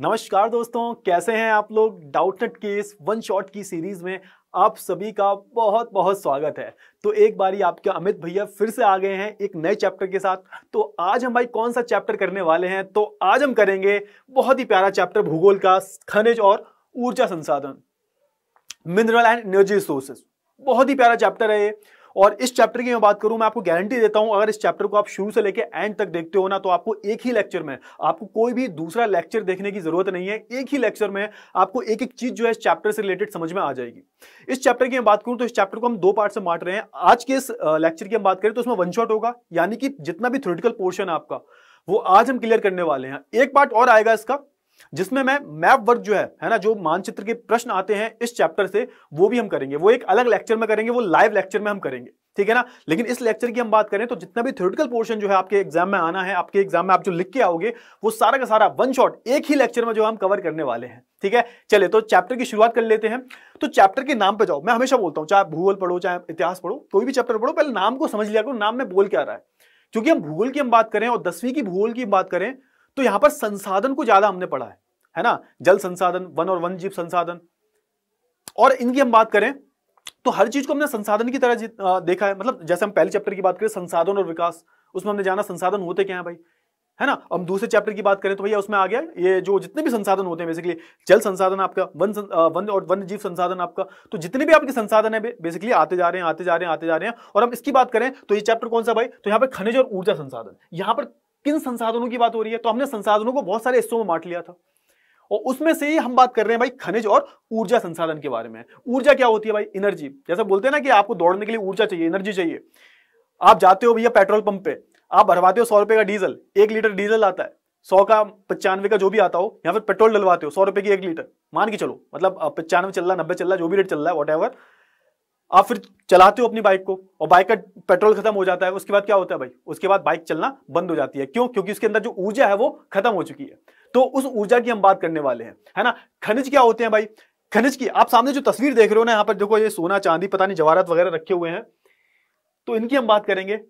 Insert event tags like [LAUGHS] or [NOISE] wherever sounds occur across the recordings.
नमस्कार दोस्तों कैसे हैं आप लोग डाउटनेट के इस वन शॉट की सीरीज में आप सभी का बहुत बहुत स्वागत है तो एक बारी आपके अमित भैया फिर से आ गए हैं एक नए चैप्टर के साथ तो आज हम भाई कौन सा चैप्टर करने वाले हैं तो आज हम करेंगे बहुत ही प्यारा चैप्टर भूगोल का खनिज और ऊर्जा संसाधन मिनरल एंड एनर्जी रिसोर्सेज बहुत ही प्यारा चैप्टर है ये और इस चैप्टर की मैं बात करूं मैं आपको गारंटी देता हूं अगर इस चैप्टर को आप शुरू से लेकर एंड तक देखते हो ना तो आपको एक ही लेक्चर में आपको कोई भी दूसरा लेक्चर देखने की जरूरत नहीं है एक ही लेक्चर में आपको एक एक चीज जो है इस चैप्टर से रिलेटेड समझ में आ जाएगी इस चैप्टर की मैं बात करूं तो इस चैप्टर को हम दो पार्ट से बांट रहे हैं आज के इस लेक्चर की हम बात करें तो उसमें वन शॉट होगा यानी कि जितना भी थ्रोटिकल पोर्शन है आपका वो आज हम क्लियर करने वाले हैं एक पार्ट और आएगा इसका जिसमें मैं मैप वर्क जो है है ना जो मानचित्र के प्रश्न आते हैं इस चैप्टर से वो भी हम करेंगे वो एक अलग लेक्चर में करेंगे वो लाइव लेक्चर में हम करेंगे ठीक है ना लेकिन इस लेक्चर की हम बात करें तो जितना भी थ्योरेटिकल पोर्शन जो है आपके एग्जाम में आना है आपके एग्जाम में आप जो लिख के आओगे वो सारा का सारा वन शॉट एक ही लेक्चर में जो हम कवर करने वाले हैं ठीक है चले तो चैप्टर की शुरुआत कर लेते हैं तो चैप्टर के नाम पर जाओ मैं हमेशा बोलता हूँ चाहे भूगोल पढ़ो चाहे इतिहास पढ़ो कोई भी चैप्टर पढ़ो पहले नाम को समझ लिया करो नाम में बोल क्या रहा है क्योंकि हम भूगोल की हम बात करें और दसवीं की भूगोल की बात करें तो यहां पर संसाधन को ज्यादा हमने पढ़ा है है ना जल संसाधन वन और वन जीव संसाधन और इनकी हम बात करें तो हर चीज को हमने संसाधन की तरह देखा है मतलब जैसे हम पहले चैप्टर की बात करें संसाधन और विकास उसमें हमने जाना संसाधन होते क्या है भाई है ना हम दूसरे चैप्टर की बात करें तो भैया उसमें आ गया ये जो जितने भी संसाधन होते हैं बेसिकली जल संसाधन आपका वन वन और वन जीव संसाधन आपका तो जितने भी आपके संसाधन है बेसिकली आते जा रहे हैं आते जा रहे हैं आते जा रहे हैं और हम इसकी बात करें तो ये चैप्टर कौन सा भाई तो यहाँ पर खनिज और ऊर्जा संसाधन यहाँ पर किन संसाधनों की बात हो रही है तो हमने संसाधनों को बहुत सारे हिस्सों में बांट लिया था और उसमें से ही हम बात कर रहे हैं भाई खनिज और ऊर्जा संसाधन के बारे में ऊर्जा क्या होती है भाई एनर्जी जैसे बोलते हैं ना कि आपको दौड़ने के लिए ऊर्जा चाहिए एनर्जी चाहिए आप जाते हो भैया पेट्रोल पंप पे आप भरवाते हो सौ रुपए का डीजल एक लीटर डीजल आता है सौ का पचानवे का जो भी आता हो या फिर पेट्रोल डलवाते हो सौ रुपए की एक लीटर मान के चलो मतलब पचानवे चल रहा है नब्बे चल रहा है जो भी रेट चल रहा है वट आप फिर चलाते हो अपनी बाइक को और बाइक का पेट्रोल खत्म हो जाता है उसके बाद क्या होता है भाई उसके बाद बाइक चलना बंद हो जाती है क्यों क्योंकि उसके अंदर जो ऊर्जा है वो खत्म हो चुकी है तो उस ऊर्जा की हम बात करने वाले हैं है ना खनिज क्या होते हैं भाई खनिज की आप सामने जो तस्वीर देख रहे हो ना यहाँ पर देखो ये सोना चांदी पता नहीं जवाहरात वगैरह रखे हुए हैं तो इनकी हम बात करेंगे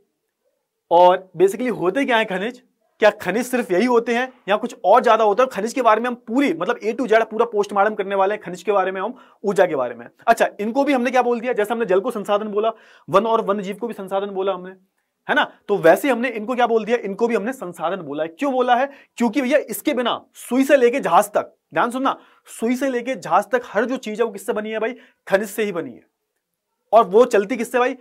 और बेसिकली होते क्या है खनिज क्या खनिज सिर्फ यही होते हैं या कुछ और ज्यादा होता है खनिज के बारे में हम पूरी मतलब ए टू जेड पूरा पोस्टमार्टम करने वाले हैं खनिज के बारे में हम ऊर्जा के बारे में अच्छा इनको भी हमने क्या बोल दिया जैसे हमने जल को संसाधन बोला वन और वन जीव को भी संसाधन बोला हमने है ना तो वैसे हमने इनको क्या बोल दिया इनको भी हमने संसाधन बोला है क्यों बोला है क्योंकि भैया इसके बिना सुई से लेके जहाज तक ध्यान सुनना सुई से लेके जहाज तक हर जो चीज है वो किससे बनी है भाई खनिज से ही बनी है और वो चलती किससे भाई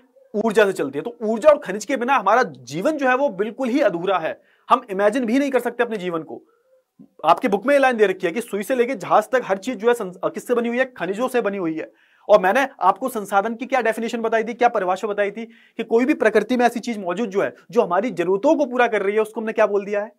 ऊर्जा से चलती है तो ऊर्जा और खनिज के बिना हमारा जीवन जो है वो बिल्कुल ही अधूरा है हम इमेजिन भी नहीं कर सकते अपने जीवन को आपके बुक में ये लाइन दे रखी है कि सुई से लेके जहाज तक हर चीज जो है किससे बनी हुई है खनिजों से बनी हुई है और मैंने आपको संसाधन की क्या डेफिनेशन बताई थी क्या परिभाषा बताई थी कि कोई भी प्रकृति में ऐसी चीज मौजूद जो है जो हमारी जरूरतों को पूरा कर रही है उसको हमने क्या बोल दिया है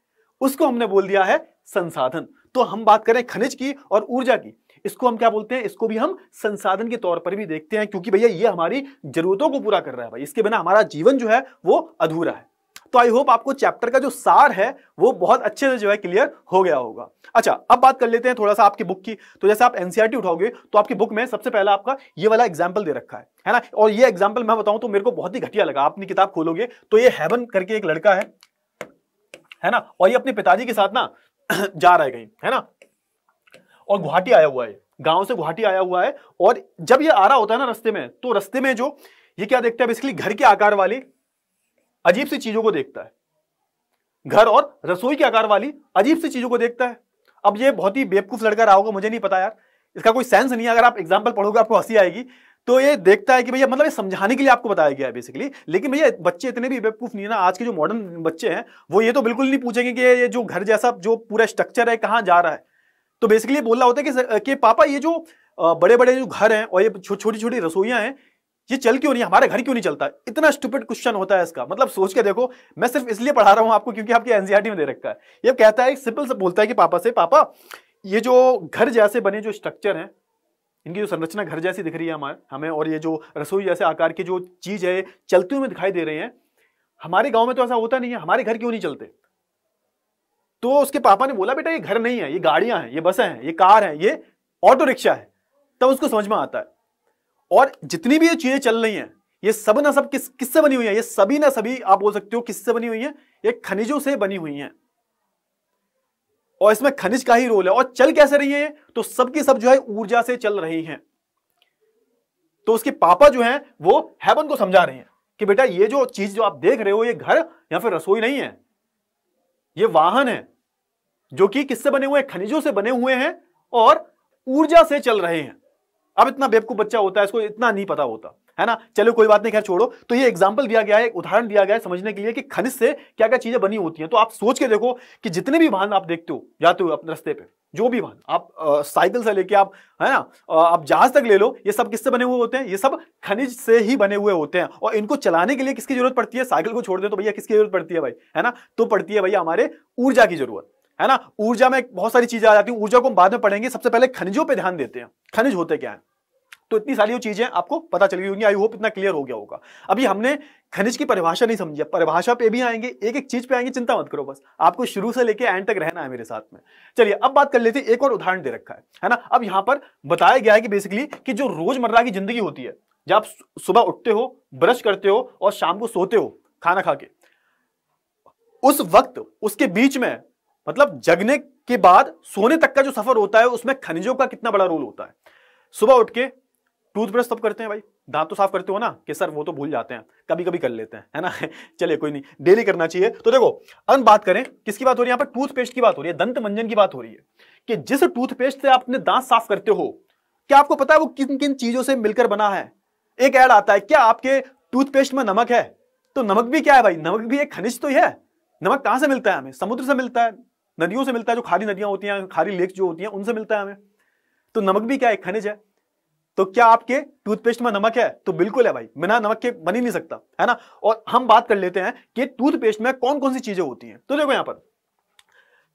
उसको हमने बोल दिया है संसाधन तो हम बात करें खनिज की और ऊर्जा की इसको हम क्या बोलते हैं इसको भी हम संसाधन के तौर पर भी देखते हैं क्योंकि भैया ये हमारी जरूरतों को पूरा कर रहा है भाई इसके बिना हमारा जीवन जो है वो अधूरा है तो आई होप आपको चैप्टर का जो सार है वो बहुत अच्छे से जो है क्लियर हो गया होगा अच्छा अब बात कर लेते हैं थोड़ा सा आपकी बुक की तो जैसे आप एनसीआरटी e उठाओगे तो आपकी बुक में सबसे पहला आपका ये वाला एग्जाम्पल दे रखा है है ना और ये एग्जाम्पल मैं बताऊं तो मेरे को बहुत ही घटिया लगा आपने किताब खोलोगे तो ये हैवन करके एक लड़का है है ना और ये अपने पिताजी के साथ ना [CLEARS THROAT] जा रहा है कहीं है ना और गुवाहाटी आया हुआ है गांव से गुवाहाटी आया हुआ है और जब ये आ रहा होता है ना रस्ते में तो रस्ते में जो ये क्या देखते हैं बेसिकली घर के आकार वाली अजीब सी चीजों को देखता है घर और रसोई के आकार वाली अजीब सी चीजों को देखता है अब ये बहुत ही बेवकूफ लड़का रहा होगा मुझे नहीं पता यार इसका कोई सेंस नहीं है अगर आप एग्जाम्पल पढ़ोगे आपको हंसी आएगी तो ये देखता है कि भैया मतलब ये समझाने के लिए आपको बताया गया है बेसिकली लेकिन भैया बच्चे इतने भी बेवकूफ नहीं है ना आज के जो मॉडर्न बच्चे हैं वो ये तो बिल्कुल नहीं पूछेंगे कि ये जो घर जैसा जो पूरा स्ट्रक्चर है कहाँ जा रहा है तो बेसिकली बोल रहा होता है कि, कि पापा ये जो बड़े बड़े जो घर हैं और ये छोटी छोटी रसोईयां हैं ये चल क्यों नहीं हमारे घर क्यों नहीं चलता इतना स्टूपिड क्वेश्चन होता है इसका मतलब सोच के देखो मैं सिर्फ इसलिए पढ़ा रहा हूं आपको क्योंकि आपके एनसीआरटी में दे रखा है ये कहता है सिंपल से बोलता है कि पापा से पापा ये जो घर जैसे बने जो स्ट्रक्चर है इनकी जो संरचना घर जैसी दिख रही है हमारे हमें और ये जो रसोई जैसे आकार की जो चीज है चलते हुए दिखाई दे रहे हैं हमारे गाँव में तो ऐसा होता नहीं है हमारे घर क्यों नहीं चलते तो उसके पापा ने बोला बेटा ये घर नहीं है ये गाड़ियां हैं ये बसें हैं ये कार है ये ऑटो रिक्शा है तब उसको समझ में आता है और जितनी भी ये चीजें चल रही हैं ये सब ना सब किस किससे बनी हुई है ये सभी ना सभी आप बोल सकते हो किससे बनी हुई है ये खनिजों से बनी हुई है और इसमें खनिज का ही रोल है और चल कैसे रही है तो सबकी सब जो है ऊर्जा से चल रही है तो उसके पापा जो हैं वो हैवन को समझा रहे हैं कि बेटा ये जो चीज जो आप देख रहे हो ये घर या फिर रसोई नहीं है ये वाहन है जो कि किससे बने हुए हैं खनिजों से बने हुए हैं और ऊर्जा से चल रहे हैं अब इतना बेवकूफ बच्चा होता है इसको इतना नहीं पता होता है ना चलो कोई बात नहीं खैर छोड़ो तो ये एग्जाम्पल दिया गया है उदाहरण दिया गया है समझने के लिए कि खनिज से क्या क्या चीजें बनी होती हैं तो आप सोच के देखो कि जितने भी वाहन आप देखते हो जाते हो अपने रस्ते पे जो भी वाहन आप साइकिल से लेके आप है ना आ, आप जहाज तक ले लो ये सब किससे बने हुए होते हैं ये सब खनिज से ही बने हुए होते हैं और इनको चलाने के लिए किसकी जरूरत पड़ती है साइकिल को छोड़ दे तो भैया किसकी जरूरत पड़ती है भाई है ना तो पड़ती है भैया हमारे ऊर्जा की जरूरत है ना ऊर्जा में बहुत सारी चीजें आ जाती है ऊर्जा को हम बाद में पढ़ेंगे सबसे पहले खनिजों पर ध्यान देते हैं खनिज होते क्या है तो इतनी सारी वो चीजें आपको पता चली होंगी आई होप इतना क्लियर हो गया होगा अभी हमने खनिज की परिभाषा नहीं समझी परिभाषा पे भी आएंगे एक एक चीज पे आएंगे चिंता मत करो बस आपको शुरू से लेके एंड तक रहना है मेरे साथ में चलिए अब बात कर लेते हैं एक और उदाहरण दे रखा है है ना अब यहां पर बताया गया है कि बेसिकली कि जो रोजमर्रा की जिंदगी होती है जब आप सुबह उठते हो ब्रश करते हो और शाम को सोते हो खाना खा के उस वक्त उसके बीच में मतलब जगने के बाद सोने तक का जो सफर होता है उसमें खनिजों का कितना बड़ा रोल होता है सुबह उठ के टूथब्रश तब करते हैं भाई दांत तो साफ करते हो ना कि सर वो तो भूल जाते हैं कभी कभी कर लेते हैं है ना [LAUGHS] चलिए कोई नहीं डेली करना चाहिए तो देखो अब बात करें किसकी बात हो रही है यहाँ पर टूथपेस्ट की बात हो रही है दंत मंजन की बात हो रही है कि जिस टूथपेस्ट से आप अपने दांत साफ करते हो क्या आपको पता है वो किन किन चीजों से मिलकर बना है एक ऐड आता है क्या आपके टूथपेस्ट में नमक है तो नमक भी क्या है भाई नमक भी एक खनिज तो है नमक कहां से मिलता है हमें समुद्र से मिलता है नदियों से मिलता है जो खारी नदियां होती हैं खारी लेक जो होती हैं उनसे मिलता है हमें तो नमक भी क्या है खनिज है तो क्या आपके टूथपेस्ट में नमक है तो बिल्कुल है भाई बिना नमक के बन ही नहीं सकता है ना और हम बात कर लेते हैं कि टूथपेस्ट में कौन कौन सी चीजें होती हैं तो देखो यहां पर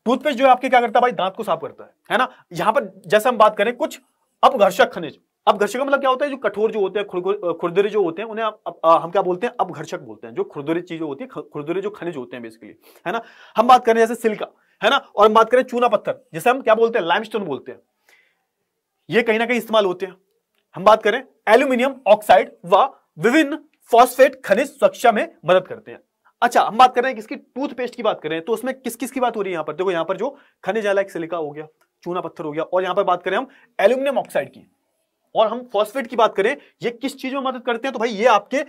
टूथपेस्ट जो है आपके क्या करता है भाई दांत को साफ करता है है ना यहां पर जैसे हम बात करें कुछ अपघर्षक खनिज अपघर्षक का मतलब क्या होता है जो कठोर जो होते हैं खुरदुरे जो होते हैं उन्हें आप, आप, आ, हम क्या बोलते हैं अपघर्षक बोलते हैं जो खुरदुरे चीजें होती है खुरदुरे जो खनिज होते हैं बेसिकली है ना हम बात करें जैसे सिल्का है ना और हम बात करें चूना पत्थर जैसे हम क्या बोलते हैं लाइम बोलते हैं ये कहीं ना कहीं इस्तेमाल होते हैं हम बात करें एल्यूमिनियम ऑक्साइड व विभिन्न फॉस्फेट खनिज सुरक्षा में मदद करते हैं अच्छा हम बात कर रहे हैं किसकी टूथपेस्ट की बात करें तो उसमें किस किस की बात हो रही है यहाँ पर देखो यहां पर जो खनिज अलग सिलिका हो गया चूना पत्थर हो गया और यहाँ पर बात करें हम एल्यूमिनियम ऑक्साइड की और हम फॉस्फेट की बात करें ये किस चीज में मदद करते हैं तो भाई ये आपके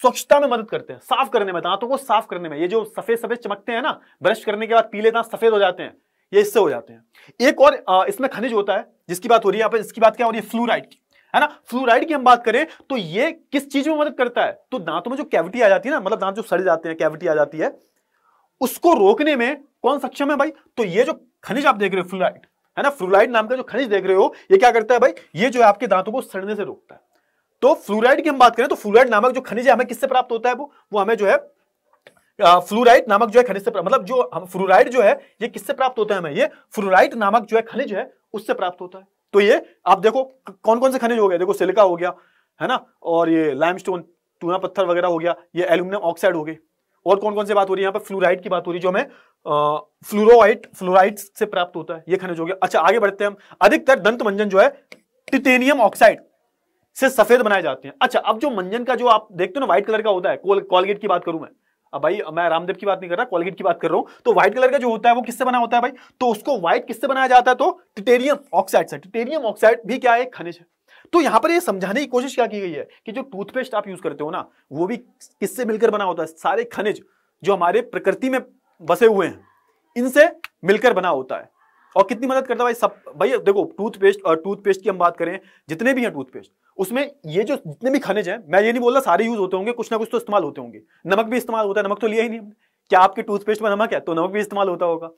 स्वच्छता में मदद करते हैं साफ करने में दांतों को साफ करने में ये जो सफेद सफेद चमकते हैं ना ब्रश करने के बाद पीले दांत सफेद हो जाते हैं ये इससे हो जाते हैं एक और इसमें खनिज होता है जिसकी बात हो रही है पर इसकी बात क्या हो रही है फ्लूराइड की है ना फ्लोराइड की हम बात करें तो ये किस चीज में मदद करता है तो दांतों में जो कैविटी आ जाती है ना मतलब दांत जो सड़ जाते हैं कैविटी आ जाती है उसको रोकने में कौन सक्षम है भाई तो ये जो खनिज आप देख रहे हो फ्लोराइड है ना फ्लोराइड नाम का जो खनिज देख रहे हो ये क्या करता है भाई ये जो आपके दांतों को सड़ने से रोकता है तो फ्लोराइड की हम बात करें तो फ्लोराइड नामक जो खनिज हमें किससे प्राप्त होता है वो वो हमें जो है फ्लोराइड नामक जो है खनिज से मतलब जो हम फ्लोराइड जो है ये किससे प्राप्त होता है हमें ये फ्लोराइड नामक जो है खनिज है उससे प्राप्त होता है तो ये आप देखो कौन कौन से खनिज हो गए देखो सिलिका हो गया है ना और ये लाइमस्टोन टूना पत्थर वगैरह हो गया ये एल्यूमिनियम ऑक्साइड हो गई और कौन कौन से बात हो रही है यहाँ पर फ्लोराइड की बात हो रही है जो हमें फ्लोरोइट फ्लोराइड से प्राप्त होता है ये खनिज हो गया अच्छा आगे बढ़ते हैं हम अधिकतर दंत मंजन जो है टिटेनियम ऑक्साइड से सफेद बनाए जाते हैं अच्छा अब जो मंजन का जो आप देखते हो ना व्हाइट कलर का होता है कॉलगेट की बात करूं मैं अब भाई मैं रामदेव की बात नहीं कर रहा कॉलगेट की बात कर रहा हूं तो व्हाइट कलर का जो होता है वो किससे बना होता है भाई तो उसको व्हाइट किससे बनाया जाता है तो टिटेरियम ऑक्साइड से टिटेरियम ऑक्साइड भी क्या है खनिज है तो यहां पर ये समझाने की कोशिश क्या की गई है कि जो टूथपेस्ट आप यूज करते हो ना वो भी किससे मिलकर बना होता है सारे खनिज जो हमारे प्रकृति में बसे हुए हैं इनसे मिलकर बना होता है और कितनी मदद करता है भाई सब भाई देखो टूथपेस्ट और टूथपेस्ट की हम बात करें जितने भी हैं टूथपेस्ट उसमें ये जो जितने भी खनिज हैं मैं ये नहीं बोल रहा सारे यूज होते होंगे कुछ ना कुछ तो इस्तेमाल होते होंगे नमक भी इस्तेमाल होता है नमक तो लिया ही नहीं हमने क्या आपके टूथपेस्ट में नमक है तो नमक भी इस्तेमाल होता होगा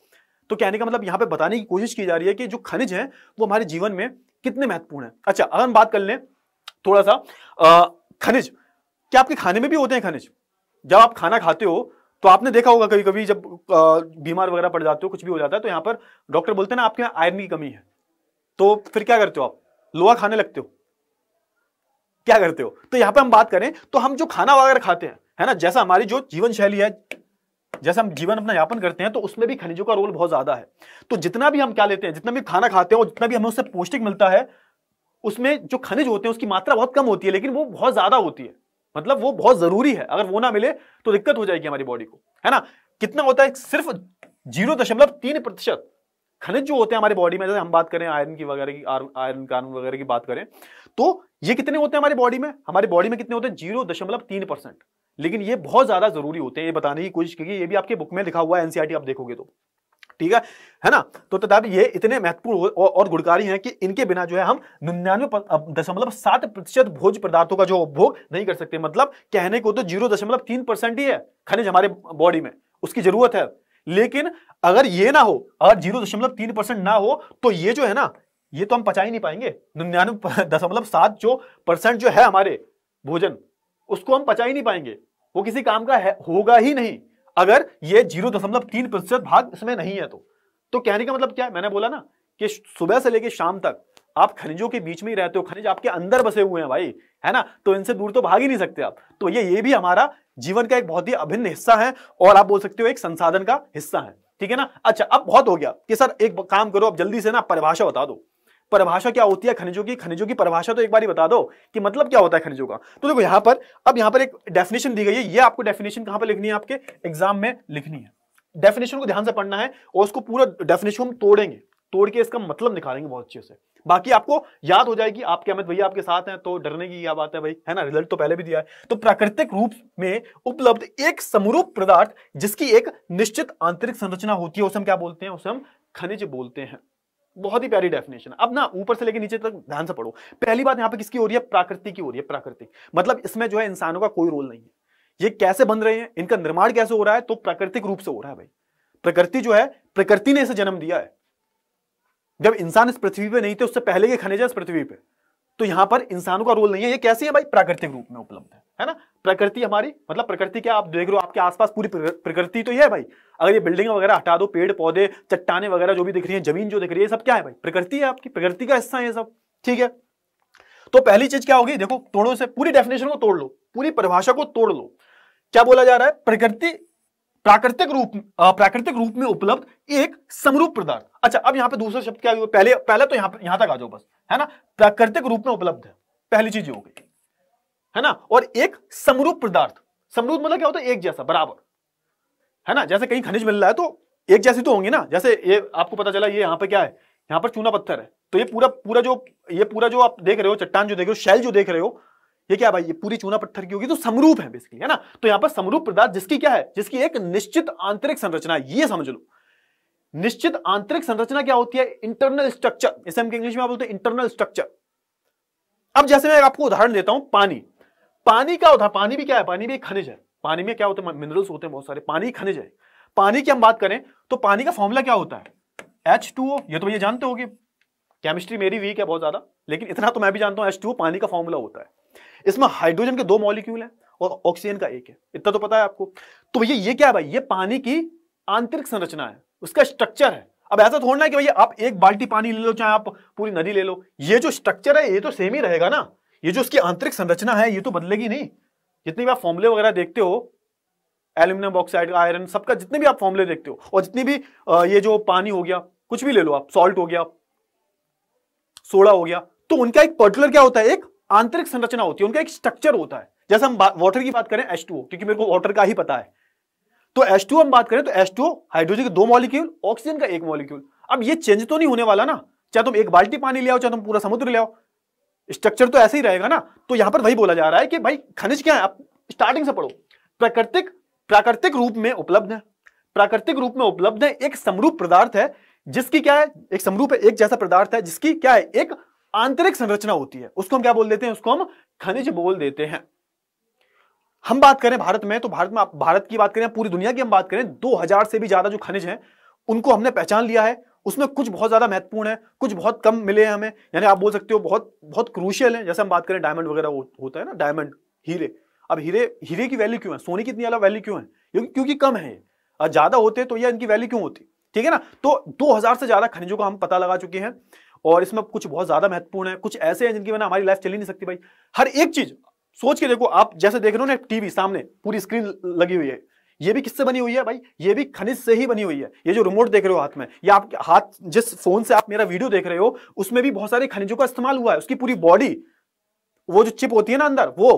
तो कहने का मतलब यहाँ पे बताने की कोशिश की जा रही है कि जो खनिज है वो हमारे जीवन में कितने महत्वपूर्ण है अच्छा अगर हम बात कर लें थोड़ा सा खनिज क्या आपके खाने में भी होते हैं खनिज जब आप खाना खाते हो तो आपने देखा होगा कभी कभी जब बीमार वगैरह पड़ जाते हो कुछ भी हो जाता है तो यहाँ पर डॉक्टर बोलते हैं ना आपके यहाँ आयरन की कमी है तो फिर क्या करते हो आप लोहा खाने लगते हो क्या करते हो तो यहां पर हम बात करें तो हम जो खाना वगैरह खाते हैं है ना जैसा हमारी जो जीवन शैली है जैसे हम जीवन अपना यापन करते हैं तो उसमें भी खनिजों का रोल बहुत ज्यादा है तो जितना भी हम क्या लेते हैं जितना भी खाना खाते हैं और जितना भी हमें उससे पौष्टिक मिलता है उसमें जो खनिज होते हैं उसकी मात्रा बहुत कम होती है लेकिन वो बहुत ज्यादा होती है मतलब वो बहुत जरूरी है अगर वो ना मिले तो दिक्कत हो जाएगी हमारी बॉडी को है ना कितना होता है सिर्फ जीरो दशमलव तीन प्रतिशत खनिज जो होते हैं हमारी बॉडी में जैसे हम बात करें आयरन की वगैरह की आयरन कानून वगैरह की बात करें तो ये कितने होते हैं हमारे बॉडी में हमारे बॉडी में कितने होते हैं जीरो दशमलव तीन परसेंट लेकिन ये बहुत ज्यादा जरूरी होते हैं ये बताने की कोशिश क्योंकि ये भी आपके बुक में लिखा हुआ है एनसीईआरटी e आप देखोगे तो ठीक है है ना तो तथा ये इतने महत्वपूर्ण और गुणकारी हैं कि इनके बिना जो है हम निन्यानवे दशमलव सात प्रतिशत भोज पदार्थों का जो उपभोग नहीं कर सकते मतलब कहने को तो जीरो दशमलव तीन परसेंट ही है खनिज हमारे बॉडी में उसकी जरूरत है लेकिन अगर ये ना हो अगर जीरो दशमलव तीन परसेंट ना हो तो ये जो है ना ये तो हम पचा ही नहीं पाएंगे निन्यानवे दशमलव सात जो परसेंट जो है हमारे भोजन उसको हम पचा ही नहीं पाएंगे वो किसी काम का है होगा ही नहीं अगर ये जीरो दशमलव तीन प्रतिशत भाग इसमें नहीं है तो तो कहने का मतलब क्या है मैंने बोला ना कि सुबह से लेकर शाम तक आप खनिजों के बीच में ही रहते हो खनिज आपके अंदर बसे हुए हैं भाई है ना तो इनसे दूर तो भाग ही नहीं सकते आप तो ये ये भी हमारा जीवन का एक बहुत ही अभिन्न हिस्सा है और आप बोल सकते हो एक संसाधन का हिस्सा है ठीक है ना अच्छा अब बहुत हो गया कि सर एक काम करो अब जल्दी से ना परिभाषा बता दो परिभाषा क्या होती है खनिजों की खनिजों की परिभाषा तो एक बार ही बता दो कि मतलब क्या होता है खनिजों का तो देखो यहां पर अब यहां पर एक डेफिनेशन दी गई है ये आपको डेफिनेशन कहां पर लिखनी है आपके एग्जाम में लिखनी है डेफिनेशन को ध्यान से पढ़ना है और उसको पूरा डेफिनेशन हम तोड़ेंगे तोड़ के इसका मतलब निकालेंगे बहुत अच्छे से बाकी आपको याद हो जाएगी आपके अमित भैया आपके साथ हैं तो डरने की क्या बात है भाई है ना रिजल्ट तो पहले भी दिया है तो प्राकृतिक रूप में उपलब्ध एक समरूप पदार्थ जिसकी एक निश्चित आंतरिक संरचना होती है उसे हम क्या बोलते हैं उसे हम खनिज बोलते हैं बहुत ही प्यारी डेफिनेशन अब ना ऊपर से लेकर नीचे तक ध्यान से पढ़ो पहली बात यहाँ पे किसकी हो रही है प्राकृतिक की हो रही है प्राकृतिक मतलब इसमें जो है इंसानों का कोई रोल नहीं है ये कैसे बन रहे हैं इनका निर्माण कैसे हो रहा है तो प्राकृतिक रूप से हो रहा है भाई प्रकृति जो है प्रकृति ने इसे जन्म दिया है जब इंसान इस पृथ्वी पे नहीं थे उससे पहले के खनिज इस पृथ्वी पे तो यहां पर इंसानों का रोल नहीं है ये कैसे है भाई प्राकृतिक रूप में उपलब्ध है है ना प्रकृति हमारी मतलब प्रकृति क्या आप देख रहे हो आपके आसपास पूरी प्रकृति तो ये है भाई अगर ये बिल्डिंग वगैरह हटा दो पेड़ पौधे चट्टाने वगैरह जो भी दिख रही है जमीन जो दिख रही है सब क्या है भाई प्रकृति है आपकी प्रकृति का हिस्सा है सब ठीक है तो पहली चीज क्या होगी देखो तोड़ो से पूरी डेफिनेशन को तोड़ लो पूरी परिभाषा को तोड़ लो क्या बोला जा रहा है प्रकृति प्राकृतिक रूप प्राकृतिक रूप में उपलब्ध एक समरूप पदार्थ अच्छा अब यहाँ पे दूसरा शब्द क्या पहले पहले तो यहां यहां तक आ जाओ बस है ना प्राकृतिक रूप में उपलब्ध है पहली चीज ये हो गई है ना और एक समरूप पदार्थ समरूप मतलब क्या होता है एक जैसा बराबर है ना जैसे कहीं खनिज मिल रहा है तो एक जैसी तो होंगी ना जैसे ये आपको पता चला ये यहाँ पे क्या है यहाँ पर चूना पत्थर है तो ये पूरा पूरा जो ये पूरा जो आप देख रहे हो चट्टान जो देख रहे हो शैल जो देख रहे हो ये क्या भाई ये पूरी चूना पत्थर की होगी तो समरूप है बेसिकली है ना तो यहाँ पर समरूप पदार्थ जिसकी क्या है जिसकी एक निश्चित आंतरिक संरचना ये समझ लो निश्चित आंतरिक संरचना क्या होती है इंटरनल स्ट्रक्चर इसे हम इंग्लिश में बोलते हैं इंटरनल स्ट्रक्चर अब जैसे मैं आपको उदाहरण देता हूं पानी पानी क्या होता है पानी भी क्या है पानी भी खनिज है पानी में क्या होते हैं मिनरल्स होते हैं बहुत सारे पानी खनिज है पानी की हम बात करें तो पानी का फॉर्मूला क्या होता है एच ये तो ये जानते होगे केमिस्ट्री मेरी वीक है बहुत ज्यादा लेकिन इतना तो मैं भी जानता हूँ एच पानी का फॉर्मूला होता है इसमें हाइड्रोजन के दो मॉलिक्यूल है और ऑक्सीजन का एक है इतना तो पता है आपको तो भैया ये क्या है भाई ये पानी की आंतरिक संरचना है उसका स्ट्रक्चर है अब ऐसा थोड़ा है कि भैया आप एक बाल्टी पानी ले लो चाहे आप पूरी नदी ले लो ये जो स्ट्रक्चर है ये तो सेम ही रहेगा ना ये जो उसकी आंतरिक संरचना है ये तो बदलेगी नहीं जितनी भी आप फॉर्मुले वगैरह देखते हो एल्यूमिनियम ऑक्साइड आयरन सबका जितने भी आप फॉर्मुले देखते हो और जितनी भी ये जो पानी हो गया कुछ भी ले लो आप सॉल्ट हो गया सोडा हो गया तो उनका एक पर्टिकुलर क्या होता है एक आंतरिक संरचना होती है उनका एक स्ट्रक्चर होता है जैसे हम वाटर की बात करें एच क्योंकि मेरे को वाटर का ही पता है तो एच हम बात करें तो एच हाइड्रोजन के दो मॉलिक्यूल ऑक्सीजन का एक मॉलिक्यूल अब ये चेंज तो नहीं होने वाला ना चाहे तुम एक बाल्टी पानी ले आओ चाहे तुम पूरा समुद्र ले आओ स्ट्रक्चर तो ऐसे ही रहेगा ना तो यहां पर वही बोला जा रहा है कि भाई खनिज क्या है आप स्टार्टिंग से पढ़ो प्राकृतिक प्राकृतिक रूप में उपलब्ध है प्राकृतिक रूप में उपलब्ध है एक समरूप पदार्थ है जिसकी क्या है एक समरूप एक जैसा पदार्थ है जिसकी क्या है एक आंतरिक संरचना होती है उसको हम क्या बोल देते हैं उसको हम खनिज बोल देते हैं हम बात करें भारत में तो भारत में भारत की बात करें पूरी दुनिया की हम बात करें 2000 से भी ज्यादा जो खनिज हैं उनको हमने पहचान लिया है उसमें कुछ बहुत ज़्यादा महत्वपूर्ण है कुछ बहुत कम मिले हैं हमें यानी आप बोल सकते हो बहुत बहुत क्रूशियल है जैसे हम बात करें डायमंड वगैरह हो, होता है ना डायमंड हीरे अब हीरे हीरे की वैल्यू क्यों है सोने की इतनी अलग वैल्यू क्यों है क्योंकि कम है ज़्यादा होते तो यह इनकी वैल्यू क्यों होती ठीक है ना तो 2000 से ज़्यादा खनिजों का हम पता लगा चुके हैं और इसमें कुछ बहुत ज़्यादा महत्वपूर्ण है कुछ ऐसे हैं जिनकी बिना हमारी लाइफ चली नहीं सकती भाई हर एक चीज़ सोच के देखो आप जैसे देख रहे हो ना टीवी सामने पूरी स्क्रीन लगी हुई है ये भी किससे बनी हुई है भाई ये भी खनिज से ही बनी हुई है ये जो रिमोट देख रहे हो हाथ में या आप हाथ जिस फोन से आप मेरा वीडियो देख रहे हो उसमें भी बहुत सारे खनिजों का इस्तेमाल हुआ है उसकी पूरी बॉडी वो जो चिप होती है ना अंदर वो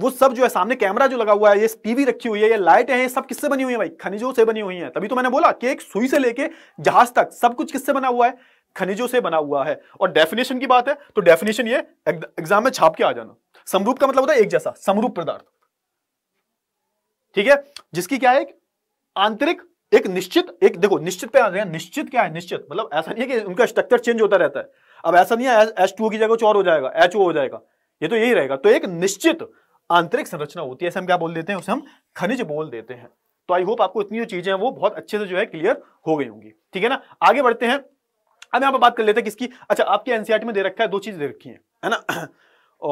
वो सब जो है सामने कैमरा जो लगा हुआ है ये टीवी रखी हुई है ये लाइटें ये सब किससे बनी हुई है भाई खनिजों से बनी हुई है तभी तो मैंने बोला कि एक सुई से लेके जहाज तक सब कुछ किससे बना हुआ है खनिजों से बना हुआ है और डेफिनेशन की बात है तो डेफिनेशन ये एग्जाम में छाप के आ जाना समरूप का मतलब होता है एक जैसा समरूप पदार्थ ठीक है जिसकी क्या है आंतरिक एक निश्चित एक देखो निश्चित पे आ हैं निश्चित क्या है निश्चित मतलब ऐसा नहीं है कि उनका स्ट्रक्चर चेंज होता रहता है अब ऐसा नहीं है एच टू की जगह कुछ और हो जाएगा एच हो जाएगा ये तो यही रहेगा तो एक निश्चित आंतरिक संरचना होती है ऐसे हम क्या बोल देते हैं उसे हम खनिज बोल देते हैं तो आई होप आपको इतनी जो चीजें हैं वो बहुत अच्छे से जो है क्लियर हो गई होंगी ठीक है ना आगे बढ़ते हैं अब यहाँ पर बात कर लेते हैं किसकी अच्छा आपके एनसीआरटी e में दे रखा है दो चीज दे रखी है ना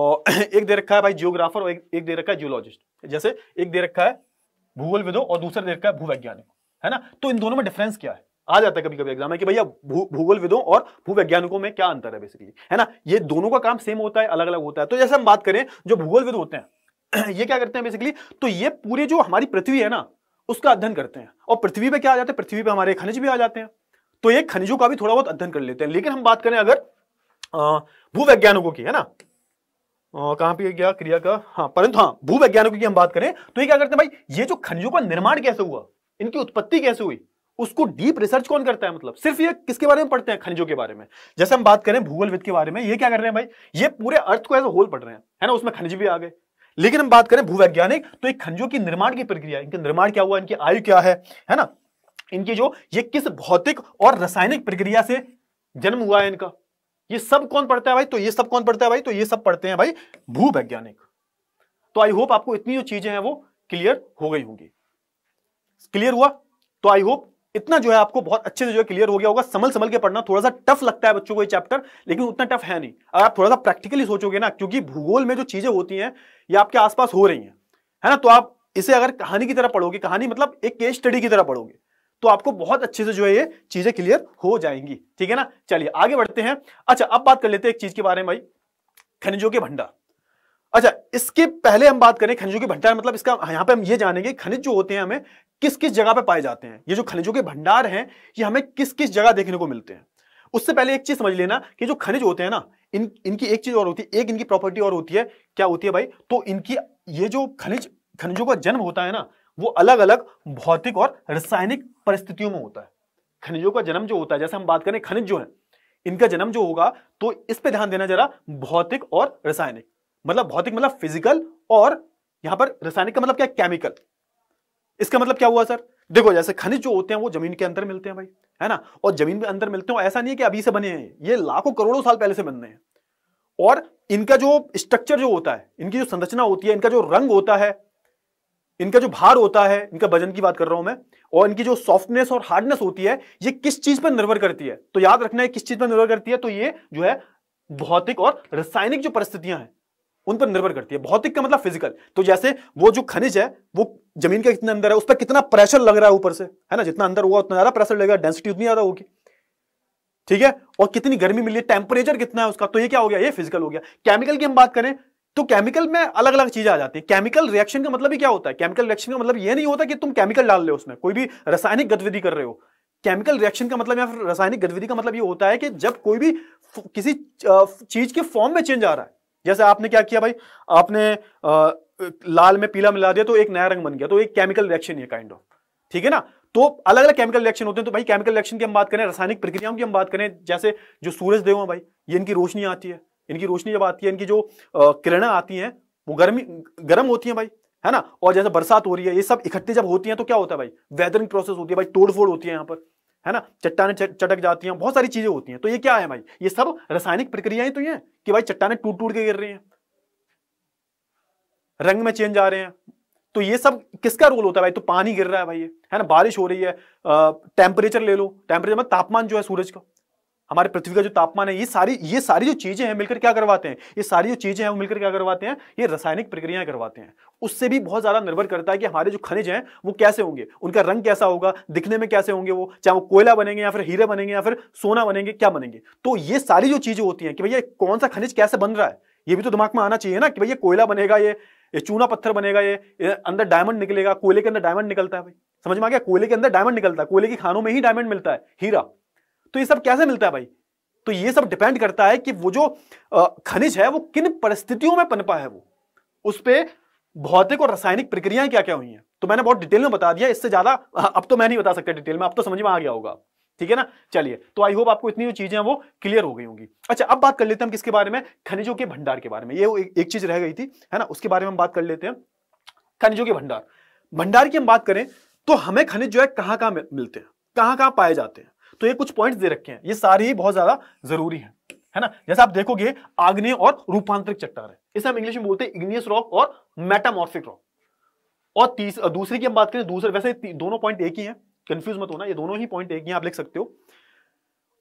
और एक दे रखा है भाई जियोग्राफर और एक दे रखा है जियोलॉजिस्ट जैसे एक दे रखा है भूगोल विदो और दूसरा देखता का भूवैज्ञानिक है ना तो इन दोनों में डिफरेंस क्या है आ जाता है कभी कभी एग्जाम में कि भैया भूगोल विदों और भूवैज्ञानिकों में क्या अंतर है बेसिकली है ना ये दोनों का काम सेम होता है अलग अलग होता है तो जैसे हम बात करें जो भूगोल विद होते हैं [CLEARS THROAT] ये क्या करते हैं बेसिकली तो ये पूरे जो हमारी पृथ्वी है ना उसका अध्ययन करते हैं और पृथ्वी पे क्या आ जाते हैं पृथ्वी पे हमारे खनिज भी आ जाते हैं तो ये खनिजों का भी थोड़ा बहुत अध्ययन कर लेते हैं लेकिन हम बात करें अगर भूवैज्ञानिकों की है ना कहां पे गया क्रिया का हाँ परंतु हाँ भूवैज्ञानिकों की हम बात करें तो ये क्या करते हैं भाई ये जो खनिजों का निर्माण कैसे हुआ इनकी उत्पत्ति कैसे हुई उसको डीप रिसर्च कौन करता है मतलब सिर्फ ये किसके बारे में पढ़ते हैं खनिजों के बारे में जैसे हम बात करें विद के बारे में ये क्या कर रहे हैं भाई ये पूरे अर्थ को एज होल पढ़ रहे हैं है ना उसमें खनिज भी आ गए लेकिन हम बात करें भूवैज्ञानिक तो एक खनिजों की निर्माण की प्रक्रिया इनके निर्माण क्या हुआ इनकी आयु क्या है है ना इनकी जो ये किस भौतिक और रासायनिक प्रक्रिया से जन्म हुआ है इनका ये सब कौन पढ़ता है भाई तो ये सब कौन पढ़ता है भाई तो ये सब पढ़ते हैं भाई भूवैज्ञानिक तो आई होप आपको इतनी जो चीजें हैं वो क्लियर हो गई होंगी क्लियर हुआ तो आई होप इतना जो है आपको बहुत अच्छे से जो है क्लियर हो गया होगा समल समल के पढ़ना थोड़ा सा टफ लगता है बच्चों को ये चैप्टर लेकिन उतना टफ है नहीं अगर आप थोड़ा सा प्रैक्टिकली सोचोगे ना क्योंकि भूगोल में जो चीजें होती हैं ये आपके आसपास हो रही हैं है ना तो आप इसे अगर कहानी की तरह पढ़ोगे कहानी मतलब एक केस स्टडी की तरह पढ़ोगे तो आपको बहुत अच्छे से जो है ये चीजें क्लियर हो जाएंगी ठीक है ना चलिए आगे बढ़ते हैं अच्छा अब बात कर लेते हैं एक चीज के बारे में भाई खनिजों के भंडार अच्छा इसके पहले हम बात करें खनिजों के भंडार मतलब इसका हाँ, यहां पे हम ये जानेंगे खनिज जो होते हैं हमें किस किस जगह पे पाए जाते हैं ये जो खनिजों के भंडार हैं ये हमें किस किस जगह देखने को मिलते हैं उससे पहले एक चीज समझ लेना कि जो खनिज होते हैं ना इन इनकी एक चीज और होती है एक इनकी प्रॉपर्टी और होती है क्या होती है भाई तो इनकी ये जो खनिज खनिजों का जन्म होता है ना वो अलग अलग भौतिक और रासायनिक परिस्थितियों में होता है खनिजों का जन्म जो होता है जैसे हम बात करें खनिज जो है इनका जन्म जो होगा तो इस पे ध्यान देना जरा भौतिक और रासायनिक मतलब भौतिक मतलब फिजिकल और यहां पर रासायनिक का मतलब क्या केमिकल इसका मतलब क्या हुआ सर देखो जैसे खनिज जो होते हैं वो जमीन के अंदर मिलते हैं भाई है ना और जमीन के अंदर मिलते हैं ऐसा नहीं है कि अभी से बने हैं ये लाखों करोड़ों साल पहले से बनने हैं और इनका जो स्ट्रक्चर जो होता है इनकी जो संरचना होती है इनका जो रंग होता है इनका जो भार होता है इनका वजन की बात कर रहा हूं मैं और इनकी जो सॉफ्टनेस और हार्डनेस होती है ये किस चीज पर निर्भर करती है तो याद रखना है किस चीज पर निर्भर करती है तो ये जो है भौतिक और रासायनिक जो परिस्थितियां हैं उन पर निर्भर करती है भौतिक का मतलब फिजिकल तो जैसे वो जो खनिज है वो जमीन के कितने अंदर है उस पर कितना प्रेशर लग रहा है ऊपर से है ना जितना अंदर हुआ उतना ज्यादा प्रेशर लगेगा डेंसिटी उतनी ज्यादा होगी ठीक है और कितनी गर्मी मिली है टेम्परेचर कितना है उसका तो ये क्या हो गया ये फिजिकल हो गया केमिकल की हम बात करें तो केमिकल में अलग अलग चीजें आ जाती है केमिकल रिएक्शन का मतलब ही क्या होता है केमिकल रिएक्शन का मतलब यह नहीं होता कि तुम केमिकल डाल रहे हो उसमें कोई भी रासायनिक गतिविधि कर रहे हो केमिकल रिएक्शन का मतलब या फिर रासायनिक गतिविधि का मतलब ये होता है कि जब कोई भी किसी चीज के फॉर्म में चेंज आ रहा है जैसे आपने क्या किया भाई आपने लाल में पीला मिला दिया तो एक नया रंग बन गया तो एक केमिकल रिएक्शन है काइंड ऑफ ठीक है ना तो अलग अलग केमिकल रिएक्शन होते हैं तो भाई केमिकल रिएक्शन की हम बात करें रासायनिक प्रक्रियाओं की हम बात करें जैसे जो सूरज देव है भाई ये इनकी रोशनी आती है इनकी रोशनी जब आती है इनकी जो किरणें आती हैं वो गर्मी गर्म होती है भाई है ना और जैसे बरसात हो रही है ये सब इकट्ठी जब होती है तो क्या होता है भाई वेदरिंग प्रोसेस होती है भाई तोड़फोड़ होती है यहाँ पर है ना चट्टाने चटक जाती हैं बहुत सारी चीजें होती हैं तो ये क्या है भाई ये सब रासायनिक प्रक्रियाएं तो ये कि भाई चट्टाने टूट टूट के गिर रही हैं रंग में चेंज आ रहे हैं तो ये सब किसका रोल होता है भाई तो पानी गिर रहा है भाई ये है ना बारिश हो रही है टेम्परेचर ले लो टेम्परेचर मतलब तापमान जो है सूरज का हमारे पृथ्वी का जो तापमान है ये सारी ये सारी जो चीजें हैं मिलकर क्या करवाते हैं ये सारी जो चीजें हैं वो मिलकर क्या करवाते हैं ये रासायनिक प्रक्रियाएं करवाते हैं उससे भी बहुत ज्यादा निर्भर करता है कि हमारे जो खनिज हैं वो कैसे होंगे उनका रंग कैसा होगा दिखने में कैसे होंगे वो चाहे वो कोयला बनेंगे या फिर हीरे बनेंगे या फिर सोना बनेंगे क्या बनेंगे तो ये सारी जो चीजें होती हैं कि भैया कौन सा खनिज कैसे बन रहा है ये भी तो दिमाग में आना चाहिए ना कि भैया कोयला बनेगा ये ये चूना पत्थर बनेगा ये अंदर डायमंड निकलेगा कोयले के अंदर डायमंड निकलता है भाई समझ में आ गया कोयले के अंदर डायमंड निकलता है कोयले की खानों में ही डायमंड मिलता है हीरा तो ये सब कैसे मिलता है भाई तो ये सब डिपेंड करता है कि वो जो खनिज है वो किन परिस्थितियों में पनपा है वो उस पर भौतिक और रासायनिक प्रक्रियाएं क्या क्या हुई हैं तो मैंने बहुत डिटेल में बता दिया इससे ज्यादा अब तो मैं नहीं बता सकता डिटेल में अब तो समझ में आ गया होगा ठीक है ना चलिए तो आई होप आपको इतनी जो चीजें हैं वो क्लियर हो गई होंगी अच्छा अब बात कर लेते हैं हम किसके बारे में खनिजों के भंडार के बारे में ये एक, एक चीज रह गई थी है ना उसके बारे में हम बात कर लेते हैं खनिजों के भंडार भंडार की हम बात करें तो हमें खनिज जो है कहाँ कहाँ मिलते हैं कहाँ कहाँ पाए जाते हैं तो ये कुछ पॉइंट्स दे रखे हैं ये सारे ही बहुत ज्यादा जरूरी है है ना जैसे आप देखोगे आग्नेय और रूपांतरिक चट्टान है इसे हम इंग्लिश में बोलते हैं इग्नियस रॉक और मेटामॉर्फिक रॉक और तीस दूसरे की हम बात करें दूसरे वैसे दोनों पॉइंट एक ही है कंफ्यूज मत होना ये दोनों ही पॉइंट एक ही आप लिख सकते हो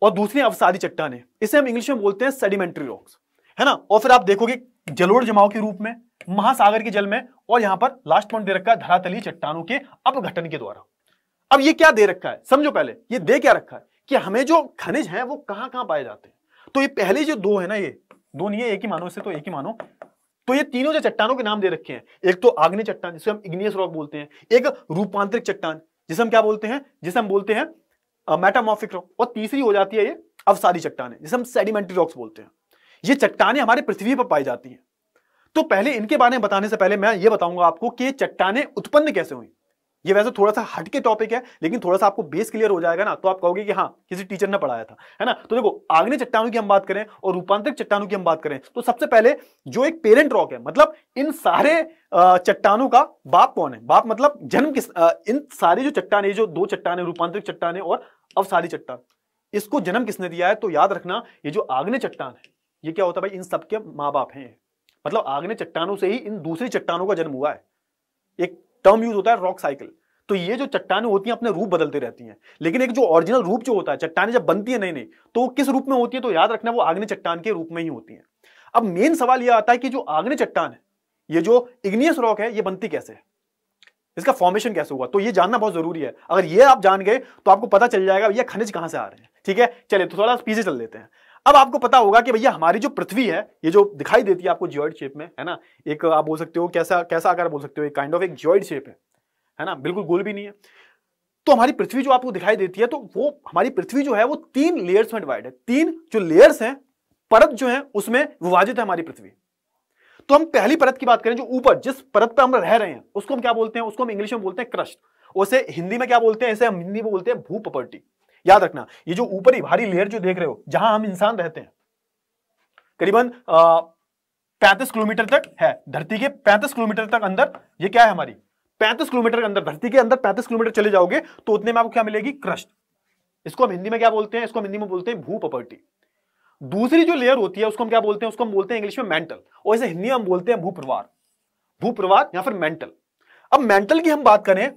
और दूसरी अवसादी चट्टान है इसे हम इंग्लिश में बोलते हैं सेडिमेंट्री रॉक्स है ना और फिर आप देखोगे जलोड़ जमाव के रूप में महासागर के जल में और यहां पर लास्ट पॉइंट दे रखा है धरातलीय चट्टानों के अपघटन के द्वारा अब ये क्या दे रखा है समझो पहले ये दे क्या रखा है कि हमें जो खनिज है वो कहां कहां पाए जाते हैं तो ये पहले जो दो है ना ये दो नहीं है एक ही मानो इसे तो एक ही मानो तो ये तीनों जो चट्टानों के नाम दे रखे हैं एक तो आग्नेय चट्टान जिसे हम इग्नियस रॉक बोलते हैं एक रूपांतरिक चट्टान जिसे हम क्या बोलते हैं जिसे हम बोलते हैं मेटामॉर्फिक रॉक और तीसरी हो जाती है ये अवसारी चट्टान जिसे हम सेडिमेंट्री रॉक्स बोलते हैं ये चट्टाने हमारे पृथ्वी पर पाई जाती हैं तो पहले इनके बारे में बताने से पहले मैं ये बताऊंगा आपको कि ये चट्टाने उत्पन्न कैसे हुई ये वैसे थोड़ा सा हटके टॉपिक है लेकिन थोड़ा सा आपको बेस क्लियर हो जाएगा ना तो आप कहोगे कि हाँ किसी टीचर ने पढ़ाया था है ना तो देखो आग्नेय चट्टानों की हम बात करें और रूपांतरित चट्टानों की हम बात करें तो सबसे पहले जो एक पेरेंट रॉक है मतलब इन सारे चट्टानों का बाप कौन है बाप मतलब जन्म किस इन सारी जो चट्टान जो दो चट्टाने रूपांतरिक चट्टान और अवसारी चट्टान इसको जन्म किसने दिया है तो याद रखना ये जो आग्नेय चट्टान है ये क्या होता है भाई इन सबके माँ बाप हैं मतलब आग्ने चट्टानों से ही इन दूसरी चट्टानों का जन्म हुआ है एक टर्म यूज होता है रॉक साइकिल तो ये जो चट्टाने होती हैं अपने रूप बदलते रहती हैं लेकिन एक जो ओरिजिनल रूप जो होता है चट्टाने जब बनती है नई नई तो किस रूप में होती है तो याद रखना वो आग्ने चट्टान के रूप में ही होती है अब मेन सवाल यह आता है कि जो आग्नि चट्टान है ये जो इग्नियस रॉक है ये बनती कैसे है इसका फॉर्मेशन कैसे हुआ तो ये जानना बहुत जरूरी है अगर ये आप जान गए तो आपको पता चल जाएगा ये खनिज कहां से आ रहे हैं ठीक है चलिए तो थोड़ा पीछे चल देते हैं अब आपको पता होगा कि भैया हमारी जो पृथ्वी है ये जो दिखाई देती है आपको जियोइड शेप में है ना एक आप बोल सकते हो कैसा कैसा आकार बोल सकते हो एक काइंड ऑफ एक जियोइड शेप है है ना बिल्कुल गोल भी नहीं है तो हमारी पृथ्वी जो आपको दिखाई देती है तो वो हमारी पृथ्वी जो है वो तीन लेयर्स में डिवाइड है तीन जो लेयर्स हैं परत जो है उसमें विभाजित है हमारी पृथ्वी तो हम पहली परत की बात करें जो ऊपर जिस परत पर हम रह रहे हैं उसको हम क्या बोलते हैं उसको हम इंग्लिश में बोलते हैं क्रस्ट उसे हिंदी में क्या बोलते हैं इसे हम हिंदी में बोलते हैं पपर्टी याद रखना ये जो ऊपरी भारी लेयर जो देख रहे हो जहां हम इंसान रहते हैं करीबन पैंतीस किलोमीटर तक है धरती के पैंतीस किलोमीटर तक अंदर ये क्या है हमारी पैंतीस किलोमीटर के अंदर धरती के अंदर पैंतीस किलोमीटर चले जाओगे तो उतने में आपको क्या मिलेगी क्रस्ट इसको हम हिंदी में क्या बोलते हैं इसको हम हिंदी में बोलते हैं भू प्रॉपर्टी दूसरी जो लेयर होती है उसको हम क्या बोलते हैं उसको हम बोलते हैं इंग्लिश में मेंटल और इसे हिंदी में हम बोलते हैं भूप्रवार प्रवार या फिर मेंटल अब मेंटल की हम बात करें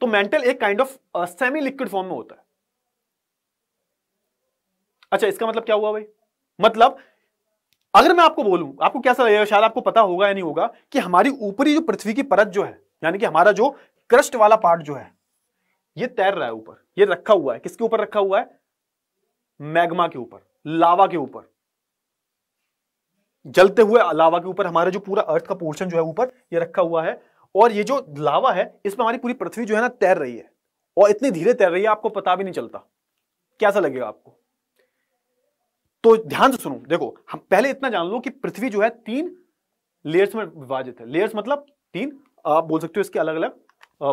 तो मेंटल एक kind of semi liquid form में होता है अच्छा इसका मतलब क्या हुआ भाई मतलब अगर मैं आपको बोलूं आपको कैसा लगेगा शायद आपको पता होगा या नहीं होगा कि हमारी ऊपरी जो पृथ्वी की परत जो है यानी कि हमारा जो क्रस्ट वाला पार्ट जो है ये तैर रहा है ऊपर ये रखा हुआ है किसके ऊपर रखा हुआ है मैग्मा के ऊपर लावा के ऊपर जलते हुए लावा के ऊपर हमारा जो पूरा अर्थ का पोर्शन जो है ऊपर ये रखा हुआ है और ये जो लावा है इसमें हमारी पूरी पृथ्वी जो है ना तैर रही है और इतनी धीरे तैर रही है आपको पता भी नहीं चलता कैसा लगेगा आपको तो ध्यान से सुनो देखो हम पहले इतना जान लो कि पृथ्वी जो है तीन लेयर्स में विभाजित है लेयर्स मतलब तीन आप बोल सकते हो इसके अलग अलग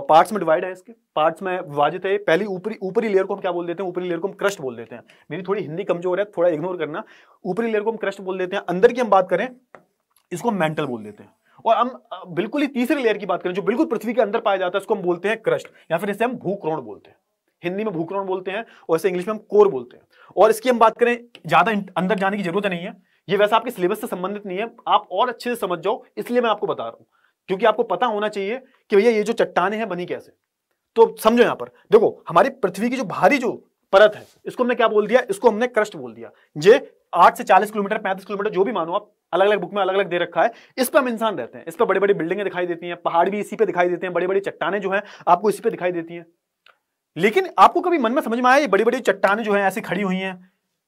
पार्ट्स में डिवाइड है इसके पार्ट्स में विभाजित है पहली ऊपरी ऊपरी लेयर को हम क्या बोल देते हैं ऊपरी लेयर को हम क्रस्ट बोल देते हैं मेरी थोड़ी हिंदी कमजोर है थोड़ा इग्नोर करना ऊपरी लेयर को हम क्रस्ट बोल देते हैं अंदर की हम बात करें इसको मेंटल बोल देते हैं और हम बिल्कुल ही तीसरे लेयर की बात करें जो बिल्कुल पृथ्वी के अंदर पाया जाता है उसको हम बोलते हैं क्रस्ट या फिर इसे हम भूक्रोण बोलते हैं हिंदी में भूक्रोण बोलते हैं और इसे इंग्लिश में हम कोर बोलते हैं और इसकी हम बात करें ज्यादा अंदर जाने की जरूरत नहीं है ये वैसे आपके सिलेबस से संबंधित नहीं है आप और अच्छे से समझ जाओ इसलिए मैं आपको बता रहा हूँ क्योंकि आपको पता होना चाहिए कि भैया ये जो चट्टाने हैं बनी कैसे तो समझो यहाँ पर देखो हमारी पृथ्वी की जो भारी जो परत है इसको हमने क्या बोल दिया इसको हमने क्रस्ट बोल दिया ये आठ से चालीस किलोमीटर पैंतीस किलोमीटर जो भी मानो आप अलग अलग बुक में अलग अलग दे रखा है इस पर हम इंसान रहते हैं इस पर बड़ी बड़ी बिल्डिंगें दिखाई देती हैं पहाड़ भी इसी पे दिखाई देते हैं बड़ी बड़ी चट्टाने जो है आपको इसी पे दिखाई देती है लेकिन आपको कभी मन में समझ में आया ये बड़ी बड़ी चट्टाने जो है ऐसी खड़ी हुई है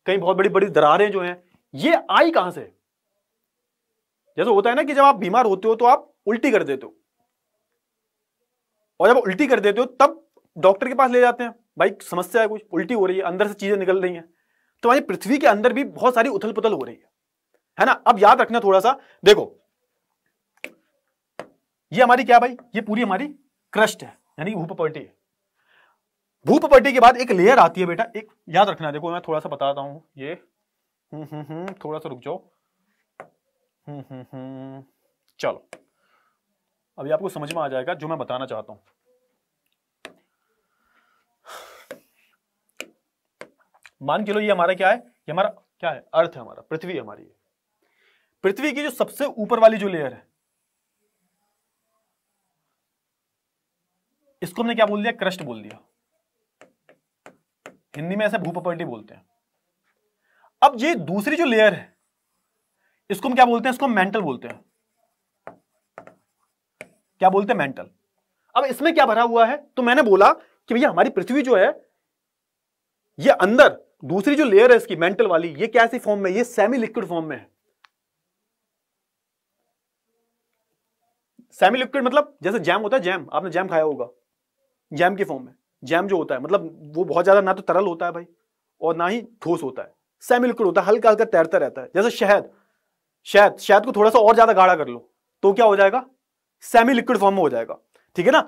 कहीं बहुत बड़ी बड़ी दरारें जो है ये आई कहां से जैसे होता है ना कि जब आप बीमार होते हो तो आप उल्टी कर देते हो और जब उल्टी कर देते हो तब डॉक्टर के पास ले जाते हैं भाई समस्या है कुछ उल्टी हो रही है अंदर से चीजें निकल रही हैं तो भाई पृथ्वी के अंदर भी बहुत सारी उथल पुथल हो रही है है ना अब याद रखना थोड़ा सा देखो ये हमारी क्या भाई ये पूरी हमारी क्रस्ट है यानी भूपपर्टी है भूपपर्टी के बाद एक लेयर आती है बेटा एक याद रखना देखो मैं थोड़ा सा बताता हूं ये हम्म हम्म हम्म थोड़ा सा रुक जाओ हम्म हम्म हम्म चलो अभी आपको समझ में आ जाएगा जो मैं बताना चाहता हूं मान के लो ये हमारा क्या है ये हमारा क्या है अर्थ है हमारा पृथ्वी हमारी है पृथ्वी की जो सबसे ऊपर वाली जो लेयर है इसको हमने क्या बोल दिया क्रस्ट बोल दिया हिंदी में ऐसे भूपपर्टी बोलते हैं अब ये दूसरी जो लेयर है इसको हम क्या बोलते हैं इसको मेंटल बोलते हैं क्या बोलते हैं मेंटल अब इसमें क्या भरा हुआ है तो मैंने बोला कि भैया हमारी पृथ्वी जो है ये अंदर दूसरी जो लेयर है इसकी मेंटल वाली ये कैसी फॉर्म में ये सेमी लिक्विड फॉर्म में है सेमी लिक्विड मतलब जैसे जैम होता है जैम आपने जैम खाया होगा जैम के फॉर्म में जैम जो होता है मतलब वो बहुत ज्यादा ना तो तरल होता है भाई और ना ही ठोस होता है सेमी लिक्विड होता है हल्का हल्का तैरता रहता है जैसे शहद शहद शहद को थोड़ा सा और ज्यादा गाढ़ा कर लो तो क्या हो जाएगा सेमी लिक्विड फॉर्म में हो जाएगा ठीक है ना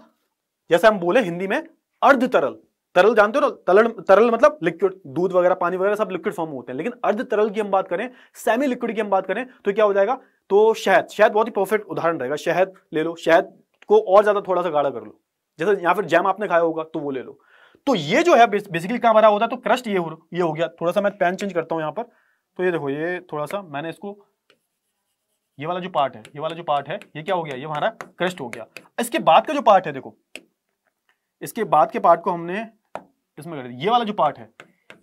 जैसे हम बोले हिंदी में अर्ध तरल तरल जानते हो ना तरल तरल मतलब लिक्विड दूध वगैरह पानी वगैरह सब लिक्विड फॉर्म होते हैं लेकिन अर्ध तरल की हम बात करें सेमी लिक्विड की हम बात करें तो क्या हो जाएगा तो शहद शहद बहुत ही परफेक्ट उदाहरण रहेगा शहद ले लो शहद को और ज्यादा थोड़ा सा गाढ़ा कर लो जैसे या फिर जैम आपने खाया होगा तो वो ले लो तो ये जो है बेसिकली क्या हमारा होता है तो क्रस्ट ये हो ये हो गया थोड़ा सा मैं पैन चेंज करता हूँ यहाँ पर तो ये देखो ये थोड़ा सा मैंने इसको ये वाला जो पार्ट है ये वाला जो पार्ट है ये क्या हो गया ये हमारा क्रस्ट हो गया इसके बाद का जो पार्ट है देखो इसके बाद के पार्ट को हमने किसमें कर ये वाला जो पार्ट है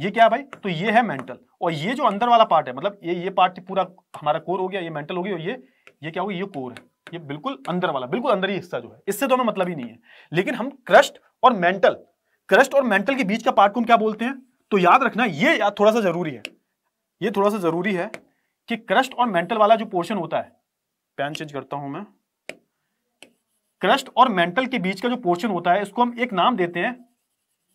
ये क्या है भाई तो ये है मेंटल और ये जो अंदर वाला पार्ट है मतलब ये ये पार्ट पूरा हमारा कोर हो गया ये मेंटल हो गया और ये ये क्या हो गया ये कोर है ये बिल्कुल अंदर वाला बिल्कुल अंदर ही हिस्सा जो है इससे तो हमें मतलब ही नहीं है लेकिन हम क्रस्ट और मेंटल क्रस्ट और मेंटल के बीच का पार्ट को हम क्या बोलते हैं तो याद रखना ये याद थोड़ा सा जरूरी है ये थोड़ा सा जरूरी है कि क्रस्ट और मेंटल वाला जो पोर्शन होता है पैन चेंज करता हूं मैं क्रस्ट और मेंटल के बीच का जो पोर्शन होता है इसको हम एक नाम देते हैं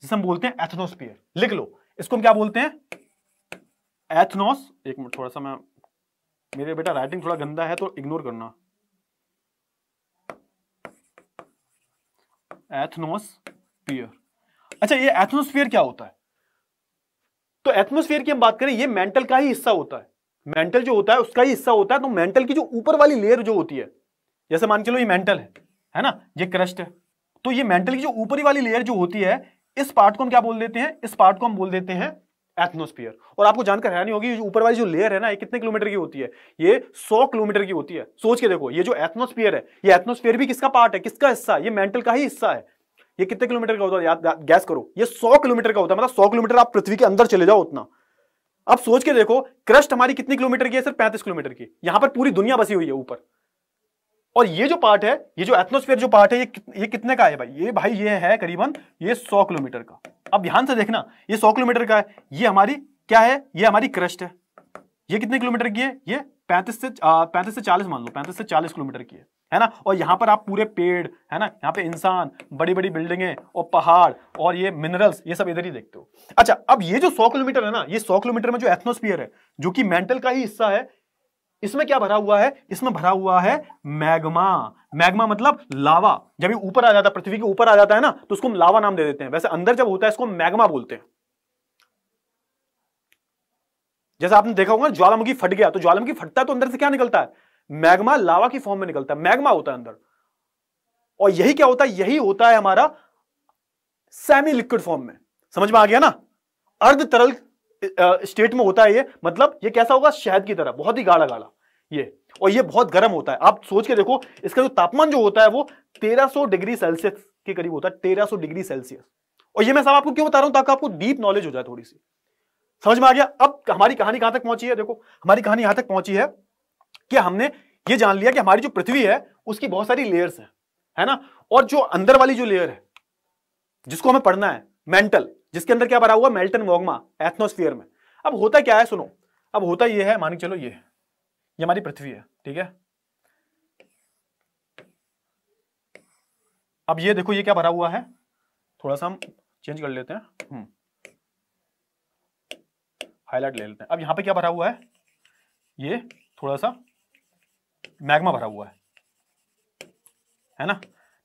जिसे हम बोलते हैं एथनोस्पियर लिख लो इसको हम क्या बोलते हैं एथनोस एक मिनट थोड़ा सा मैं मेरे बेटा राइटिंग थोड़ा गंदा है तो इग्नोर करना एथनोस्पियर अच्छा ये एथनोस्फियर क्या होता है तो एथनोस्फियर की हम बात करें ये मेंटल का ही हिस्सा होता है मेंटल जो होता है उसका ही हिस्सा होता है तो मेंटल की जो ऊपर वाली लेयर जो होती है जैसे मान के लो ये मेंटल है है ना ये क्रस्ट है तो ये मेंटल की जो ऊपरी वाली लेयर जो होती है इस पार्ट को हम क्या बोल देते हैं इस पार्ट को हम बोल देते हैं एथनोस्फियर और आपको जानकर हैरानी होगी ऊपर वाली जो लेयर है ना ये कितने किलोमीटर की होती है ये 100 किलोमीटर की होती है सोच के देखो ये जो एथनोस्फियर है ये एथनोस्फियर भी किसका पार्ट है किसका हिस्सा है ये मेंटल का ही हिस्सा है ये कितने किलोमीटर का होता है याद गैस करो ये 100 किलोमीटर का होता है मतलब 100 किलोमीटर आप पृथ्वी के अंदर चले जाओ उतना अब सोच के देखो क्रस्ट हमारी कितने किलोमीटर की है सर पैंतीस किलोमीटर की यहां पर पूरी दुनिया बसी हुई है ऊपर और ये जो पार्ट है ये जो एथनोस्फेयर जो पार्ट है ये ये कितने का है भाई ये भाई ये है करीबन ये सौ किलोमीटर का अब ध्यान से देखना ये सौ किलोमीटर का है ये हमारी क्या है ये हमारी क्रस्ट है ये कितने किलोमीटर की है ये पैंतीस से पैंतीस से चालीस मान लो पैंतीस से चालीस किलोमीटर की है है ना और यहाँ पर आप पूरे पेड़ है ना यहाँ पे इंसान बड़ी बड़ी बिल्डिंगे और पहाड़ और ये मिनरल्स ये सब इधर ही देखते हो अच्छा अब ये जो सौ किलोमीटर है ना ये सौ किलोमीटर में जो एथनोस्फियर है जो कि मेंटल का ही हिस्सा है इसमें क्या भरा हुआ है इसमें भरा हुआ है मैग्मा मैग्मा मतलब लावा जब ये ऊपर आ जाता है पृथ्वी के ऊपर आ जाता है ना तो उसको हम लावा नाम दे देते हैं वैसे अंदर जब होता है इसको मैग्मा बोलते हैं जैसे आपने देखा होगा ज्वालामुखी फट गया तो ज्वालामुखी फटता है तो अंदर से क्या निकलता है मैग्मा लावा की फॉर्म में निकलता है मैग्मा होता है अंदर और यही क्या होता है यही होता है हमारा सेमी लिक्विड फॉर्म में समझ में आ गया ना अर्ध तरल स्टेट में होता है ये मतलब ये कैसा होगा शहद की तरह बहुत ही गाढ़ा गाढ़ा ये और ये बहुत गर्म होता है आप सोच के देखो इसका जो तापमान जो होता है वो 1300 डिग्री सेल्सियस के करीब होता है 1300 डिग्री सेल्सियस और ये मैं सब आपको क्यों बता रहा हूं ताकि आपको डीप नॉलेज हो जाए थोड़ी सी समझ में आ गया अब हमारी कहानी कहां तक पहुंची है देखो हमारी कहानी यहां तक पहुंची है कि हमने ये जान लिया कि हमारी जो पृथ्वी है उसकी बहुत सारी लेयर्स है, है ना और जो अंदर वाली जो लेयर है जिसको हमें पढ़ना है मेंटल जिसके अंदर क्या भरा हुआ मेल्टन मोगमा एथनोस्फियर में अब होता क्या है सुनो अब होता यह है मान के चलो ये ये हमारी पृथ्वी है ठीक है अब ये देखो ये क्या भरा हुआ है थोड़ा सा हम चेंज कर लेते हैं हाईलाइट हम्म। ले लेते हैं अब यहां पे क्या भरा हुआ है ये थोड़ा सा मैग्मा भरा हुआ है है ना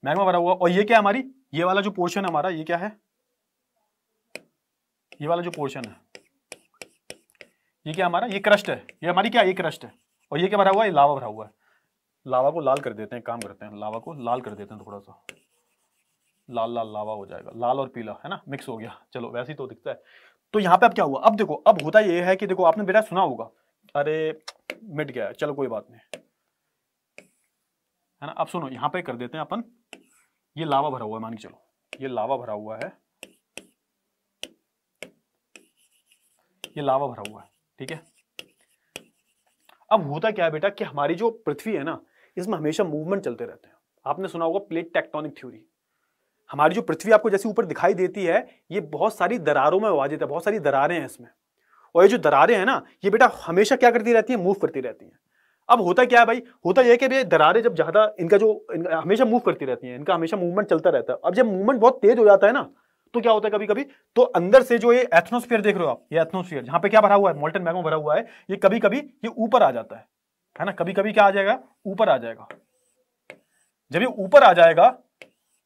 मैग्मा भरा हुआ और ये क्या हमारी ये वाला जो पोर्शन हमारा ये क्या है ये वाला जो पोर्शन है ये क्या हमारा ये क्रस्ट है ये हमारी क्या ये क्रस्ट है और ये क्या भरा हुआ है लावा भरा हुआ है लावा को लाल कर देते हैं काम करते हैं लावा को लाल कर देते हैं थोड़ा सा लाल लाल लावा हो जाएगा लाल और पीला है ना मिक्स हो गया चलो वैसे ही तो दिखता है तो यहाँ पे अब क्या हुआ अब देखो अब होता ये है कि देखो आपने बेटा सुना होगा अरे मिट गया चलो कोई बात नहीं है ना अब सुनो यहाँ पे कर देते हैं अपन ये लावा भरा हुआ है मान के चलो ये लावा भरा हुआ है ये लावा भरा हुआ है ठीक है अब होता क्या है बेटा कि हमारी जो पृथ्वी है ना इसमें हमेशा मूवमेंट चलते रहते हैं आपने सुना होगा प्लेट टेक्टोनिक थ्योरी हमारी जो पृथ्वी आपको जैसे ऊपर दिखाई देती है ये बहुत सारी दरारों में विभाजित है बहुत सारी दरारें हैं इसमें और ये जो दरारें हैं ना ये बेटा हमेशा क्या करती रहती है मूव करती रहती है अब होता क्या है भाई होता यह कि भाई दरारें जब ज्यादा इनका जो इनका हमेशा मूव करती रहती है इनका हमेशा मूवमेंट चलता रहता है अब जब मूवमेंट बहुत तेज हो जाता है ना तो क्या होता है कभी कभी तो अंदर से जो ये एथनोस्फियर देख रहे हो आप ये एथनोस्फियर जहां पे क्या भरा हुआ है मोल्टन मैगमा भरा हुआ है ये कभी कभी ये ऊपर आ जाता है है ना कभी कभी क्या आ जाएगा ऊपर आ जाएगा जब ये ऊपर आ जाएगा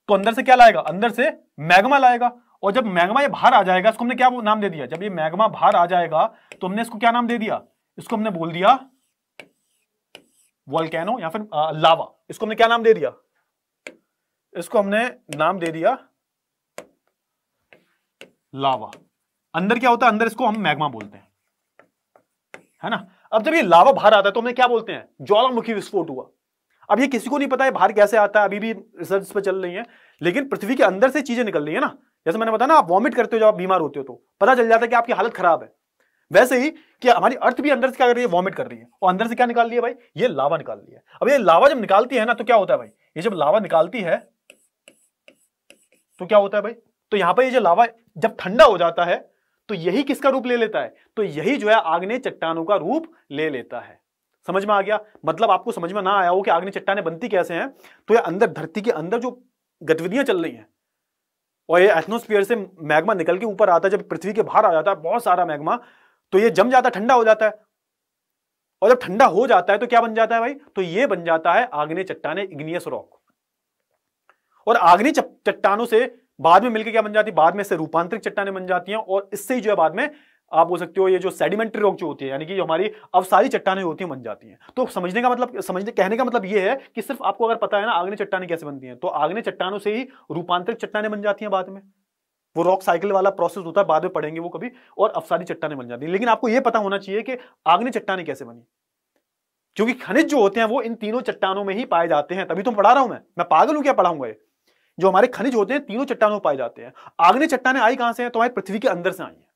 तो अंदर से क्या लाएगा अंदर से मैगमा लाएगा और जब मैगमा ये बाहर आ जाएगा इसको हमने क्या नाम दे दिया जब ये मैगमा बाहर आ जाएगा तो हमने इसको क्या नाम दे दिया इसको हमने बोल दिया वॉल्केनो या फिर लावा इसको हमने क्या नाम दे दिया इसको हमने नाम दे दिया लावा अंदर क्या होता है अंदर इसको हम मैग्मा बोलते हैं है ना अब जब ये लावा बाहर आता है तो हमें क्या बोलते हैं ज्वालामुखी विस्फोट हुआ अब ये किसी को नहीं पता है बाहर कैसे आता है अभी भी रिसर्च पर चल रही है लेकिन पृथ्वी के अंदर से चीजें निकल रही है ना जैसे मैंने बताया ना आप वॉमिट करते हो जब आप बीमार होते हो तो पता चल जाता है कि आपकी हालत खराब है वैसे ही कि हमारी अर्थ भी अंदर से क्या कर रही है वॉमिट कर रही है और अंदर से क्या निकाल रही है भाई ये लावा निकाल रही है अब ये लावा जब निकालती है ना तो क्या होता है भाई ये जब लावा निकालती है तो क्या होता है भाई तो यहां पर ये जो लावा जब ठंडा हो जाता है तो यही किसका रूप ले लेता है तो यही जो है आग्नेय चट्टानों का रूप ले लेता है समझ में आ गया मतलब आपको समझ में ना आया हो कि आग्नेय चट्टाने बनती कैसे हैं तो ये अंदर धरती के अंदर जो गतिविधियां चल रही हैं और ये एथनोस्फियर से मैग्मा निकल के ऊपर आता है जब पृथ्वी के बाहर आ जाता है बहुत सारा मैग्मा तो ये जम जाता है ठंडा हो जाता है और जब ठंडा हो जाता है तो क्या बन जाता है भाई तो ये बन जाता है आग्नेय चट्टाने इग्नियस रॉक और आग्नेय चट्टानों से बाद में मिलकर क्या बन जाती है बाद में से रूपांतरिक चट्टाने बन जाती हैं और इससे ही जो है बाद में आप बोल सकते हो ये जो सेडिमेंट्री रॉक जो होती है यानी कि जो हमारी अब सारी चट्टाने होती हैं बन जाती हैं तो समझने का मतलब समझने कहने का मतलब ये है कि सिर्फ आपको अगर पता है ना आग्ने चट्टाने कैसे बनती हैं तो आग्ने चट्टानों से ही रूपांतरिक चट्टाने बन जाती हैं बाद में वो रॉक साइकिल वाला प्रोसेस होता है बाद में पढ़ेंगे वो कभी और अफसारी चट्टाने बन जाती है लेकिन आपको ये पता होना चाहिए कि आग्ने चट्टाने कैसे बनी क्योंकि खनिज जो होते हैं वो इन तीनों चट्टानों में ही पाए जाते हैं तभी तो पढ़ा रहा हूं मैं मैं पागल हूं क्या पढ़ाऊंगा ये जो हमारे खनिज होते हैं तीनों चट्टानों में पाए जाते हैं आग्ने चट्टाने आई कहां से हैं तो हमारे पृथ्वी के अंदर से आई है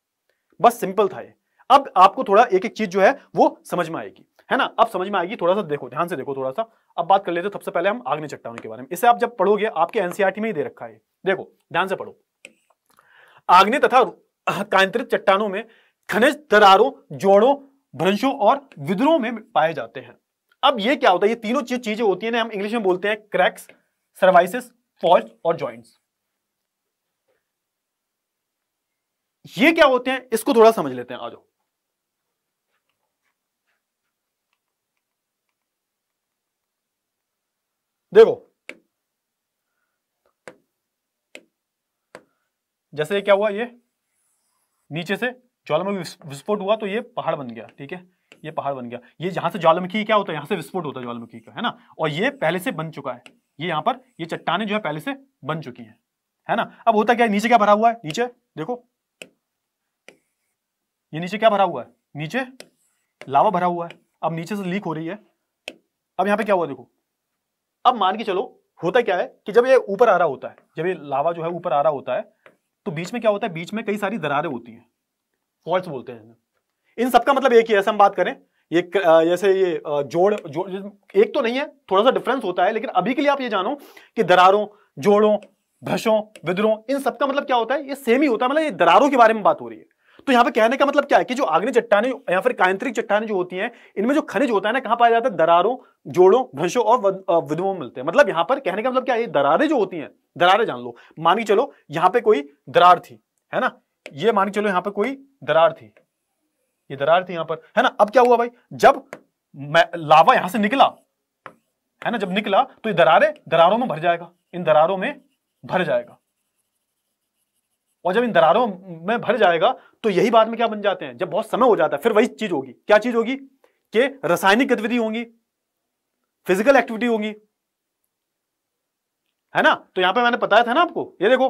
बस सिंपल था ये अब आपको थोड़ा एक एक चीज जो है वो समझ में आएगी है ना अब समझ में आएगी थोड़ा सा देखो ध्यान से देखो थोड़ा सा अब बात कर लेते सबसे पहले हम आग्ने चट्टानों के बारे में इसे आप जब पढ़ोगे आपके एनसीआरटी e में ही दे रखा है देखो ध्यान से पढ़ो आग्ने तथा कांतरित चट्टानों में खनिज दरारों जोड़ों भ्रंशों और विद्रोह में पाए जाते हैं अब ये क्या होता है ये तीनों चीजें होती है ना हम इंग्लिश में बोलते हैं क्रैक्स सर्वाइसिस फॉल्स और जॉइंट्स ये क्या होते हैं इसको थोड़ा समझ लेते हैं आ जाओ देखो जैसे क्या हुआ ये नीचे से ज्वालामुखी विस्फोट हुआ तो ये पहाड़ बन गया ठीक है ये पहाड़ बन गया ये जहां से ज्वालामुखी क्या होता है यहां से विस्फोट होता है ज्वालामुखी का है ना और ये पहले से बन चुका है ये यहाँ पर ये चट्टाने जो है पहले से बन चुकी हैं है ना अब होता क्या है नीचे क्या भरा हुआ है नीचे देखो ये नीचे क्या भरा हुआ है नीचे लावा भरा हुआ है अब नीचे से लीक हो रही है अब यहाँ पे क्या हुआ देखो अब मान के चलो होता क्या है कि जब ये ऊपर आ रहा होता है जब ये लावा जो है ऊपर आ रहा होता है तो बीच में क्या होता है बीच में कई सारी दरारें होती हैं फॉल्ट बोलते हैं इन सबका मतलब एक ही है हम बात करें ये जैसे ये जोड़ जोड़ एक तो नहीं है थोड़ा सा डिफरेंस होता है लेकिन अभी के लिए आप ये जानो कि दरारों जोड़ों भ्रशों विद्रोह इन सब का मतलब क्या होता है ये सेम ही होता है मतलब ये दरारों के बारे में बात हो रही है तो यहां पे कहने का मतलब क्या है कि जो आग्नि चट्टाने या फिर कायंत्रिक चट्टाने जो होती हैं इनमें जो खनिज होता है ना कहां पाया जाता है दरारों जोड़ों भ्रंशों और विधवों में मिलते हैं मतलब यहां पर कहने का मतलब क्या है दरारे जो होती हैं दरारे जान लो मान के चलो यहां पर कोई दरार थी है ना ये मान के चलो यहां पर कोई दरार थी ये दरार थी यहां पर है ना अब क्या हुआ भाई जब लावा यहां से निकला है ना जब निकला तो ये दरारे दरारों में भर जाएगा इन दरारों में भर जाएगा और जब इन दरारों में भर जाएगा तो यही बाद में क्या बन जाते हैं जब बहुत समय हो जाता है फिर वही चीज होगी क्या चीज होगी कि रासायनिक गतिविधि होंगी फिजिकल एक्टिविटी होगी है ना तो यहां पे मैंने बताया था ना आपको ये देखो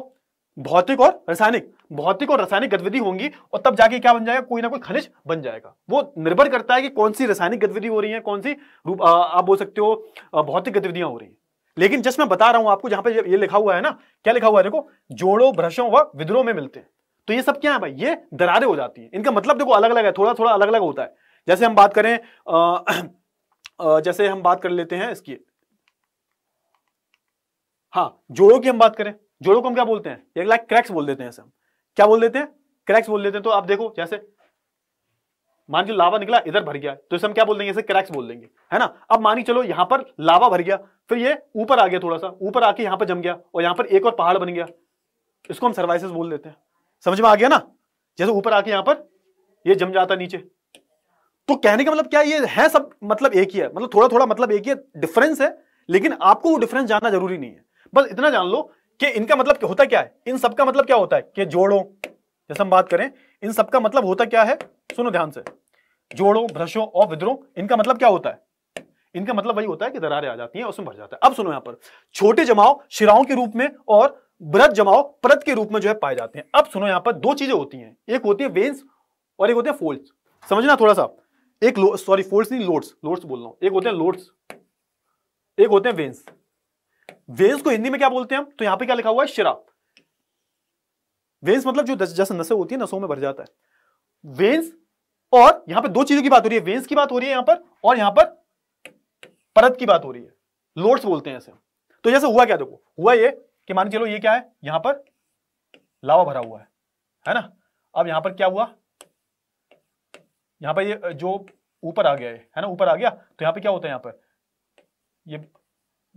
भौतिक और रासायनिक भौतिक और रासायनिक गतिविधि होंगी और तब जाके क्या बन जाएगा कोई ना कोई खनिज बन जाएगा वो निर्भर करता है कि कौन सी रासायनिक गतिविधि हो रही है कौन सी रूप आप बोल सकते हो भौतिक गतिविधियां हो रही है लेकिन जस्ट मैं बता रहा हूं आपको जहां पे ये लिखा हुआ है ना क्या लिखा हुआ है देखो जोड़ो भ्रशों व विद्रोह में मिलते हैं तो ये सब क्या है भाई ये दरारे हो जाती है इनका मतलब देखो अलग अलग है थोड़ा थोड़ा अलग अलग होता है जैसे हम बात करें [CLEARS THROAT] जैसे हम बात कर लेते हैं इसकी हाँ जोड़ों की हम बात करें जोड़ों को हम क्या बोलते हैं एक लाख क्रैक्स बोल देते हैं हम क्या बोल देते हैं क्रैक्स बोल देते हैं तो आप देखो जैसे मान लीजिए लावा निकला इधर भर गया तो इसे हम क्या बोल देंगे इसे क्रैक्स बोल देंगे है ना अब मानी चलो यहां पर लावा भर गया फिर ये ऊपर आ गया थोड़ा सा ऊपर आके यहां पर जम गया और यहां पर एक और पहाड़ बन गया इसको हम सर्वाइसेस बोल देते हैं समझ में आ गया ना जैसे ऊपर आके यहां पर ये जम जाता नीचे तो कहने का मतलब क्या ये है सब मतलब एक ही है मतलब थोड़ा थोड़ा मतलब एक ही है डिफरेंस है लेकिन आपको वो डिफरेंस जानना जरूरी नहीं है बस इतना जान लो कि इनका मतलब क्या होता क्या है इन सबका मतलब क्या होता है कि जोड़ो जैसे हम बात करें इन सबका मतलब होता क्या है सुनो ध्यान से जोड़ो भ्रशो और विद्रो इनका मतलब क्या होता है इनका मतलब वही होता है कि दरारें आ जाती हैं उसमें भर जाता है अब सुनो यहां पर छोटे जमाव शिराओं के रूप में और ब्रत जमाव परत के रूप में जो है पाए जाते हैं अब सुनो यहां पर दो चीजें होती हैं एक होती है वेन्स और एक होते हैं फोल्ड समझना थोड़ा सा एक सॉरी फोल्ड्स नहीं लोड्स लोड्स बोल रहा हूं एक होते हैं लोड्स एक होते हैं वेन्स वेन्स को हिंदी में क्या बोलते हैं तो यहां पे क्या लिखा हुआ है शिरा वेन्स मतलब जो जैसे नसें होती है नसों में भर जाता है वेन्स और यहां पर दो चीजों की बात हो रही है वेन्स की बात हो रही है यहां पर और यहां पर परत की बात हो रही है लोड्स बोलते हैं ऐसे तो जैसे हुआ क्या देखो हुआ ये कि मान चलो ये क्या है यहां पर लावा भरा हुआ है है ना अब यहां पर क्या हुआ यहां पर ये जो ऊपर आ गया है है ना ऊपर आ गया तो यहां पे क्या होता है यहां पर ये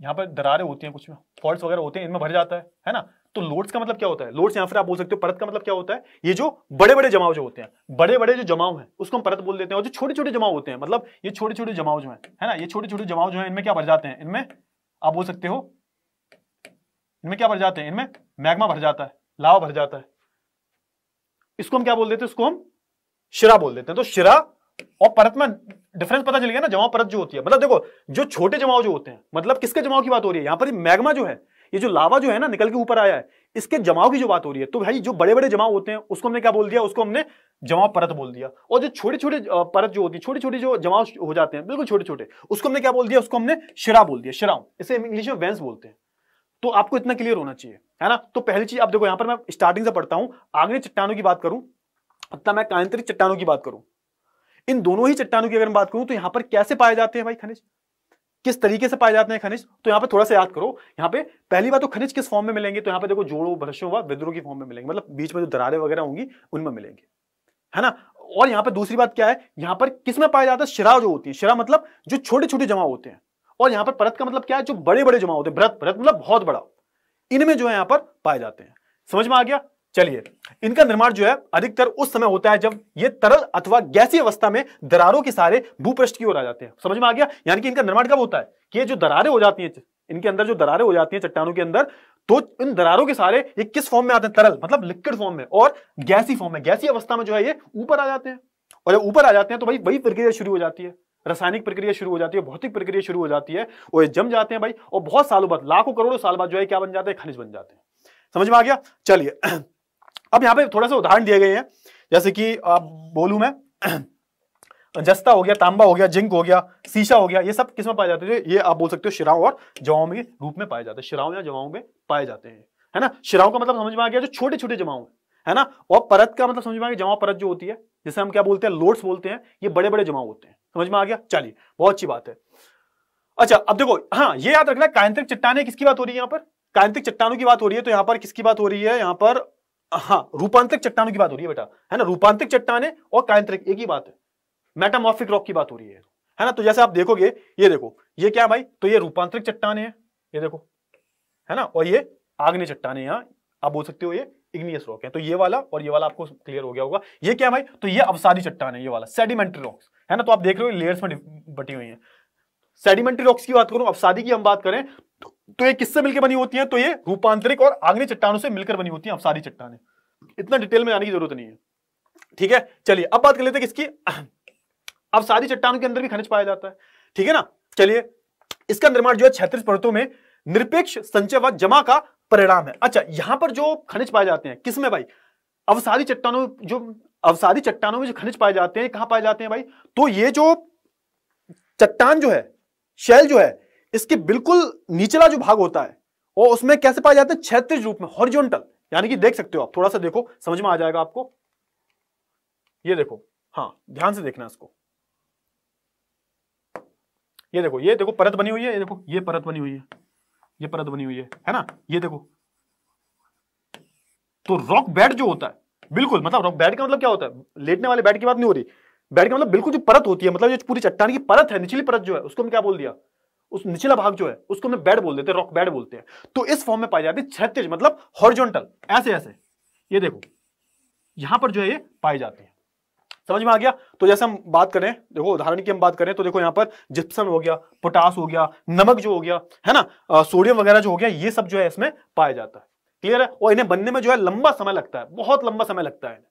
यहाँ पर दरारें होती हैं कुछ में फॉल्ट वगैरह होते हैं इनमें भर जाता है है ना तो लोड्स का मतलब क्या होता है लोड्स यहाँ पर आप बोल सकते हो परत का मतलब क्या होता है ये जो बड़े बड़े जमाव जो होते हैं बड़े बड़े जो जमाव है उसको हम परत बोल देते हैं और जो छोटे छोटे जमाव होते हैं मतलब ये छोटे छोटे जमाव जो है है ना ये छोटे छोटे जमाव जो है इनमें क्या भर जाते हैं इनमें आप बोल सकते हो इनमें क्या भर जाते हैं इनमें मैगमा भर जाता है लावा भर जाता है इसको हम क्या बोल देते हैं इसको हम शिरा बोल देते हैं तो शिरा और परत में डिफरेंस पता चल गया ना जमाव परत जो होती है मतलब देखो जो छोटे जमाव जो होते हैं मतलब किसके जमाव की बात हो रही है यहां पर मैग्मा जो है ये जो लावा जो है ना निकल के ऊपर आया है इसके जमाव की जो बात हो रही है तो भाई जो बड़े बड़े जमाव होते हैं उसको हमने क्या बोल दिया उसको हमने जमाव परत बोल दिया और जो छोटे छोटे परत जो होती है छोटे छोटे जो जमाव हो जाते हैं बिल्कुल छोटे छोटे उसको हमने क्या बोल दिया उसको हमने शिरा बोल दिया शिराव इसे इंग्लिश में वेंस बोलते हैं तो आपको इतना क्लियर होना चाहिए है ना तो पहली चीज आप देखो यहां पर मैं स्टार्टिंग से पढ़ता हूं आगे चट्टानों की बात करूं इतना मैं कायंत्रिक चट्टानों की बात करूं इन दोनों ही चट्टानों की अगर मैं बात करूं तो यहां पर कैसे पाए जाते हैं भाई खनिज किस तरीके से पाए जाते हैं खनिज तो यहां पर थोड़ा सा याद करो यहाँ पे पहली बात तो खनिज किस फॉर्म में मिलेंगे तो यहां पर देखो जोड़ो भ्रशों हुआ विद्रोह की फॉर्म में मिलेंगे मतलब बीच में जो दरारें वगैरह होंगी उनमें मिलेंगे है ना और यहाँ पर दूसरी बात क्या है यहाँ पर किस में पाया जाता है शिरा जो होती है शिरा मतलब जो छोटे छोटे जमा होते हैं और यहाँ पर परत का मतलब क्या है जो बड़े बड़े जमा होते हैं भ्रत भ्रत मतलब बहुत बड़ा इनमें जो है यहां पर पाए जाते हैं समझ में आ गया चलिए इनका निर्माण जो है अधिकतर उस समय होता है जब ये तरल अथवा गैसीय अवस्था में दरारों के सारे भूपृष्ठ की ओर आ जाते हैं समझ में आ गया यानी कि इनका निर्माण कब होता है कि ये जो दरारें हो जाती हैं इनके अंदर जो दरारें हो जाती हैं चट्टानों के अंदर तो इन दरारों के सारे ये किस फॉर्म में आते हैं तरल मतलब लिक्विड फॉर्म में और गैसी फॉर्म में गैसी अवस्था में जो है ये ऊपर आ जाते हैं और जब ऊपर आ जाते हैं तो भाई वही प्रक्रिया शुरू हो जाती है रासायनिक प्रक्रिया शुरू हो जाती है भौतिक प्रक्रिया शुरू हो जाती है और ये जम जाते हैं भाई और बहुत सालों बाद लाखों करोड़ों साल बाद जो है क्या बन जाते हैं खनिज बन जाते हैं समझ में आ गया चलिए अब यहाँ पे थोड़ा सा उदाहरण दिए गए हैं जैसे कि आप बोलू मैं [CLEARS THROAT] जस्ता हो गया तांबा हो गया जिंक हो गया शीशा हो गया ये सब किस में पाए जाते हैं ये आप बोल सकते हो शिराओं और जवाओं में रूप में पाए जाते हैं शिराओं या जवाओं में पाए जाते हैं है ना शिराओं का मतलब समझ में आ गया जो छोटे छोटे जमाओं है ना और परत का मतलब समझ में आ गया जमा परत जो होती है जिसे हम क्या बोलते हैं लोड्स बोलते हैं ये बड़े बड़े जमाव होते हैं समझ में आ गया चलिए बहुत अच्छी बात है अच्छा अब देखो हाँ ये याद रखना कायंत्रिक चट्टाने किसकी बात हो रही है यहाँ पर कायंत्रिक चट्टानों की बात हो रही है तो यहाँ पर किसकी बात हो रही है यहाँ पर हाँ रूपांतरिक चट्टानों की बात हो रही है बेटा है ना रूपांतरिक चट्टाने और कायंत्रिक एक ही बात है मेटामॉर्फिक रॉक की बात हो रही है है ना तो जैसे आप देखोगे ये देखो ये क्या भाई तो ये रूपांतरिक चट्टाने हैं ये देखो है ना और ये आग्नेय चट्टाने यहाँ आप बोल सकते हो ये इग्नियस रॉक है तो ये वाला और ये वाला आपको क्लियर हो गया होगा ये क्या भाई तो ये अवसादी चट्टान है ये वाला सेडिमेंट्री रॉक्स है ना तो आप देख रहे हो लेयर्स में बटी हुई है सेडिमेंट्री रॉक्स की बात करूं अवसादी की हम बात करें तो ये किससे मिलकर बनी होती है तो ये रूपांतरिक और आग्नि चट्टानों से मिलकर बनी होती है अब सारी चट्टाने इतना डिटेल में आने की जरूरत नहीं है ठीक है चलिए अब बात कर लेते हैं किसकी अब सारी चट्टानों के अंदर भी खनिज पाया जाता है ठीक है ना चलिए इसका निर्माण जो है छत्तीस पर्वतों में निरपेक्ष संचय व जमा का परिणाम है अच्छा यहां पर जो खनिज पाए जाते हैं किसमें भाई अवसादी चट्टानों जो अवसादी चट्टानों में जो खनिज पाए जाते हैं कहां पाए जाते हैं भाई तो ये जो चट्टान जो है शैल जो है इसके बिल्कुल निचला जो भाग होता है और उसमें कैसे पाए जाते हैं क्षेत्रीय रूप में हॉरिजॉन्टल यानी कि देख सकते हो आप थोड़ा सा देखो समझ में आ जाएगा आपको ये देखो हाँ ध्यान से देखना इसको ये देखो ये देखो परत बनी हुई है ये देखो ये परत बनी हुई है ये परत बनी हुई है है ना ये देखो तो रॉक बेड जो होता है बिल्कुल मतलब रॉक बेड का मतलब क्या होता है लेटने वाले बेड की बात नहीं हो रही बेड का मतलब बिल्कुल जो परत होती है मतलब जो पूरी चट्टान की परत है निचली परत जो है उसको हम क्या बोल दिया उस निचला भाग जो है उसको हम बेड बोल देते हैं रॉक बेड बोलते हैं तो इस फॉर्म में पाई जाती है छत्तीस मतलब हॉरिजॉन्टल ऐसे ऐसे ये देखो यहां पर जो है ये पाए जाते हैं समझ में आ गया तो जैसे हम बात करें देखो उदाहरण की हम बात करें तो देखो यहाँ पर जिप्सम हो गया पोटास हो गया नमक जो हो गया है ना आ, सोडियम वगैरह जो हो गया ये सब जो है इसमें पाया जाता है क्लियर है और इन्हें बनने में जो है लंबा समय लगता है बहुत लंबा समय लगता है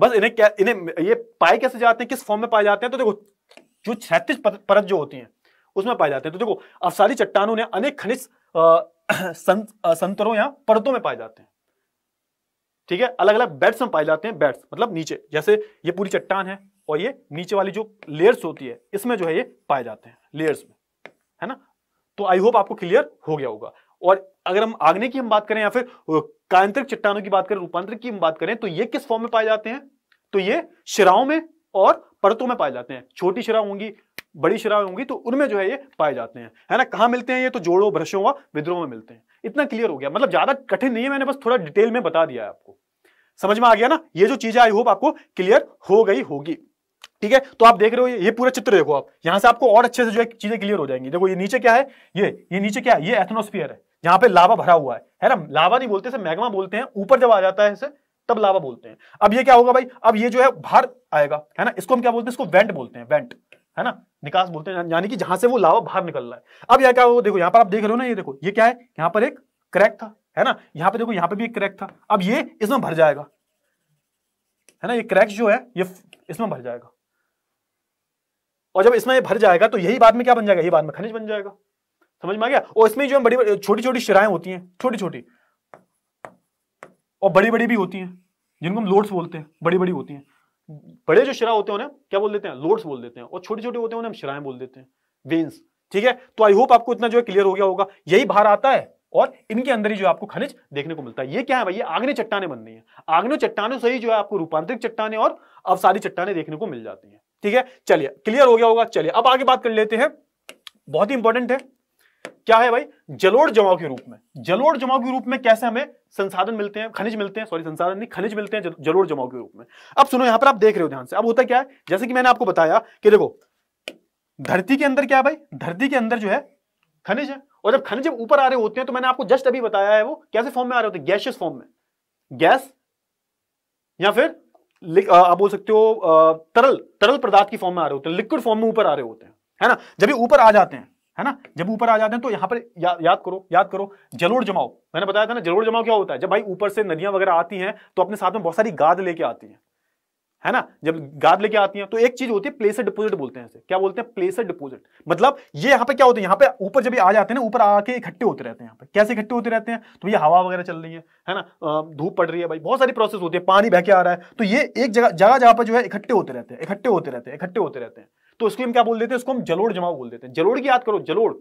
बस इन्हें क्या इन्हें ये पाए कैसे जाते हैं किस फॉर्म में पाए जाते हैं तो देखो जो छत्तीस परत जो होती है उसमें पाए जाते हैं तो देखो अफसारी चट्टानों ने अनेक खनिज [CLEARS THROAT] संतरों या परतों में पाए जाते हैं ठीक है अलग अलग बेड्स में पाए जाते हैं बेड्स मतलब नीचे जैसे ये पूरी चट्टान है और ये नीचे वाली जो लेयर्स होती है इसमें जो है ये पाए जाते हैं लेयर्स में है ना तो आई होप आपको क्लियर हो गया होगा और अगर हम आग्ने की हम बात करें या फिर कायंत्रिक चट्टानों की बात करें रूपांतरिक की हम बात करें तो ये किस फॉर्म में पाए जाते हैं तो ये शिराओं में और परतों में पाए जाते हैं छोटी शिरा होंगी बड़ी शराब होंगी तो उनमें जो है ये पाए जाते हैं है ना कहाँ मिलते हैं ये तो जोड़ों भ्रशों व विद्रोह में मिलते हैं इतना क्लियर हो गया मतलब ज्यादा कठिन नहीं है मैंने बस थोड़ा डिटेल में बता दिया है आपको समझ में आ गया ना ये जो चीजें आई होप आपको क्लियर हो गई होगी ठीक है तो आप देख रहे हो ये, पूरा चित्र देखो आप यहां से आपको और अच्छे से जो है चीजें क्लियर हो जाएंगी देखो ये नीचे क्या है ये ये नीचे क्या है ये एथनोस्फियर है यहाँ पे लावा भरा हुआ है है ना लावा नहीं बोलते मैगमा बोलते हैं ऊपर जब आ जाता है इसे तब लावा बोलते हैं अब ये क्या होगा भाई अब ये जो है बाहर आएगा है ना इसको हम क्या बोलते हैं इसको वेंट बोलते हैं वेंट है ना निकास बोलते हैं यानी कि जहां से वो लावा बाहर निकल रहा है अब यहाँ क्या वो देखो यहाँ पर आप देख रहे हो ना ये देखो ये क्या है यहाँ पर एक क्रैक था है ना यहाँ पे देखो यहाँ पे भी एक क्रैक था अब ये इसमें भर जाएगा है ना ये क्रैक जो है ये इसमें भर जाएगा और जब इसमें भर जाएगा तो यही बाद में क्या बन जाएगा यही बाद में खनिज बन जाएगा समझ में आ गया और इसमें जो है बड़ी छोटी छोटी शिराएं होती हैं छोटी छोटी और बड़ी बड़ी भी होती हैं जिनको हम लोड्स बोलते हैं बड़ी बड़ी होती हैं बड़े जो शिरा होते हैं उन्हें क्या बोल देते हैं लोड्स बोल देते हैं और छोटे छोटे होते हैं उन्हें हम शिराएं बोल देते हैं वेन्स ठीक है तो आई होप आपको इतना जो है क्लियर हो गया होगा यही बाहर आता है और इनके अंदर ही जो आपको खनिज देखने को मिलता है ये क्या है भाई ये आग्ने चट्टाने बन रही है आग्नेय चट्टानों से ही जो है आपको रूपांतरिक चट्टाने और अवसारी चट्टाने देखने को मिल जाती है ठीक है चलिए क्लियर हो गया होगा चलिए अब आगे बात कर लेते हैं बहुत ही इंपॉर्टेंट है क्या है भाई जलोड़ जमाव के रूप में जलोड़ जमाव के रूप में कैसे हमें संसाधन मिलते हैं खनिज मिलते हैं सॉरी संसाधन नहीं खनिज मिलते हैं जलोड़ जमाव के रूप में अब सुनो यहां पर आप देख रहे हो ध्यान से अब होता क्या है जैसे कि मैंने आपको बताया कि देखो धरती के अंदर क्या है भाई धरती के अंदर जो है खनिज है और जब खनिज जब ऊपर आ रहे होते हैं तो मैंने आपको जस्ट अभी बताया है वो कैसे फॉर्म में आ रहे होते हैं गैशियस फॉर्म में गैस या फिर आप बोल सकते हो तरल तरल पदार्थ की फॉर्म में आ रहे होते हैं लिक्विड फॉर्म में ऊपर आ रहे होते हैं है ना जब ये ऊपर आ जाते हैं है ना जब ऊपर आ जाते हैं तो यहाँ पर या, याद करो याद करो जलोड़ जमाओ मैंने बताया था ना जलोड़ जमाओ क्या होता है जब भाई ऊपर से नदियां वगैरह आती हैं तो अपने साथ में बहुत सारी गाद लेके आती हैं है ना जब गाद लेके आती हैं तो एक चीज होती है प्लेसर डिपोजिट बोलते हैं क्या बोलते हैं प्लेसर डिपोजिट मतलब ये यहाँ पे क्या होता है यहाँ पे ऊपर जब आ जाते हैं ना ऊपर आके इकट्ठे होते रहते हैं यहाँ पे कैसे इकट्ठे होते रहते हैं तो ये हवा वगैरह चल रही है है ना धूप पड़ रही है भाई बहुत सारी प्रोसेस होती है पानी बह के आ रहा है तो ये एक जगह जगह जगह पर जो है इकट्ठे होते रहते हैं इकट्ठे होते रहते हैं इकट्ठे होते रहते हैं तो उसको हम क्या बोल देते हैं उसको हम जलोड़ जमाव बोल देते हैं जलोड़ की याद करो जलोड़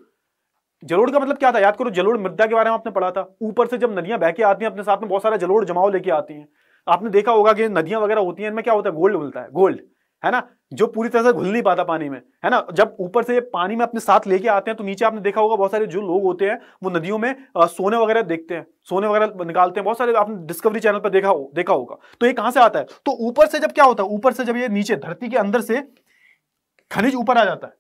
जलोड़ का मतलब क्या था याद करो जलोड़ मृदा के बारे में आपने पढ़ा था ऊपर से जब नदियां बह के आती हैं अपने साथ में बहुत सारा जलोड़ जमाव लेके आती हैं आपने देखा होगा कि नदियां वगैरह होती हैं इनमें क्या होता है गोल्ड मिलता है गोल्ड है ना जो पूरी तरह से घुल नहीं पाता पानी में है ना जब ऊपर से ये पानी में अपने साथ लेके आते हैं तो नीचे आपने देखा होगा बहुत सारे जो लोग होते हैं वो नदियों में सोने वगैरह देखते हैं सोने वगैरह निकालते हैं बहुत सारे आपने डिस्कवरी चैनल पर देखा हो देखा होगा तो ये कहां से आता है तो ऊपर से जब क्या होता है ऊपर से जब ये नीचे धरती के अंदर से खनिज ऊपर आ जाता है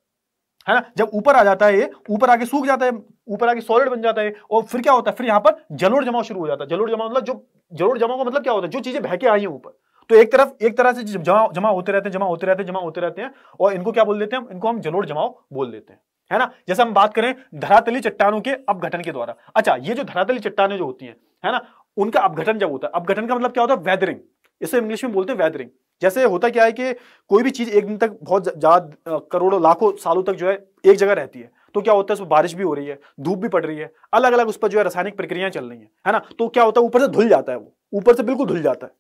है ना जब ऊपर आ जाता है ये ऊपर आके सूख जाता है ऊपर आके सॉलिड बन जाता है और फिर क्या होता है फिर यहाँ पर जलोड़ जमाव शुरू हो जाता है जलोड़ जमाव मतलब जो जलोड़ जमाव का मतलब क्या होता है जो चीजें बहके आई हैं ऊपर तो एक तरफ एक तरह से जमा जमा होते रहते हैं जमा होते रहते हैं जमा होते रहते हैं और इनको क्या बोल देते हैं इनको हम जलोड़ जमाव बोल देते हैं है ना जैसे हम बात करें धरातली चट्टानों के अपघटन के द्वारा अच्छा ये जो धरातली चट्टानें जो होती हैं है ना उनका अपघटन जब होता है अपघटन का मतलब क्या होता है वेदरिंग इसे इंग्लिश में बोलते हैं वेदरिंग जैसे होता क्या है कि कोई भी चीज़ एक दिन तक बहुत ज़्यादा करोड़ों लाखों सालों तक जो है एक जगह रहती है तो क्या होता है उसमें बारिश भी हो रही है धूप भी पड़ रही है अलग अलग उस पर जो है रासायनिक प्रक्रियाएं चल रही है है ना तो क्या होता है ऊपर से धुल जाता है वो ऊपर से बिल्कुल धुल जाता है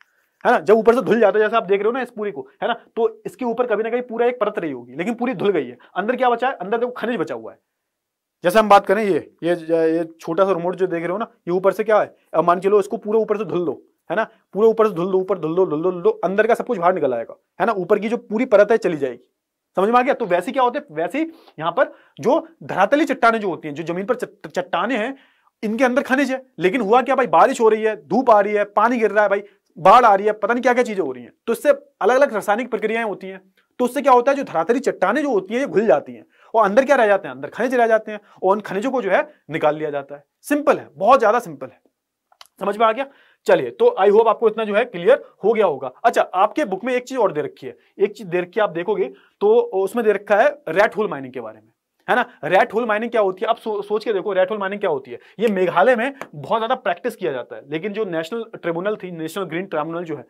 है ना जब ऊपर से धुल जाता है जैसे आप देख रहे हो ना इस पूरी को है ना तो इसके ऊपर कभी ना कभी पूरा एक परत रही होगी लेकिन पूरी धुल गई है अंदर क्या बचा है अंदर देखो खनिज बचा हुआ है जैसे हम बात करें ये ये ये छोटा सा रिमोट जो देख रहे हो ना ये ऊपर से क्या है मान के लो इसको पूरा ऊपर से धुल दो है ना पूरे ऊपर से धुल दो ऊपर धुल दो धुल दो धुल दो अंदर का सब कुछ बाहर निकल आएगा है ना ऊपर की जो पूरी परत है चली जाएगी समझ में आ गया तो वैसे क्या होते हैं वैसे यहाँ पर जो धरातली चट्टाने जो होती हैं जो जमीन पर चट्टाने हैं इनके अंदर खनिज है लेकिन हुआ क्या भाई बारिश हो रही है धूप आ रही है पानी गिर रहा है भाई बाढ़ आ रही है पता नहीं क्या क्या चीजें हो रही हैं तो इससे अलग अलग रासायनिक प्रक्रियाएं होती हैं तो उससे क्या होता है जो धरातली चट्टाने जो होती हैं ये घुल जाती हैं और अंदर क्या रह जाते हैं अंदर खनिज रह जाते हैं और उन खनिजों को जो है निकाल लिया जाता है सिंपल है बहुत ज्यादा सिंपल है समझ में आ गया चलिए तो आई होप आपको इतना जो है क्लियर हो गया होगा अच्छा आपके बुक में एक चीज और दे रखी है एक चीज दे रखी आप देखोगे तो उसमें दे रखा है रेट होल माइनिंग के बारे में है ना रेट होल माइनिंग क्या होती है आप सो, सोच के देखो रेट होल माइनिंग क्या होती है ये मेघालय में बहुत ज्यादा प्रैक्टिस किया जाता है लेकिन जो नेशनल ट्रिब्यूनल थी नेशनल ग्रीन ट्रिब्यूनल जो है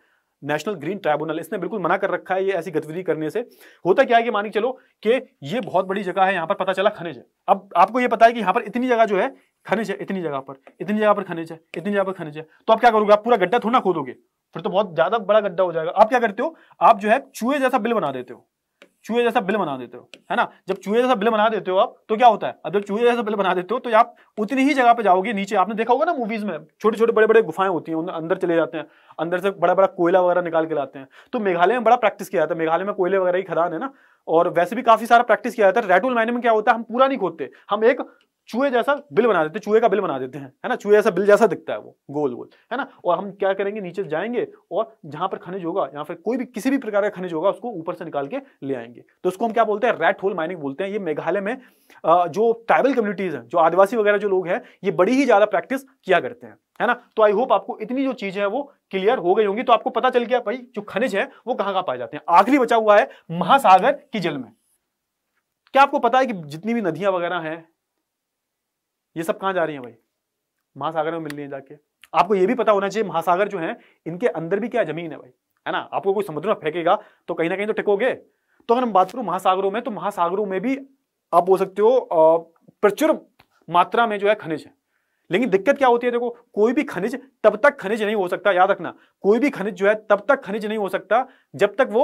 नेशनल ग्रीन ट्राइब्यूनल इसने बिल्कुल मना कर रखा है ये ऐसी गतिविधि करने से होता क्या है कि मान के चलो कि ये बहुत बड़ी जगह है यहाँ पर पता चला खनिज है अब आपको ये पता है कि यहाँ पर इतनी जगह जो है खनिज है इतनी जगह पर इतनी जगह पर खनिज है इतनी जगह पर खनिज है तो आप क्या करोगे आप पूरा गड्ढा थोड़ा खोदोगे फिर तो बहुत ज्यादा बड़ा गड्ढा हो जाएगा आप क्या करते हो आप जो है चूहे जैसा बिल बना देते हो चूहे जैसा बिल बना देते हो है ना जब चूहे जैसा बिल बना देते हो आप तो क्या होता है अब जब चूहे जैसा बिल बना देते हो तो आप उतनी ही जगह पे जाओगे नीचे आपने देखा होगा ना मूवीज में छोटे छोटे बड़े बड़े गुफाएं होती हैं अंदर चले जाते हैं अंदर से बड़ा बड़ा कोयला वगैरह निकाल के लाते हैं तो मेघालय में बड़ा प्रैक्टिस किया जाता है मेघालय में कोयले वगैरह ही खदान है ना और वैसे भी काफी सारा प्रैक्टिस किया जाता है रेडोल माइनिंग में क्या होता है हम पूरा नहीं खोदते हम एक चूहे जैसा बिल बना देते हैं चूहे का बिल बना देते हैं है ना चूहे जैसा बिल जैसा दिखता है वो गोल गोल है ना और हम क्या करेंगे नीचे जाएंगे और जहां पर खनिज होगा यहाँ फिर कोई भी किसी भी प्रकार का खनिज होगा उसको ऊपर से निकाल के ले आएंगे तो उसको हम क्या बोलते हैं रेड होल माइनिंग बोलते हैं ये मेघालय में जो ट्राइबल कम्युनिटीज हैं जो आदिवासी वगैरह जो लोग हैं ये बड़ी ही ज्यादा प्रैक्टिस किया करते हैं है ना तो आई होप आपको इतनी जो चीजें हैं वो क्लियर हो गई होंगी तो आपको पता चल गया भाई जो खनिज है वो कहाँ कहाँ पाए जाते हैं आखिरी बचा हुआ है महासागर की जल में क्या आपको पता है कि जितनी भी नदियां वगैरह हैं ये सब कहाँ जा रही हैं भाई महासागर में मिल रही है जाके आपको ये भी पता होना चाहिए महासागर जो है इनके अंदर भी क्या जमीन है भाई है ना आपको कोई समुद्र में फेंकेगा तो कहीं ना कहीं तो टिकोगे तो अगर हम बात करूं महासागरों में तो महासागरों में भी आप बोल सकते हो प्रचुर मात्रा में जो है खनिज है लेकिन दिक्कत क्या होती है देखो कोई भी खनिज तब तक खनिज नहीं हो सकता याद रखना कोई भी खनिज जो है तब तक खनिज नहीं हो सकता जब तक वो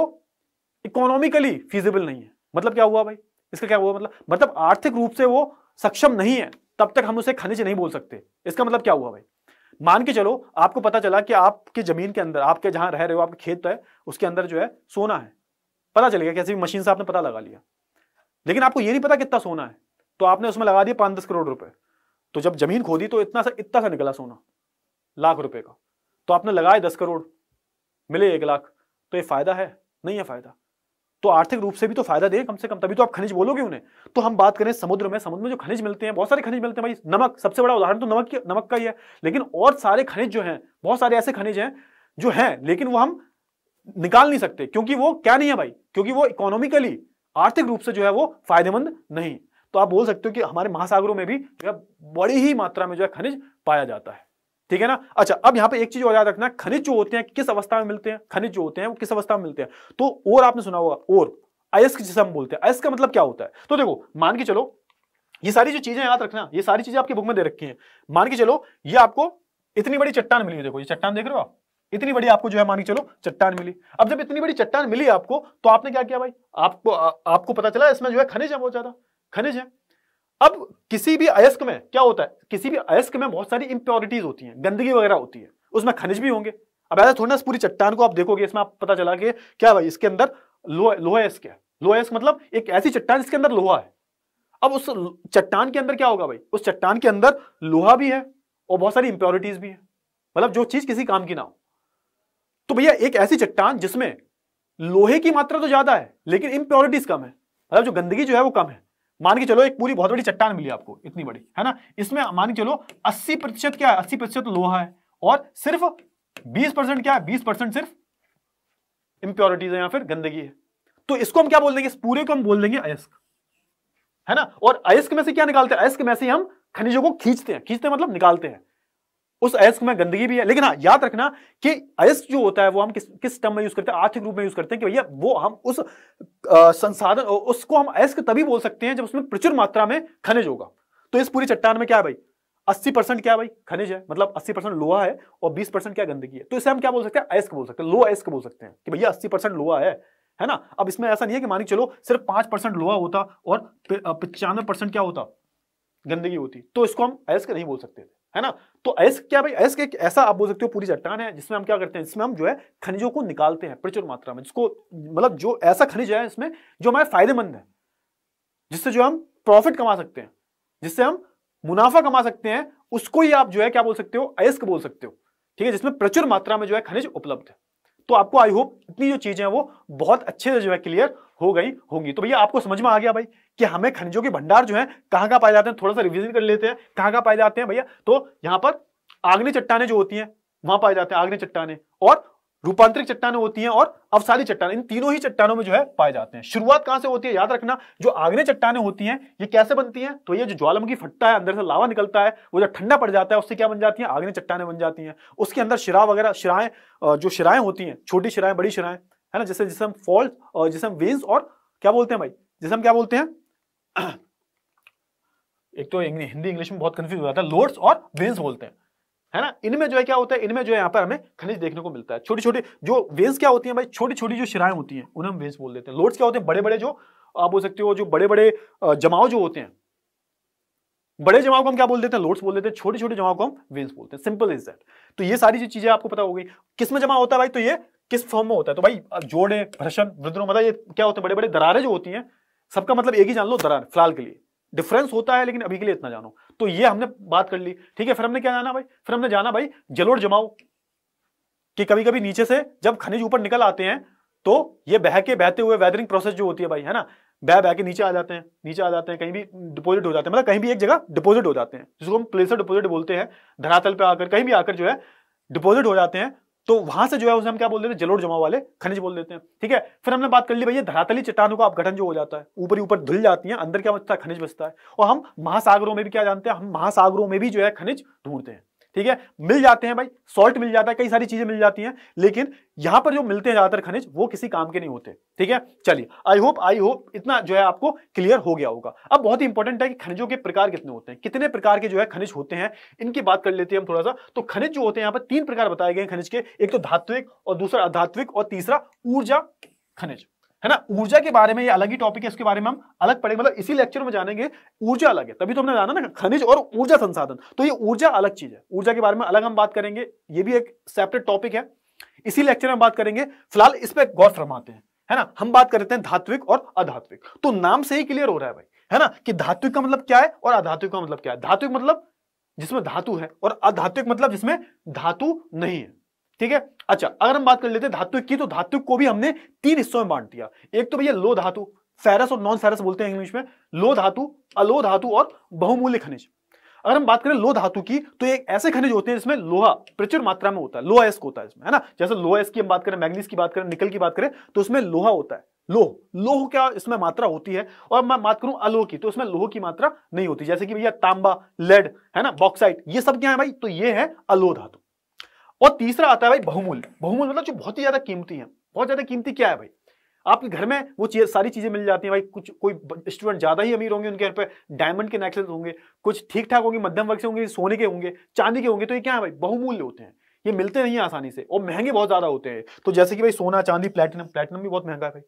इकोनॉमिकली फिजिबल नहीं है मतलब क्या हुआ भाई इसका क्या हुआ मतलब मतलब आर्थिक रूप से वो सक्षम नहीं है तब तक हम उसे खनिज नहीं बोल सकते इसका मतलब क्या हुआ भाई मान के चलो आपको पता चला कि आपकी जमीन के अंदर आपके जहां रह रहे हो आपके खेत है उसके अंदर जो है सोना है पता चल गया कैसे भी मशीन से आपने पता लगा लिया लेकिन आपको ये नहीं पता कितना सोना है तो आपने उसमें लगा दिया पाँच दस करोड़ रुपए तो जब जमीन खोदी तो इतना सा इतना सा निकला सोना लाख रुपए का तो आपने लगाए दस करोड़ मिले एक लाख तो ये फायदा है नहीं है फायदा तो आर्थिक रूप से भी तो फायदा दे कम से कम तभी तो आप खनिज बोलोगे उन्हें तो हम बात करें समुद्र में समुद्र में जो खनिज मिलते हैं बहुत सारे खनिज मिलते हैं भाई नमक सबसे बड़ा उदाहरण तो नमक नमक का ही है लेकिन और सारे खनिज जो हैं बहुत सारे ऐसे खनिज हैं जो हैं लेकिन वो हम निकाल नहीं सकते क्योंकि वो क्या नहीं है भाई क्योंकि वो इकोनॉमिकली आर्थिक रूप से जो है वो फायदेमंद नहीं तो आप बोल सकते हो कि हमारे महासागरों में भी जो है बड़ी ही मात्रा में जो है खनिज पाया जाता है ठीक है ना अच्छा अब यहां पे एक चीज और याद रखना खनिज जो होते हैं किस अवस्था में मिलते हैं खनिज जो होते हैं वो किस अवस्था में मिलते हैं तो और आपने सुना होगा और अयस्क जिसे हम बोलते हैं अयस्क का मतलब क्या होता है तो देखो मान के चलो ये सारी जो चीजें याद रखना ये सारी चीजें आपकी बुक में दे रखी है मान के चलो ये आपको इतनी बड़ी चट्टान मिली देखो ये चट्टान देख रहे हो आप इतनी बड़ी आपको जो है मान के चलो चट्टान मिली अब जब इतनी बड़ी चट्टान मिली आपको तो आपने क्या किया भाई आपको आ, आपको पता चला इसमें जो है खनिज है बहुत ज्यादा खनिज है अब किसी भी अयस्क में क्या होता है किसी भी अयस्क में बहुत सारी इंप्योरिटीज होती हैं गंदगी वगैरह होती है उसमें खनिज भी होंगे अब ऐसा थोड़ा ना पूरी चट्टान को आप देखोगे इसमें आप पता चला कि क्या भाई इसके अंदर लोहा एस्क है लोहा एस्क मतलब एक ऐसी चट्टान जिसके अंदर लोहा है अब उस चट्टान के अंदर क्या होगा भाई उस चट्टान के अंदर लोहा भी है और बहुत सारी इंप्योरिटीज भी है मतलब जो चीज किसी काम की ना हो तो भैया एक ऐसी चट्टान जिसमें लोहे की मात्रा तो ज्यादा है लेकिन इंप्योरिटीज कम है मतलब जो गंदगी जो है वो कम है मान के चलो एक पूरी बहुत बड़ी चट्टान मिली आपको इतनी बड़ी है ना इसमें मान के चलो अस्सी प्रतिशत क्या है अस्सी प्रतिशत लोहा है और सिर्फ बीस परसेंट क्या है बीस परसेंट सिर्फ इंप्योरिटीज है या फिर गंदगी है तो इसको हम क्या बोल देंगे इस पूरे को हम बोल देंगे अयस्क है ना और अयस्क में से क्या निकालते हैं अयस्क में से हम खनिजों को खींचते हैं खींचते हैं मतलब निकालते हैं उस अयस्क में गंदगी भी है लेकिन हाँ याद रखना कि अयस्क जो होता है वो हम किस किस टर्म में यूज करते हैं आर्थिक रूप में यूज करते हैं कि भैया वो हम उस संसाधन उसको हम अयस्क तभी बोल सकते हैं जब उसमें प्रचुर मात्रा में खनिज होगा तो इस पूरी चट्टान में क्या है भाई 80 परसेंट क्या भाई खनिज है मतलब 80 परसेंट लोहा है और 20 परसेंट क्या गंदगी है तो इसे हम क्या बोल सकते हैं अयस्क बोल सकते हैं लो अयस्क बोल सकते हैं कि भैया 80 परसेंट लोहा है है ना अब इसमें ऐसा नहीं है कि मानिक चलो सिर्फ 5 परसेंट लोहा होता और पचानवे परसेंट क्या होता गंदगी होती तो इसको हम अयस्क नहीं बोल सकते थे है ना तो अयस्क क्या भाई अयस्क एक ऐसा आप बोल सकते हो पूरी चट्टान है जिसमें हम क्या करते हैं इसमें हम जो है खनिजों को निकालते हैं प्रचुर मात्रा में जिसको मतलब जो ऐसा खनिज है इसमें जो हमारे फायदेमंद है जिससे जो हम प्रॉफिट कमा सकते हैं जिससे हम मुनाफा कमा सकते हैं उसको ही आप जो है क्या बोल सकते हो अयस्क बोल सकते हो ठीक है जिसमें प्रचुर मात्रा में जो है खनिज उपलब्ध है तो आपको आई होप इतनी जो चीजें हैं वो बहुत अच्छे से जो है क्लियर हो गई होंगी तो भैया आपको समझ में आ गया भाई कि हमें खनिजों के भंडार जो है कहां कहाँ पाए जाते हैं थोड़ा सा रिविजन कर लेते हैं कहां का पाए जाते हैं भैया तो यहां पर आग्नि चट्टाने जो होती है वहां पाए जाते हैं आग्नि चट्टाने और रूपांतरिक चट्टाने होती हैं और अवसादी चट्टान इन तीनों ही चट्टानों में जो है पाए जाते हैं शुरुआत कहां से होती है याद रखना जो आग्ने चट्टाने होती हैं ये कैसे बनती हैं तो ये जो ज्वालामुखी फटता है अंदर से लावा निकलता है वो जो ठंडा पड़ जाता है उससे क्या बन जाती है आग्ने चट्टाने बन जाती हैं उसके अंदर शिरा वगैरह शिराएं जो शिराएं होती हैं छोटी शिराएं बड़ी शिराएं है ना जैसे जिसम फॉल्ट जिसम वेन्स और क्या बोलते हैं भाई जिसम क्या बोलते हैं [CLEARS THROAT] एक तो हिंदी इंग्लिश में बहुत कंफ्यूज हो जाता है लोड्स और वेन्स बोलते हैं है ना इनमें जो है क्या होता है इनमें जो है यहाँ पर हमें खनिज देखने को मिलता है छोटी छोटी जो वेन्स क्या होती है भाई छोटी छोटी जो शिराएं होती हैं उन्हें हम वेन्स बोल देते हैं लोड्स क्या होते हैं बड़े बड़े जो आप बोल सकते हो जो बड़े बड़े जमाव जो होते हैं बड़े जमाव को हम क्या बोल देते हैं लोड्स बोल देते हैं छोटे छोटे जमाव को हम वेन्स बोलते हैं सिंपल इज दैट तो ये सारी जो चीजें आपको पता हो गई किस में जमा होता है भाई तो ये किस फॉर्म में होता है तो भाई जोड़े भ्रषण वृद्धों मतलब ये क्या होते हैं बड़े बड़े दरारें जो होती हैं सबका मतलब एक ही जान लो दरार फिलहाल के लिए डिफरेंस होता है लेकिन अभी के लिए इतना जानो तो ये हमने बात कर ली ठीक है फिर हमने क्या जाना भाई फिर हमने जाना भाई जलोड़ जमाओ कि कभी कभी नीचे से जब खनिज ऊपर निकल आते हैं तो ये बह के बहते हुए वेदरिंग प्रोसेस जो होती है भाई है ना बह बह के नीचे आ जाते हैं नीचे आ जाते हैं कहीं भी डिपोजिट हो जाते हैं मतलब कहीं भी एक जगह डिपोजिट हो जाते हैं जिसको हम प्लेसर डिपोजिट बोलते हैं धरातल पर आकर कहीं भी आकर जो है डिपोजिट हो जाते हैं तो वहां से जो है उसे हम क्या बोल देते हैं जलोड़ जमा वाले खनिज बोल देते हैं ठीक है फिर हमने बात कर ली भैया धरातली चट्टानों का अपघटन जो हो जाता है ऊपर ही ऊपर धुल जाती है अंदर क्या बचता है खनिज बचता है और हम महासागरों में भी क्या जानते हैं हम महासागरों में भी जो है खनिज ढूंढते हैं ठीक है मिल जाते हैं भाई सॉल्ट मिल जाता है कई सारी चीजें मिल जाती हैं लेकिन यहां पर जो मिलते हैं ज्यादातर खनिज वो किसी काम के नहीं होते ठीक है चलिए आई होप आई होप इतना जो है आपको क्लियर हो गया होगा अब बहुत ही इंपॉर्टेंट है कि खनिजों के प्रकार कितने होते हैं कितने प्रकार के जो है खनिज होते हैं इनकी बात कर लेते हैं हम थोड़ा सा तो खनिज जो होते हैं यहाँ पर तीन प्रकार बताए गए खनिज के एक तो धात्विक और दूसरा अधात्विक और तीसरा ऊर्जा खनिज है ना ऊर्जा के बारे में ये अलग ही टॉपिक है इसके बारे में हम अलग पढ़ेंगे मतलब इसी लेक्चर में जानेंगे ऊर्जा अलग है तभी तो हमने जाना ना खनिज और ऊर्जा संसाधन तो ये ऊर्जा अलग चीज है ऊर्जा के बारे में अलग हम बात करेंगे ये भी एक सेपरेट टॉपिक है इसी लेक्चर में बात करेंगे फिलहाल इस पर गौर फरमाते हैं है ना हम बात करते हैं धात्विक और अधात्विक तो नाम से ही क्लियर हो रहा है भाई है ना कि धात्विक का मतलब क्या है और अधात्विक का मतलब क्या है धात्विक मतलब जिसमें धातु है और अधात्विक मतलब जिसमें धातु नहीं है ठीक है अच्छा अगर हम बात कर लेते हैं धातु की तो धातु को भी हमने तीन हिस्सों में बांट दिया एक तो भैया लो धातु फेरस और नॉन फेरस बोलते हैं इंग्लिश में लो धातु अलो धातु और बहुमूल्य खनिज अगर हम बात करें लो धातु की तो एक ऐसे खनिज होते हैं जिसमें लोहा प्रचुर मात्रा में होता है लोहा एस्क होता है इसमें है ना जैसे लोहा एस्क की हम बात करें मैग्नीस की बात करें निकल की बात करें तो उसमें लोहा होता है लोह लोह क्या इसमें मात्रा होती है और मैं बात करूं अलोह की तो इसमें लोह की मात्रा नहीं होती जैसे कि भैया तांबा लेड है ना बॉक्साइट ये सब क्या है भाई तो ये है अलोह धातु और तीसरा आता है भाई बहुमूल्य बहुमूल्य मतलब जो बहुत ही ज्यादा कीमती है बहुत ज्यादा कीमती क्या है भाई आपके घर में वो चीज सारी चीजें मिल जाती हैं भाई कुछ कोई स्टूडेंट ज्यादा ही अमीर होंगे उनके घर पे डायमंड के नेकलेस होंगे कुछ ठीक ठाक होंगे मध्यम वर्ग से होंगे सोने के होंगे चांदी के होंगे तो ये क्या है भाई बहुमूल्य होते हैं ये मिलते नहीं आसानी से और महंगे बहुत ज्यादा होते हैं तो जैसे कि भाई सोना चांदी प्लेटिनम प्लेटिनम भी बहुत महंगा है भाई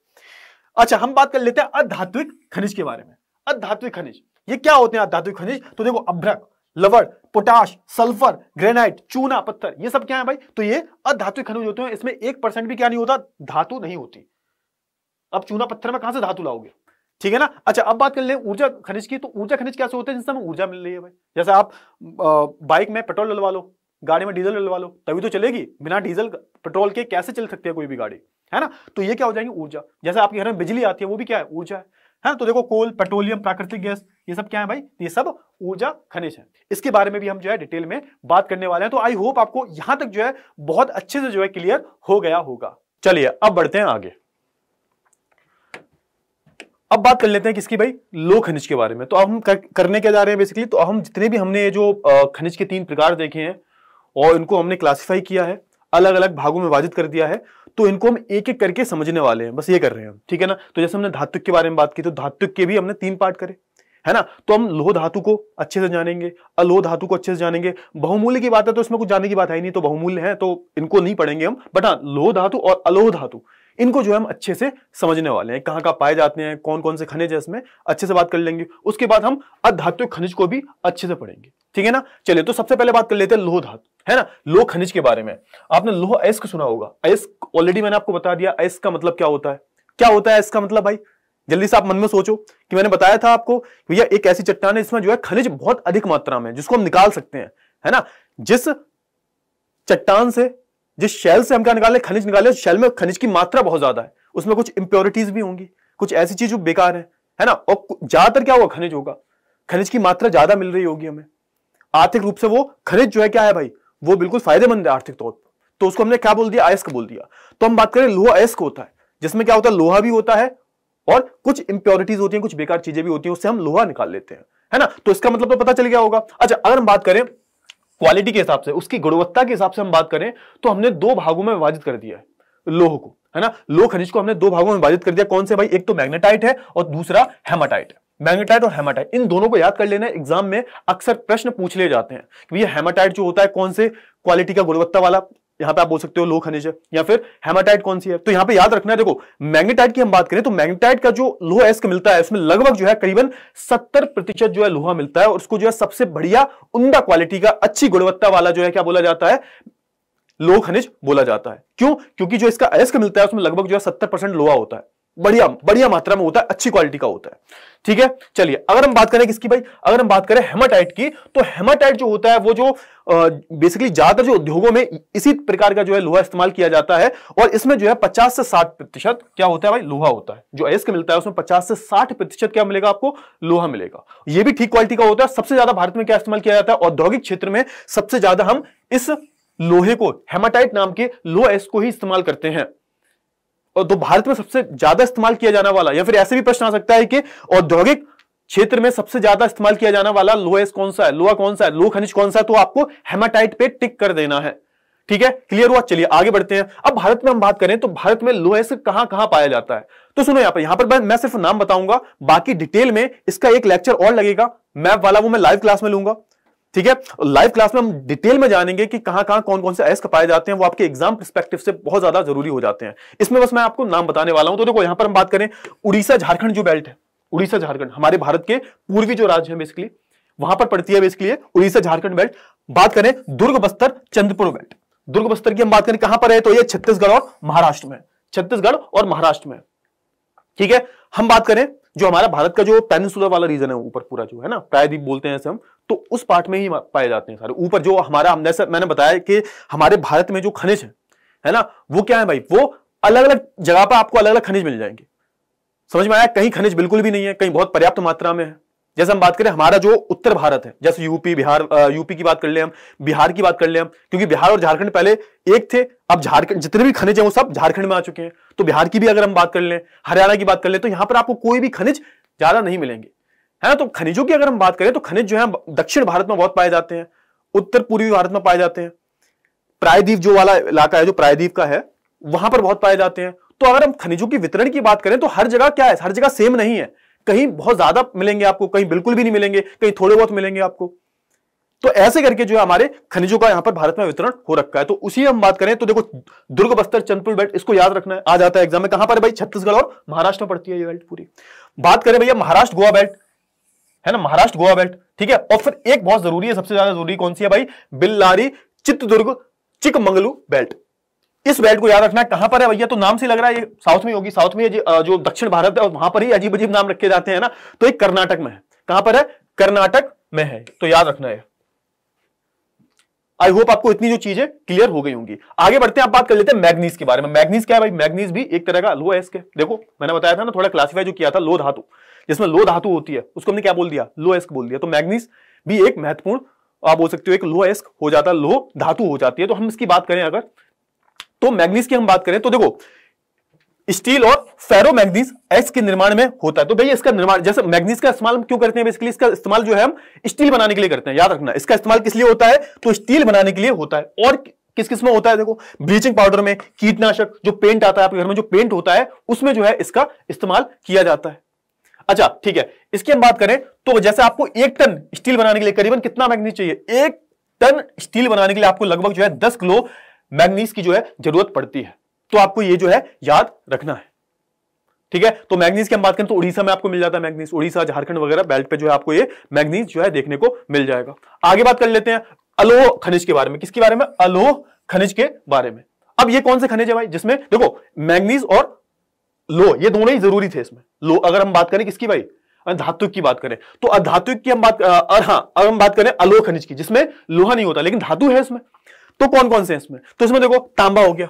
अच्छा हम बात कर लेते हैं अधात्विक खनिज के बारे में अधात्विक खनिज ये क्या होते हैं अधात्विक खनिज तो देखो अभ्रक लवर पोटाश सल्फर ग्रेनाइट चूना पत्थर ये सब क्या है भाई तो ये अधातु खनिज होते हैं इसमें एक परसेंट भी क्या नहीं होता धातु नहीं होती अब चूना पत्थर में कहां से धातु लाओगे ठीक है ना अच्छा अब बात कर ले ऊर्जा खनिज की तो ऊर्जा खनिज कैसे होते हैं जिनसे हमें ऊर्जा मिल रही है भाई जैसे आप बाइक में पेट्रोल डलवा लो गाड़ी में डीजल डलवा लो तभी तो चलेगी बिना डीजल पेट्रोल के कैसे चल सकती है कोई भी गाड़ी है ना तो ये क्या हो जाएगी ऊर्जा जैसे आपके घर में बिजली आती है वो भी क्या है ऊर्जा है है हाँ, तो देखो कोल पेट्रोलियम प्राकृतिक गैस ये सब क्या है भाई ये सब ऊर्जा खनिज है इसके बारे में भी हम जो है डिटेल में बात करने वाले हैं तो आई होप आपको यहां तक जो है बहुत अच्छे से जो है क्लियर हो गया होगा चलिए अब बढ़ते हैं आगे अब बात कर लेते हैं किसकी भाई लो खनिज के बारे में तो अब हम कर, करने क्या जा रहे हैं बेसिकली तो हम जितने भी हमने जो खनिज के तीन प्रकार देखे हैं और इनको हमने क्लासिफाई किया है अलग अलग भागों में विभाजित कर दिया है तो इनको हम एक एक करके समझने वाले हैं बस ये कर रहे हैं ठीक है ना तो जैसे हमने धातु के बारे में बात की तो धातुक के भी हमने तीन पार्ट करे है ना तो हम लोह धातु को अच्छे से जानेंगे अलोह धातु को अच्छे से जानेंगे बहुमूल्य की बात है तो इसमें कुछ जानने की बात है ही नहीं तो बहुमूल्य है तो इनको नहीं पढ़ेंगे हम बट हाँ लोह धातु और अलोह धातु इनको जो है हम अच्छे से समझने वाले हैं कहाँ कहाँ पाए जाते हैं कौन कौन से खनिज है इसमें अच्छे से बात कर लेंगे उसके बाद हम अधातु खनिज को भी अच्छे से पढ़ेंगे ठीक है ना चलिए तो सबसे पहले बात कर लेते हैं लोह धातु है ना लोह खनिज के बारे में आपने लोह अयस्क सुना होगा अयस्क ऑलरेडी मैंने आपको बता दिया अयस्क का मतलब क्या होता है क्या होता है अयस्क का मतलब भाई जल्दी से आप मन में सोचो कि मैंने बताया था आपको भैया एक ऐसी चट्टान है इसमें जो है खनिज बहुत अधिक मात्रा में जिसको हम निकाल सकते हैं है ना जिस चट्टान से जिस शैल से हम क्या निकाले खनिज निकाले शैल में खनिज की मात्रा बहुत ज्यादा है उसमें कुछ इंप्योरिटीज भी होंगी कुछ ऐसी चीज जो बेकार है है ना और ज्यादातर क्या होगा खनिज होगा खनिज की मात्रा ज्यादा मिल रही होगी हमें आर्थिक रूप से वो खनिज जो है क्या है भाई वो बिल्कुल फायदेमंद है आर्थिक तौर पर तो उसको हमने क्या बोल दिया अयस्क बोल दिया तो हम बात करें लोहा अयस्क होता है जिसमें क्या होता है लोहा भी होता है और कुछ इंप्योरिटीज होती हैं कुछ बेकार चीजें भी होती हैं उससे हम लोहा निकाल लेते हैं है ना तो इसका मतलब तो पता चल गया होगा अच्छा अगर हम बात करें क्वालिटी के हिसाब से उसकी गुणवत्ता के हिसाब से हम बात करें तो हमने दो भागों में विभाजित कर दिया है लोह को है ना लोह खनिज को हमने दो भागों में विभाजित कर दिया कौन से भाई एक तो मैग्नेटाइट है और दूसरा हेमाटाइट है मैग्नेटाइट और हेमाटाइट इन दोनों को याद कर लेना एग्जाम में अक्सर प्रश्न पूछ ले जाते हैं कि ये हेमाटाइट जो होता है कौन से क्वालिटी का गुणवत्ता वाला यहां पे आप बोल सकते हो लो खनिज है या फिर हेमाटाइट कौन सी है तो यहां पे याद रखना है देखो मैग्नेटाइट की हम बात करें तो मैग्नेटाइट का जो लोह एस्क मिलता है उसमें लगभग जो है करीबन सत्तर प्रतिशत जो है लोहा मिलता है और उसको जो है सबसे बढ़िया उमदा क्वालिटी का अच्छी गुणवत्ता वाला जो है क्या बोला जाता है लो खनिज बोला जाता है क्यों क्योंकि जो इसका अयस्क मिलता है उसमें लगभग जो है सत्तर परसेंट लोहा होता है बढ़िया बढ़िया मात्रा में होता है अच्छी क्वालिटी का होता है ठीक है चलिए अगर हम बात करें किसकी भाई अगर हम बात करें हेमाटाइट की तो हेमाटाइट जो होता है वो जो बेसिकली ज्यादातर जो उद्योगों में इसी प्रकार का जो है लोहा इस्तेमाल किया जाता है और इसमें जो है 50 से 60 प्रतिशत क्या होता है भाई लोहा होता है जो एस्क मिलता है उसमें पचास से साठ प्रतिशत क्या मिलेगा आपको लोहा मिलेगा ये भी ठीक क्वालिटी का होता है सबसे ज्यादा भारत में क्या इस्तेमाल किया जाता है औद्योगिक क्षेत्र में सबसे ज्यादा हम इस लोहे को हेमाटाइट नाम के लोह एस को ही इस्तेमाल करते हैं तो भारत में सबसे ज्यादा इस्तेमाल किया जाने वाला या फिर ऐसे भी प्रश्न आ सकता है कि औद्योगिक क्षेत्र में सबसे ज्यादा इस्तेमाल किया जाने वाला लोहे कौन सा है लोहा कौन सा है लो खनिज कौन सा है तो आपको हेमाटाइट पे टिक कर देना है ठीक है क्लियर हुआ चलिए आगे बढ़ते हैं अब भारत में हम बात करें तो भारत में लोएस कहां कहां पाया जाता है तो सुनो यहां पर यहां पर मैं सिर्फ नाम बताऊंगा बाकी डिटेल में इसका एक लेक्चर और लगेगा मैप वाला वो मैं लाइव क्लास में लूंगा ठीक है लाइव क्लास में हम डिटेल में जानेंगे कि कहां कहां कौन कौन से एस पाए जाते हैं वो आपके एग्जाम परस्पेक्टिव से बहुत ज्यादा जरूरी हो जाते हैं इसमें बस मैं आपको नाम बताने वाला हूं तो देखो यहां पर हम बात करें उड़ीसा झारखंड जो बेल्ट है उड़ीसा झारखंड हमारे भारत के पूर्वी जो राज्य है बेसिकली वहां पर पड़ती है बेसिकली उड़ीसा झारखंड बेल्ट बात करें दुर्ग बस्तर चंद्रपुर बेल्ट दुर्ग बस्तर की हम बात करें कहां पर है तो यह छत्तीसगढ़ और महाराष्ट्र में छत्तीसगढ़ और महाराष्ट्र में ठीक है हम बात करें जो हमारा भारत का जो पेनिसुलर वाला रीजन है ऊपर पूरा जो है ना प्रायदीप बोलते हैं ऐसे हम तो उस पार्ट में ही पाए जाते हैं सारे ऊपर जो हमारा हमने मैंने बताया कि हमारे भारत में जो खनिज है है ना वो क्या है भाई वो अलग अलग जगह पर आपको अलग अलग खनिज मिल जाएंगे समझ में आया कहीं खनिज बिल्कुल भी नहीं है कहीं बहुत पर्याप्त मात्रा में है जैसे हम बात करें हमारा जो उत्तर भारत है जैसे यूपी बिहार यूपी की बात कर ले हम बिहार की बात कर ले हम क्योंकि बिहार और झारखंड पहले एक थे अब झारखंड जितने भी खनिज हैं वो सब झारखंड में आ चुके हैं तो बिहार की भी अगर हम बात कर लें हरियाणा की बात कर लें तो यहाँ पर आपको कोई भी खनिज ज्यादा नहीं मिलेंगे है ना तो खनिजों की अगर हम बात करें तो खनिज जो है दक्षिण भारत में बहुत पाए जाते हैं उत्तर पूर्वी भारत में पाए जाते हैं प्रायद्वीप जो वाला इलाका है जो प्रायद्वीप का है वहां पर बहुत पाए जाते हैं तो अगर हम खनिजों की वितरण की बात करें तो हर जगह क्या है हर जगह सेम नहीं है कहीं बहुत ज्यादा मिलेंगे आपको कहीं बिल्कुल भी नहीं मिलेंगे कहीं थोड़े बहुत मिलेंगे आपको तो ऐसे करके जो है हमारे खनिजों का यहां पर भारत में वितरण हो रखा है तो उसी हम बात करें तो देखो दुर्ग बस्तर चंदपुर बेल्ट इसको याद रखना है आ जाता है एग्जाम में कहां पर है भाई छत्तीसगढ़ और महाराष्ट्र में पड़ती है ये बेल्ट पूरी बात करें भैया महाराष्ट्र गोवा बेल्ट है ना महाराष्ट्र गोवा बेल्ट ठीक है और फिर एक बहुत जरूरी है सबसे ज्यादा जरूरी कौन सी है भाई बिल्लारी चित्रदुर्ग चिकमंगलू बेल्ट इस बेल्ट को याद रखना कहां पर है भैया तो नाम से लग रहा है ये साउथ में होगी साउथ में जो दक्षिण भारत है वहां पर ही अजीब अजीब नाम रखे जाते हैं ना तो एक कर्नाटक में है कहां पर है कर्नाटक में है तो याद रखना है आई होप आपको इतनी जो चीजें क्लियर हो गई होंगी आगे बढ़ते हैं आप बात कर लेते हैं मैग्नीज के बारे में मैग्नीज क्या है भाई मैग्नीज भी एक तरह का लो है इसके देखो मैंने बताया था ना थोड़ा क्लासीफाई जो किया था लो धातु जिसमें लो धातु होती है उसको हमने क्या बोल दिया लो एस्क बोल दिया तो मैग्नीज भी एक महत्वपूर्ण आप बोल सकते हो एक लो एस्क हो जाता है लो धातु हो जाती है तो हम इसकी बात करें अगर तो मैग्नीज की हम बात करें तो देखो स्टील और फेरो मैग्नीज एस के निर्माण में होता है तो भैया इसका निर्माण जैसे मैग्नीज का इस्तेमाल हम क्यों करते हैं बेसिकली इसका इस्तेमाल जो है हम स्टील बनाने के लिए करते हैं याद रखना इसका इस्तेमाल किस लिए होता है तो स्टील बनाने के लिए होता है और किस किस में होता है देखो ब्लीचिंग पाउडर में कीटनाशक जो पेंट आता है आपके घर में जो पेंट होता है उसमें जो है इसका इस्तेमाल किया जाता है अच्छा ठीक है इसकी हम बात करें तो जैसे आपको एक टन स्टील बनाने के लिए करीबन कितना मैग्नीज चाहिए एक टन स्टील बनाने के लिए आपको लगभग जो है दस किलो मैग्नीज की जो है जरूरत पड़ती है तो आपको ये जो है याद रखना है ठीक है तो मैग्नीस की हम बात करें तो उड़ीसा में आपको मिल जाता है मैग्नीस उड़ीसा झारखंड वगैरह बेल्ट पे जो है आपको ये मैग्नीस जो है देखने को मिल जाएगा आगे बात कर लेते हैं अलोह खनिज के बारे में किसके बारे में अलोह खनिज के बारे में अब ये कौन से खनिज है भाई जिसमें देखो मैग्नीज और लो ये दोनों ही जरूरी थे इसमें लो अगर हम बात करें किसकी भाई धातु की बात करें तो अधातुक की हम बात हाँ अब हम बात करें अलोह खनिज की जिसमें लोहा नहीं होता लेकिन धातु है इसमें तो कौन कौन से इसमें तो इसमें देखो तांबा हो गया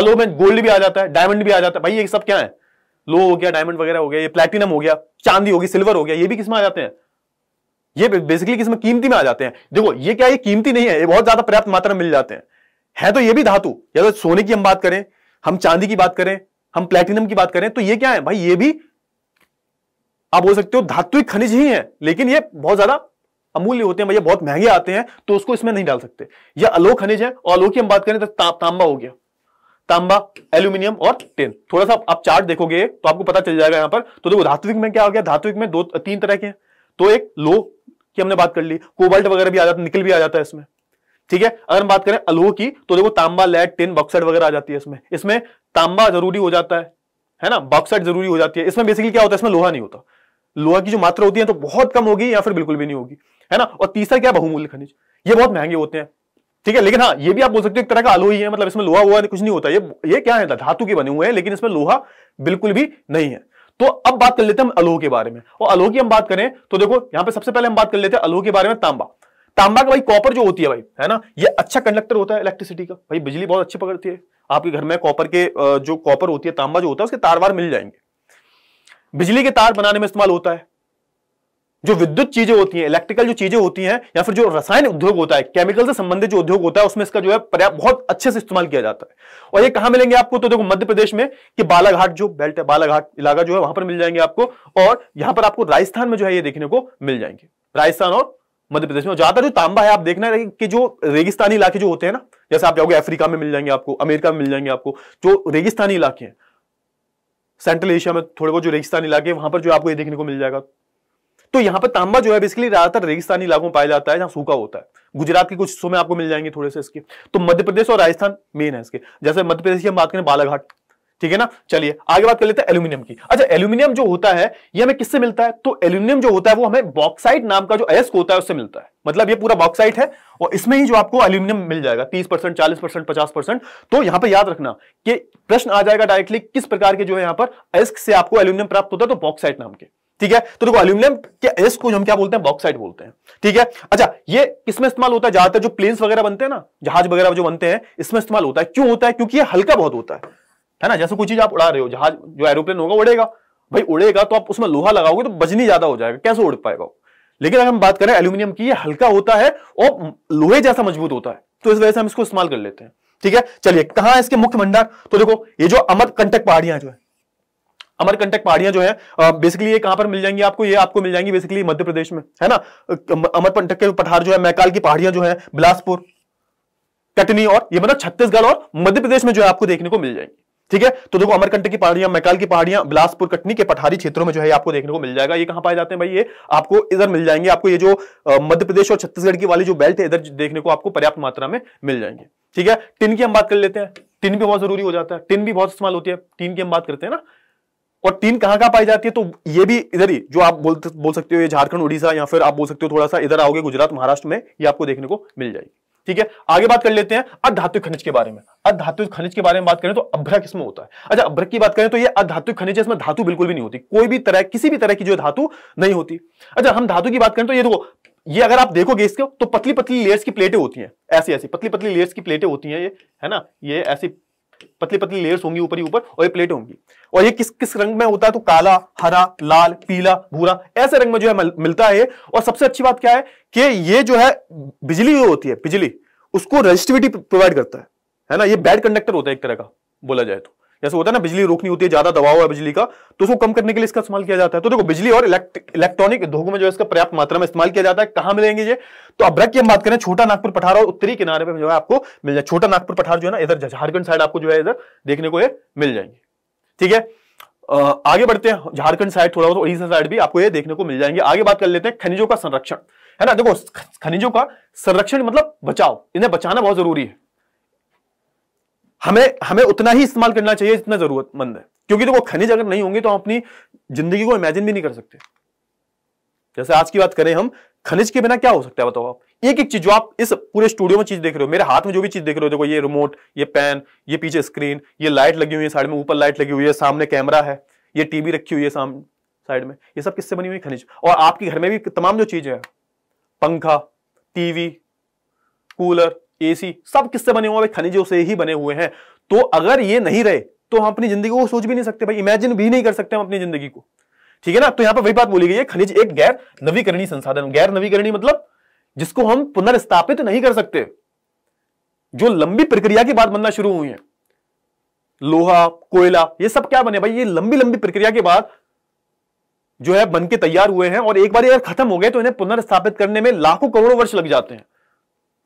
अलो में गोल्ड भी आ जाता है डायमंड भी आ जाता है भाई ये सब क्या है लो हो गया डायमंड वगैरह हो गया ये प्लेटिनम हो गया चांदी होगी सिल्वर हो गया ये भी किसमें आ जाते हैं ये बेसिकली किसमें कीमती में आ जाते हैं देखो ये क्या ये कीमती नहीं है ये बहुत ज्यादा पर्याप्त मात्रा में मिल जाते हैं है तो ये भी धातु या तो सोने की हम बात करें हम चांदी की बात करें हम प्लेटिनम की बात करें तो ये क्या है भाई ये भी आप बोल सकते हो धातु खनिज ही है लेकिन ये बहुत ज्यादा अमूल्य होते हैं भैया बहुत महंगे आते हैं तो उसको इसमें नहीं डाल सकते या अलोक खनिज है और अलोक की हम बात करें तो ता, तांबा हो गया तांबा एल्यूमिनियम और टेन थोड़ा सा आप चार्ट देखोगे तो आपको पता चल जाएगा यहां पर तो देखो धात्विक में क्या हो गया धात्विक में दो तीन तरह के हैं तो एक लो की हमने बात कर ली कोबाल्ट वगैरह भी आ जाता निकल भी आ जाता है इसमें ठीक है अगर हम बात करें अलोह की तो देखो तांबा लेड टेन बॉक्साइड वगैरह आ जाती है इसमें इसमें तांबा जरूरी हो जाता है है ना बॉक्साइड जरूरी हो जाती है इसमें बेसिकली क्या होता है इसमें लोहा नहीं होता लोहा की जो मात्रा होती है तो बहुत कम होगी या फिर बिल्कुल भी नहीं होगी है ना और तीसरा क्या बहुमूल्य खनिज ये बहुत महंगे होते हैं ठीक है लेकिन हाँ ये भी आप बोल सकते हो एक तरह का आलो ही है मतलब इसमें लोहा हुआ कुछ नहीं होता ये ये क्या है धातु के बने हुए हैं लेकिन इसमें लोहा बिल्कुल भी नहीं है तो अब बात कर लेते हैं हम अलोह के बारे में और अलोह की हम बात करें तो देखो यहां पे सबसे पहले हम बात कर लेते हैं अलोह के बारे में तांबा तांबा का भाई कॉपर जो होती है भाई है ना ये अच्छा कंडक्टर होता है इलेक्ट्रिसिटी का भाई बिजली बहुत अच्छी पकड़ती है आपके घर में कॉपर के जो कॉपर होती है तांबा जो होता है उसके तार वार मिल जाएंगे बिजली के तार बनाने में इस्तेमाल होता है जो विद्युत चीजें होती हैं इलेक्ट्रिकल जो चीजें होती हैं या फिर जो रसायन उद्योग होता है केमिकल से संबंधित जो उद्योग होता है उसमें इसका जो है पर्याप्त बहुत अच्छे से इस्तेमाल किया जाता है और ये कहा मिलेंगे आपको तो देखो मध्य प्रदेश में कि बालाघाट जो बेल्ट है बालाघाट इलाका जो है वहां पर मिल जाएंगे आपको और यहां पर आपको राजस्थान में जो है ये देखने को मिल जाएंगे राजस्थान और मध्य प्रदेश में ज्यादा जो तांबा है आप देखना है कि जो रेगिस्तानी इलाके जो होते हैं ना जैसे आप जाओगे अफ्रीका में मिल जाएंगे आपको अमेरिका में मिल जाएंगे आपको जो रेगिस्तानी इलाके हैं सेंट्रल एशिया में थोड़े बहुत जो रेगिस्तानी इलाके हैं वहां पर जो आपको ये देखने को मिल जाएगा तो यहां पर तांबा जो है बेसिकली ज्यादातर रेगिस्तानी इलाकों में पाया जाता है जहां सूखा होता है गुजरात के कुछ हिस्सों में आपको मिल जाएंगे थोड़े से इसके तो मध्य प्रदेश और राजस्थान मेन है इसके जैसे मध्य प्रदेश की हम बात करें बालाघाट ठीक है ना चलिए आगे बात कर लेते हैं एल्यूमिनियम की अच्छा एल्यूमिनियम जो होता है ये हमें किससे मिलता है तो एल्यूमिनियम जो होता है वो हमें बॉक्साइट नाम का जो अयस्क होता है उससे मिलता है मतलब ये पूरा बॉक्साइट है और इसमें ही जो आपको एल्यूमिनियम मिल जाएगा 30 परसेंट चालीस परसेंट पचास परसेंट तो यहां पे याद रखना कि प्रश्न आ जाएगा डायरेक्टली किस प्रकार के जो है यहां पर अयस्क से आपको एल्यूमिनियम प्राप्त होता है तो बॉक्साइट नाम के ठीक है तो देखो अल्यूमिनियम के एस को हम क्या बोलते हैं बॉक्साइड बोलते हैं ठीक है अच्छा ये किसमें इस्तेमाल होता है ज्यादातर जो प्लेन्स वगैरह बनते हैं ना जहाज वगैरह जो बनते हैं इसमें इस्तेमाल होता है क्यों होता है क्योंकि ये हल्का बहुत होता है है ना जैसे कोई चीज आप उड़ा रहे हो जहाज जो एरोप्लेन होगा उड़ेगा भाई उड़ेगा तो आप उसमें लोहा लगाओगे तो बजनी ज्यादा हो जाएगा कैसे उड़ पाएगा लेकिन अगर हम बात करें एल्यूमिनियम की ये हल्का होता है और लोहे जैसा मजबूत होता है तो इस वजह से हम इसको इस्तेमाल कर लेते हैं ठीक है चलिए कहां है इसके मुख्य भंडार तो देखो ये जो अमर कंटक पहाड़ियां जो है अमरकंटक पहाड़ियां जो है बेसिकली ये कहां पर मिल जाएंगी आपको ये आपको मिल जाएंगी बेसिकली मध्य प्रदेश में है ना अमरकंटक के पठार जो है मैकाल की पहाड़ियां जो है बिलासपुर कटनी और ये मतलब छत्तीसगढ़ और मध्य प्रदेश में जो है आपको देखने को मिल जाएंगे ठीक है तो देखो अमरकंटक की पहाड़ियां मैकाल की पहाड़ियां बिलासपुर कटनी के पठारी क्षेत्रों में जो है आपको देखने को मिल जाएगा ये कहां पाए जाते हैं भाई ये आपको इधर मिल जाएंगे आपको ये जो मध्य प्रदेश और छत्तीसगढ़ की वाली जो बेल्ट है इधर देखने को आपको पर्याप्त मात्रा में मिल जाएंगे ठीक है टिन की हम बात कर लेते हैं टिन भी बहुत जरूरी हो जाता है टिन भी बहुत इस्तेमाल होती है टिन की हम बात करते हैं ना और तीन कहां कहां पाई जाती है तो ये भी इधर ही जो आप बोल बोल सकते हो ये झारखंड उड़ीसा या फिर आप बोल सकते हो थोड़ा सा इधर आओगे गुजरात महाराष्ट्र में ये आपको देखने को मिल जाएगी ठीक है आगे बात कर लेते हैं अधातुक खनिज के बारे में अधातुक खनिज के बारे में बात करें तो अभ्रक इसमें होता है अच्छा अभ्रक की बात करें तो ये अधातुक खनिज इसमें धातु बिल्कुल भी नहीं होती कोई भी तरह किसी भी तरह की जो धातु नहीं होती अच्छा हम धातु की बात करें तो ये देखो ये अगर आप देखोगे इसको तो पतली पतली लेयर्स की प्लेटें होती हैं ऐसी ऐसी पतली पतली लेयर्स की प्लेटें होती हैं ये है ना ये ऐसी पतली पतली लेयर्स होंगी ऊपर ही ऊपर और ये प्लेट होंगी और ये किस किस रंग में होता है तो काला हरा लाल पीला भूरा ऐसे रंग में जो है मिलता है और सबसे अच्छी बात क्या है कि ये जो है बिजली जो होती है बिजली उसको रजिस्टिविटी प्रोवाइड करता है है ना ये बैड कंडक्टर होता है एक तरह का बोला जाए तो जैसे होता है ना बिजली रोकनी होती है ज्यादा दबाव है बिजली का तो उसको कम करने के लिए इसका इस्तेमाल किया जाता है तो देखो बिजली और इलेक्ट्रॉनिक धोगों में जो इसका पर्याप्त मात्रा में इस्तेमाल किया जाता है कहां मिलेंगे ये तो अब्रक की हम बात करें छोटा नागपुर पठार और उत्तरी किनारे पर जो है आपको मिल जाए छोटा नागपुर पठार जो है ना इधर झारखंड साइड आपको जो है इधर देखने को ये मिल जाएंगे ठीक है आगे बढ़ते हैं झारखंड साइड थोड़ा बहुत उड़ीसा साइड भी आपको ये देखने को मिल जाएंगे आगे बात कर लेते हैं खनिजों का संरक्षण है ना देखो खनिजों का संरक्षण मतलब बचाव इन्हें बचाना बहुत जरूरी है हमें हमें उतना ही इस्तेमाल करना चाहिए जितना जरूरतमंद है क्योंकि देखो तो खनिज अगर नहीं होंगे तो हम अपनी जिंदगी को इमेजिन भी नहीं कर सकते जैसे आज की बात करें हम खनिज के बिना क्या हो सकता है बताओ आप एक एक चीज जो आप इस पूरे स्टूडियो में चीज देख रहे हो मेरे हाथ में जो भी चीज देख रहे हो देखो ये रिमोट ये पेन ये पीछे स्क्रीन ये लाइट लगी हुई है साइड में ऊपर लाइट लगी हुई है सामने कैमरा है ये टीवी रखी हुई है सामने साइड में ये सब किससे बनी हुई खनिज और आपके घर में भी तमाम जो चीजें हैं पंखा टीवी कूलर एसी सब किससे बने हुए खनिजों से ही बने हुए हैं तो अगर ये नहीं रहे तो हम अपनी जिंदगी को सोच भी नहीं सकते भाई इमेजिन भी नहीं कर सकते हम अपनी जिंदगी को ठीक है ना तो यहां पर वही बात बोली गई है खनिज एक गैर नवीकरणीय संसाधन गैर नवीकरणीय मतलब जिसको हम पुनर्स्थापित नहीं कर सकते जो लंबी प्रक्रिया के बाद बनना शुरू हुई है लोहा कोयला ये सब क्या बने भाई ये लंबी लंबी प्रक्रिया के बाद जो है बन के तैयार हुए हैं और एक बार अगर खत्म हो गए तो इन्हें पुनर्स्थापित करने में लाखों करोड़ों वर्ष लग जाते हैं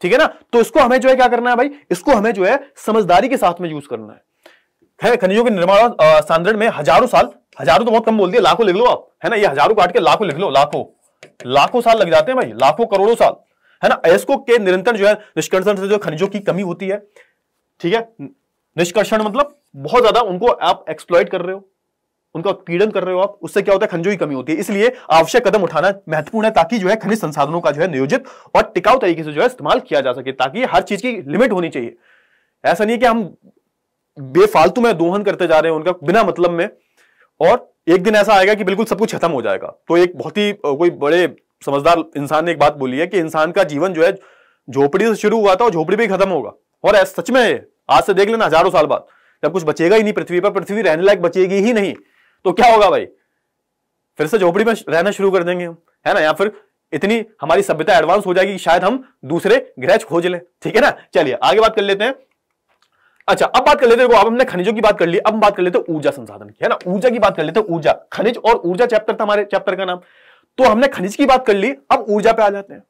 ठीक है ना तो इसको हमें जो है क्या करना है भाई इसको हमें जो है समझदारी के साथ में यूज करना है है खनिजों के निर्माण सांद्रण में हजारों साल हजारों तो बहुत कम बोल दिया लाखों लिख लो आप है ना ये हजारों काट के लाखों लिख लो लाखों लाखों साल लग जाते हैं भाई लाखों करोड़ों साल है ना एस्को के निरंतर जो है निष्कर्षण से जो खनिजों की कमी होती है ठीक है निष्कर्षण मतलब बहुत ज्यादा उनको आप एक्सप्लॉइट कर रहे हो उनका उत्पीड़न कर रहे हो आप उससे क्या होता है खनिजों की कमी होती है इसलिए आवश्यक कदम उठाना महत्वपूर्ण है ताकि जो है खनिज संसाधनों का जो है नियोजित और टिकाऊ तरीके से जो है इस्तेमाल किया जा सके ताकि हर चीज की लिमिट होनी चाहिए ऐसा नहीं है कि हम बेफालतू में दोहन करते जा रहे हैं उनका बिना मतलब में और एक दिन ऐसा आएगा कि बिल्कुल सब कुछ खत्म हो जाएगा तो एक बहुत ही कोई बड़े समझदार इंसान ने एक बात बोली है कि इंसान का जीवन जो है झोपड़ी से शुरू हुआ था और झोपड़ी भी खत्म होगा और सच में आज से देख लेना हजारों साल बाद जब कुछ बचेगा ही नहीं पृथ्वी पर पृथ्वी रहने लायक बचेगी ही नहीं तो क्या होगा भाई फिर से झोपड़ी में रहना शुरू कर देंगे हम है ना या फिर इतनी हमारी सभ्यता एडवांस हो जाएगी कि शायद हम दूसरे ग्रह खोज लें ठीक है ना चलिए आगे बात कर लेते हैं अच्छा अब बात कर लेते हैं अब हमने खनिजों की बात कर ली अब बात कर लेते हैं ऊर्जा संसाधन की है ना ऊर्जा की बात कर लेते हैं ऊर्जा खनिज और ऊर्जा चैप्टर था हमारे चैप्टर का नाम तो हमने खनिज की बात कर ली अब ऊर्जा पे आ जाते हैं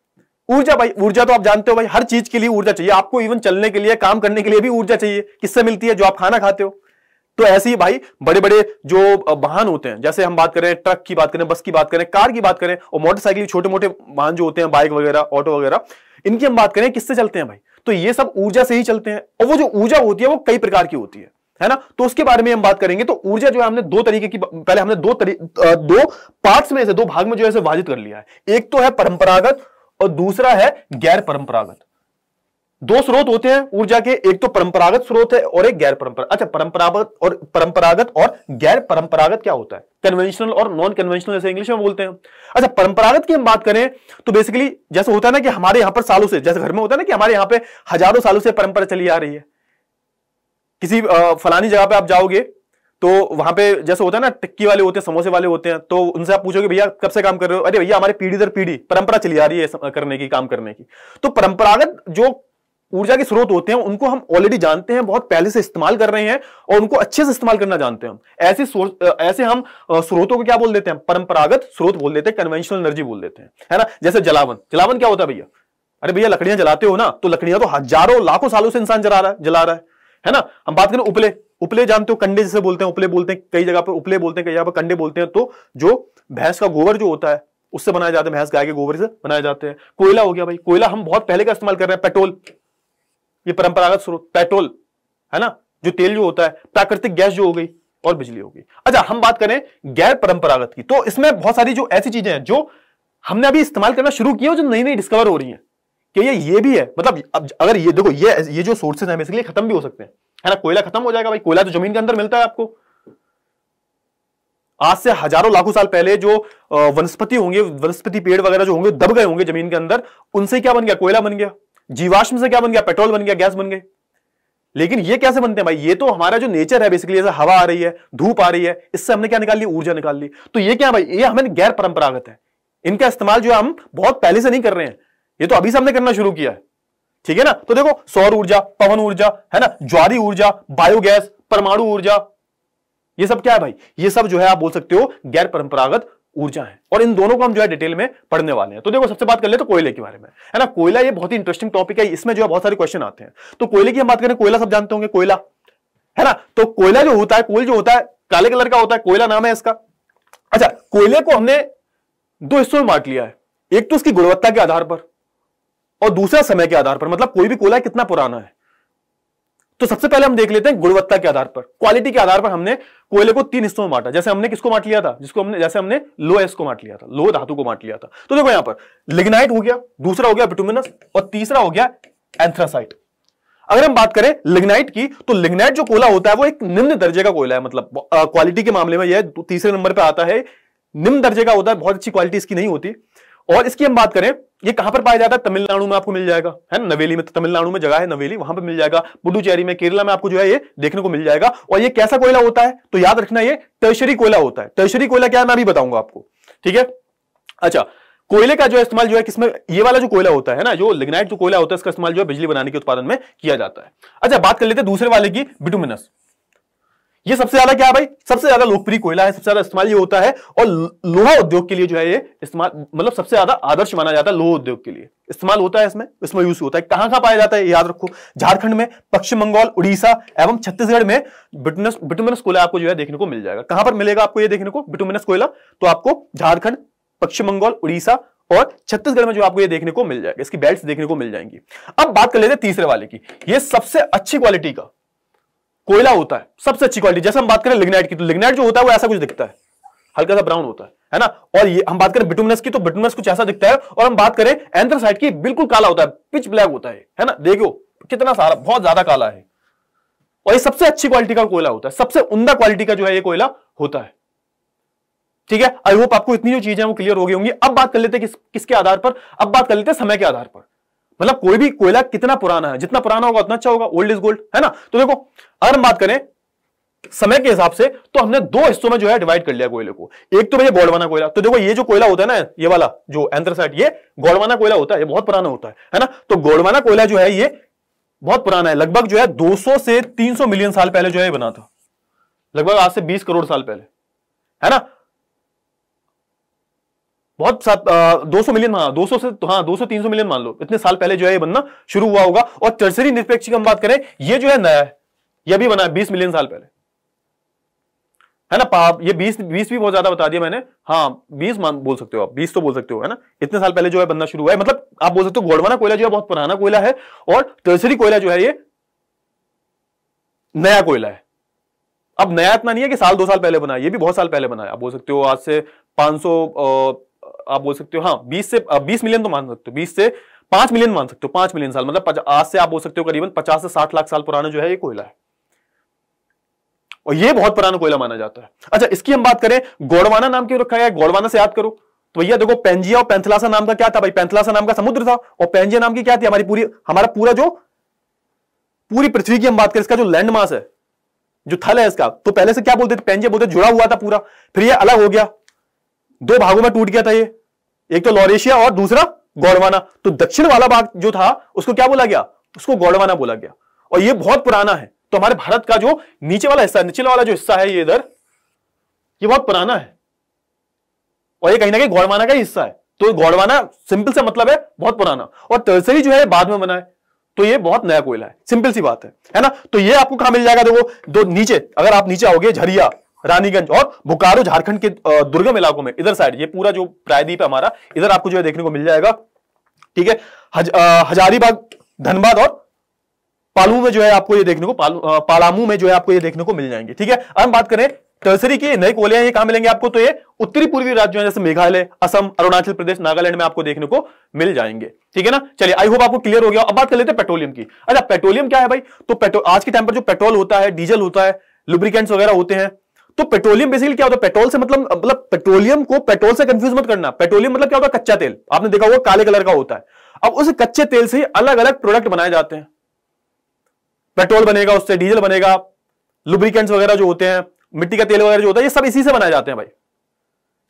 ऊर्जा भाई ऊर्जा तो आप जानते हो भाई हर चीज के लिए ऊर्जा चाहिए आपको इवन चलने के लिए काम करने के लिए भी ऊर्जा चाहिए किससे मिलती है जो आप खाना खाते हो तो ऐसे ही भाई बड़े बड़े जो वाहन होते हैं जैसे हम बात करें ट्रक की बात करें बस की बात करें कार की बात करें और मोटरसाइकिल छोटे मोटे वाहन जो होते हैं बाइक वगैरह ऑटो वगैरह इनकी हम बात करें किससे चलते हैं भाई तो ये सब ऊर्जा से ही चलते हैं और वो जो ऊर्जा होती है वो कई प्रकार की होती है है ना तो उसके बारे में हम बात करेंगे तो ऊर्जा जो है हमने दो तरीके की पहले हमने दो तरी, दो पार्ट्स में से दो भाग में जो है विभाजित कर लिया है एक तो है परंपरागत और दूसरा है गैर परंपरागत दो स्रोत होते हैं ऊर्जा के एक तो परंपरागत स्रोत है और एक गैर परंपरा अच्छा परंपरागत और परंपरागत और गैर परंपरागत क्या होता है कन्वेंशनल और नॉन कन्वेंशनल जैसे इंग्लिश में बोलते हैं अच्छा परंपरागत की हम बात करें तो बेसिकली जैसे होता है ना कि हमारे यहां पर सालों से जैसे घर में होता है ना कि हमारे यहां पे हजारों सालों से परंपरा चली आ रही है किसी फलानी जगह पर आप जाओगे तो वहां पे जैसे होता है ना टिक्की वाले होते हैं समोसे वाले होते हैं तो उनसे आप पूछोगे भैया कब से काम कर रहे हो अरे भैया हमारे पीढ़ी दर पीढ़ी परंपरा चली आ रही है करने की काम करने की तो परंपरागत जो ऊर्जा के स्रोत होते हैं उनको हम ऑलरेडी जानते हैं बहुत पहले से इस्तेमाल कर रहे हैं और उनको अच्छे से इस्तेमाल करना जानते हैं ऐसे ऐसे हम स्रोतों को क्या बोल देते हैं परंपरागत स्रोत बोल देते हैं कन्वेंशनल एनर्जी बोल देते हैं है ना जैसे जलावन जलावन क्या होता है भैया अरे भैया लकड़ियां जलाते हो ना तो लकड़ियां तो हजारों लाखों सालों से इंसान जला रहा है जला रहा है है ना हम बात करें उपले उपले जानते हो कंडे जैसे बोलते हैं उपले बोलते हैं कई जगह पर उपले बोलते हैं कई जगह पर कंडे बोलते हैं तो जो भैंस का गोबर जो होता है उससे बनाया जाता है भैंस गाय के गोबर से बनाए जाते हैं कोयला हो गया भाई कोयला हम बहुत पहले का इस्तेमाल कर रहे हैं पेट्रोल ये परंपरागत स्रोत पेट्रोल है ना जो तेल जो होता है प्राकृतिक गैस जो हो गई और बिजली हो गई अच्छा हम बात करें गैर परंपरागत की तो इसमें बहुत सारी जो ऐसी चीजें हैं जो हमने अभी इस्तेमाल करना शुरू किया जो नई नई डिस्कवर हो रही है कि ये ये भी है मतलब अब अगर ये देखो ये ये जो सोर्सेज हैं लिए खत्म भी हो सकते हैं है ना कोयला खत्म हो जाएगा भाई कोयला तो जमीन के अंदर मिलता है आपको आज से हजारों लाखों साल पहले जो वनस्पति होंगे वनस्पति पेड़ वगैरह जो होंगे दब गए होंगे जमीन के अंदर उनसे क्या बन गया कोयला बन गया जीवाश्म से क्या बन गया पेट्रोल बन गया गैस बन गए लेकिन ये कैसे बनते हैं भाई ये तो हमारा जो नेचर है बेसिकली जैसे हवा आ रही है धूप आ रही है इससे हमने क्या निकाल ली ऊर्जा निकाल ली तो ये क्या भाई ये हमें गैर परंपरागत है इनका इस्तेमाल जो है हम बहुत पहले से नहीं कर रहे हैं ये तो अभी से हमने करना शुरू किया है ठीक है ना तो देखो सौर ऊर्जा पवन ऊर्जा है ना ज्वारी ऊर्जा बायोगैस परमाणु ऊर्जा ये सब क्या है भाई ये सब जो है आप बोल सकते हो गैर परंपरागत ऊर्जा है और इन दोनों को हम जो है डिटेल में पढ़ने वाले हैं तो देखो सबसे बात कर ले तो कोयले के बारे में है ना कोयला ये बहुत ही इंटरेस्टिंग टॉपिक है इसमें जो है बहुत सारे क्वेश्चन आते हैं तो कोयले की हम बात करें कोयला सब जानते होंगे कोयला है ना तो कोयला जो होता है कोयल जो होता है काले कलर का होता है कोयला नाम है इसका अच्छा कोयले को हमने दो हिस्सों में बांट लिया है एक तो उसकी गुणवत्ता के आधार पर और दूसरा समय के आधार पर मतलब कोई भी कोयला कितना पुराना है तो सबसे पहले हम देख लेते हैं गुणवत्ता के आधार पर क्वालिटी के आधार पर हमने कोयले को तीन हिस्सों में बांटा जैसे हमने किसको बांट लिया था जिसको हमने जैसे हमने लो एस को बांट लिया था लो धातु को बांट लिया था तो देखो यहां पर लिग्नाइट हो गया दूसरा हो गया बिटुमिनस और तीसरा हो गया एंथ्रासाइट अगर हम बात करें लिग्नाइट की तो लिग्नाइट जो कोयला होता है वो एक निम्न दर्जे का कोयला है मतलब क्वालिटी के मामले में यह तीसरे नंबर पर आता है निम्न दर्जे का होता है बहुत अच्छी क्वालिटी इसकी नहीं होती और इसकी हम बात करें ये कहां पर पाया जाता है तमिलनाडु में आपको मिल जाएगा है ना नवेली में तो तमिलनाडु में जगह है नवेली वहां पर मिल जाएगा पुडुचेरी में केरला में आपको जो है ये देखने को मिल जाएगा और ये कैसा कोयला होता है तो याद रखना ये टर्शरी कोयला होता है टर्शरी कोयला क्या है मैं भी बताऊंगा आपको ठीक है अच्छा कोयले का जो इस्तेमाल जो है किसमें ये वाला जो कोयला होता है ना जो लिग्नाइट जो कोयला होता है इसका इस्तेमाल जो है बिजली बनाने के उत्पादन में किया जाता है अच्छा बात कर लेते हैं दूसरे वाले की बिटुमिनस ये सबसे ज्यादा क्या है भाई सबसे ज्यादा लोकप्रिय कोयला है सबसे ज्यादा इस्तेमाल ये होता है और लोहा उद्योग के लिए जो है ये इस्तेमाल मतलब सबसे ज्यादा आदर्श माना जाता है लोह उद्योग के लिए इस्तेमाल होता है इसमें इसमें यूज होता है कहां कहां पाया जाता है याद रखो झारखंड में पश्चिम बंगाल उड़ीसा एवं छत्तीसगढ़ में बिटुमिनस बिटुमिनस कोयला आपको जो है देखने को मिल जाएगा कहां पर मिलेगा आपको यह देखने को बिटुमिनस कोयला तो आपको झारखंड पश्चिम बंगाल उड़ीसा और छत्तीसगढ़ में जो आपको ये देखने को मिल जाएगा इसकी बेल्ट देखने को मिल जाएंगी अब बात कर लेते हैं तीसरे वाले की ये सबसे अच्छी क्वालिटी का कोयला होता है सबसे अच्छी क्वालिटी जैसे हम बात करें लिग्नाइट की तो लिग्नाइट जो होता है वो ऐसा कुछ दिखता है हल्का सा ब्राउन होता है है ना और ये हम बात करें बिटुमनस की तो बिटुमनस कुछ ऐसा दिखता है और हम बात करें एंथ्रासाइट की बिल्कुल काला होता है पिच ब्लैक होता है है ना देखो कितना सारा बहुत ज्यादा काला है और ये सबसे अच्छी क्वालिटी का कोयला होता है सबसे उमदा क्वालिटी का जो है ये कोयला होता है ठीक है आई होप आपको इतनी जो चीजें वो क्लियर हो गई होंगी अब बात कर लेते हैं किस, किसके आधार पर अब बात कर लेते हैं समय के आधार पर मतलब कोई भी कोयला कितना पुराना है जितना पुराना होगा उतना अच्छा होगा ओल्ड इज गोल्ड है ना तो देखो अगर हम बात करें समय के हिसाब से तो हमने दो हिस्सों में जो है डिवाइड कर लिया कोयले को एक तो भैया गोडवाना कोयला तो देखो ये जो कोयला होता है ना ये वाला जो एंथ्रासाइट ये गोडवाना कोयला होता है ये बहुत पुराना होता है है ना तो गोडवाना कोयला जो है ये बहुत पुराना है लगभग जो है 200 से 300 मिलियन साल पहले जो है बना था लगभग आज से 20 करोड़ साल पहले है ना बहुत सात दो सौ मिलियन मान दो सौ से हाँ दो सौ तीन सौ मिलियन मान लो इतने साल पहले जो है ये बनना शुरू हुआ होगा और टर्सरी निरपेक्ष की हम बात करें ये जो है नया है यह भी बना है बीस मिलियन साल पहले है ना पाप ये बीस बीस भी बहुत ज्यादा बता दिया मैंने हाँ बीस मान बोल सकते हो आप बीस तो बोल सकते हो है ना इतने साल पहले जो है बनना शुरू हुआ है मतलब आप बोल सकते हो गोडवाना कोयला जो है बहुत पुराना कोयला है और टर्सरी कोयला जो है ये नया कोयला है अब नया इतना नहीं है कि साल दो साल पहले बना ये भी बहुत साल पहले बना है आप बोल सकते हो आज से सौ आप बोल सकते हो हाँ बीस से बीस मिलियन तो मान सकते हो बीस से पांच मिलियन मान सकते हो पांच मिलियन साल मतलब आज से आप बोल सकते हो करीबन पचास से साठ लाख साल पुराना जो है ये कोयला है और ये बहुत पुराना कोयला माना जाता है अच्छा इसकी हम बात करें गोड़वाना नाम क्यों रखा गया गोड़वाना से याद करो तो भैया देखो पेंजिया और पेंथलासा नाम का क्या था भाई पेंथलासा नाम का समुद्र था और पेंजिया नाम की क्या थी हमारी पूरी हमारा पूरा जो पूरी पृथ्वी की हम बात करें इसका जो लैंड मास है जो थल है इसका तो पहले से क्या बोलते थे पेंजिया बोलते जुड़ा हुआ था पूरा फिर यह अलग हो गया दो भागों में टूट गया था ये एक तो लॉरेशिया और दूसरा गौड़वाना तो दक्षिण वाला भाग जो था उसको क्या बोला गया उसको गौड़वाना बोला गया और ये बहुत पुराना है तो हमारे भारत का जो नीचे वाला हिस्सा निचला वाला जो हिस्सा है ये इधर ये बहुत पुराना है और ये कहीं ना कहीं गौड़वाना का हिस्सा है तो गौड़वाना सिंपल सा मतलब है बहुत पुराना और तरसरी जो है बाद में बना है तो ये बहुत नया कोयला है सिंपल सी बात है है ना तो ये आपको कहा मिल जाएगा देखो दो नीचे अगर आप नीचे आओगे झरिया रानीगंज और बोकारो झारखंड के दुर्गम इलाकों में इधर साइड ये पूरा जो प्रायद्वीप है हमारा इधर आपको जो है देखने को मिल जाएगा ठीक है हज, हजारीबाग धनबाद और पालू में जो है आपको ये देखने को पालामू में जो है आपको ये देखने को मिल जाएंगे ठीक है अब बात करें टर्सरी की नए कोले ये कहां मिलेंगे आपको तो ये उत्तरी पूर्वी राज्यों जैसे मेघालय असम अरुणाचल प्रदेश नागालैंड में आपको देखने को मिल जाएंगे ठीक है ना चलिए आई होप आपको क्लियर हो गया अब बात कर लेते हैं पेट्रोलियम की अच्छा पेट्रोलियम क्या है भाई तो आज के टाइम पर जो पेट्रोल होता है डीजल होता है लुब्रिकेंट्स वगैरह होते हैं तो पेट्रोलियम बेसिकली क्या होता है पेट्रोल से मतलब मतलब पेट्रोलियम को पेट्रोल से कंफ्यूज मत करना पेट्रोलियम मतलब क्या होता है कच्चा तेल आपने देखा होगा काले कलर का होता है अब उस कच्चे तेल से अलग अलग प्रोडक्ट बनाए जाते हैं पेट्रोल बनेगा उससे डीजल बनेगा लुब्रिकेंट्स वगैरह जो होते हैं मिट्टी का तेल वगैरह जो होता है ये सब इसी से बनाए जाते हैं भाई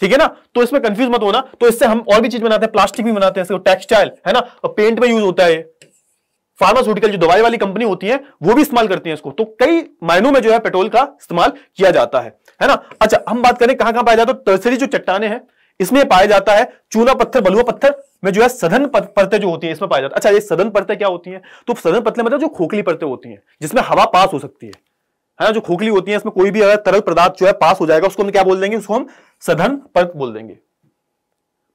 ठीक है ना तो इसमें कंफ्यूज मत होना तो इससे हम और भी चीज बनाते हैं प्लास्टिक भी बनाते हैं टेक्सटाइल है ना पेंट में यूज होता है फार्मास्यूटिकल जो दवाई वाली कंपनी होती है वो भी इस्तेमाल करती है इसको तो कई मायनों में जो है पेट्रोल का इस्तेमाल किया जाता है है ना अच्छा हम बात करें कहां कहां पाया जाता है तो टर्सरी जो चट्टाने हैं इसमें पाया जाता है चूना पत्थर बलुआ पत्थर में जो है सदन परतें जो होती है इसमें पाया जाता है अच्छा ये सदन परतें क्या होती है तो सदन पत्ते मतलब जो खोखली परतें होती है जिसमें हवा पास हो सकती है है ना जो खोखली होती है इसमें कोई भी अगर तरल पदार्थ जो है पास हो जाएगा उसको हम क्या बोल देंगे उसको हम सधन परत बोल देंगे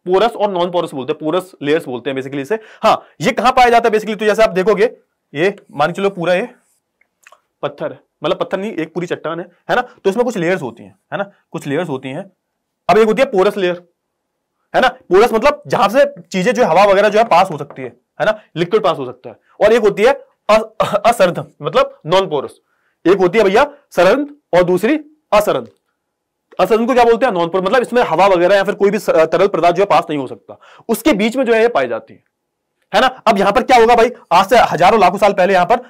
पोरस और नॉन पोरस बोलते हैं पोरस लेयर्स बोलते हैं बेसिकली इसे हाँ ये कहां पाया जाता है बेसिकली तो जैसे आप देखोगे ये मान चलो पूरा ये पत्थर मतलब पत्थर नहीं एक पूरी चट्टान है है ना तो इसमें कुछ लेयर्स होती हैं है ना कुछ लेयर्स होती हैं अब एक होती है पोरस लेयर है ना पोरस मतलब जहां से चीजें जो हवा वगैरह जो है पास हो सकती है है ना लिक्विड पास हो सकता है और एक होती है असरध मतलब नॉन पोरस एक होती है भैया सरंध और दूसरी असरंध असंजन को क्या बोलते हैं नॉन पोलर मतलब इसमें हवा वगैरह या फिर कोई भी तरल पदार्थ जो है पास नहीं हो सकता उसके बीच में जो है ये पाई जाती है है ना अब यहां पर क्या होगा भाई आज से हजारों लाखों साल पहले यहां पर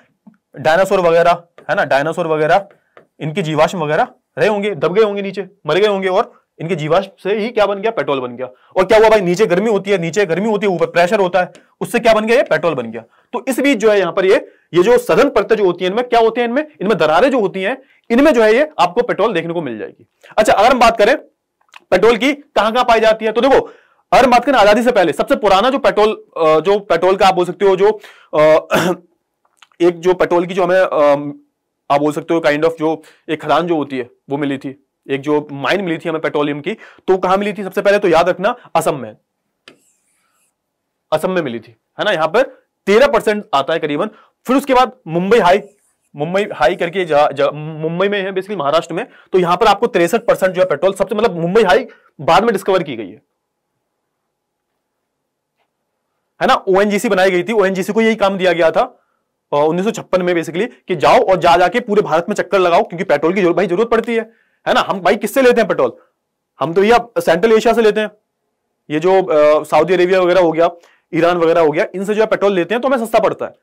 डायनासोर वगैरह है ना डायनासोर वगैरह इनके जीवाश्म वगैरह रहे होंगे दब गए होंगे नीचे मर गए होंगे और इनके जीवाश्म से ही क्या बन गया पेट्रोल बन गया और क्या हुआ भाई नीचे गर्मी होती है नीचे गर्मी होती है ऊपर प्रेशर होता है उससे क्या बन गया ये पेट्रोल बन गया तो इस बीच जो है यहाँ पर ये ये जो सघन परत जो होती है इनमें क्या होते हैं इनमें इनमें दरारें जो होती हैं इनमें जो है ये आपको पेट्रोल देखने को मिल जाएगी अच्छा अगर हम बात करें पेट्रोल की कहां कहां पाई जाती है तो देखो अगर बात करें आजादी से पहले सबसे पुराना जो पेट्रोल जो पेट्रोल का आप बोल सकते हो जो एक जो पेट्रोल की जो हमें आप बोल सकते हो काइंड ऑफ जो एक खदान जो होती है वो मिली थी एक जो माइन मिली थी हमें पेट्रोलियम की तो कहां मिली थी सबसे पहले तो याद रखना असम में असम में मिली थी है ना यहां पर तेरह परसेंट आता है करीबन फिर उसके बाद मुंबई हाई मुंबई हाई करके मुंबई में है बेसिकली महाराष्ट्र में तो यहां पर आपको तिरसठ परसेंट जो है पेट्रोल सबसे मतलब मुंबई हाई बाद में डिस्कवर की गई है है ना ओएनजीसी बनाई गई थी ओएनजीसी को यही काम दिया गया था उन्नीस में बेसिकली कि जाओ और जा जाके पूरे भारत में चक्कर लगाओ क्योंकि पेट्रोल की जरूरत भाई जरूरत पड़ती है है ना हम भाई किससे लेते हैं पेट्रोल हम तो यह सेंट्रल एशिया से लेते हैं ये जो सऊदी अरेबिया वगैरह हो गया ईरान वगैरह हो गया इनसे जो है पेट्रोल लेते हैं तो हमें सस्ता पड़ता है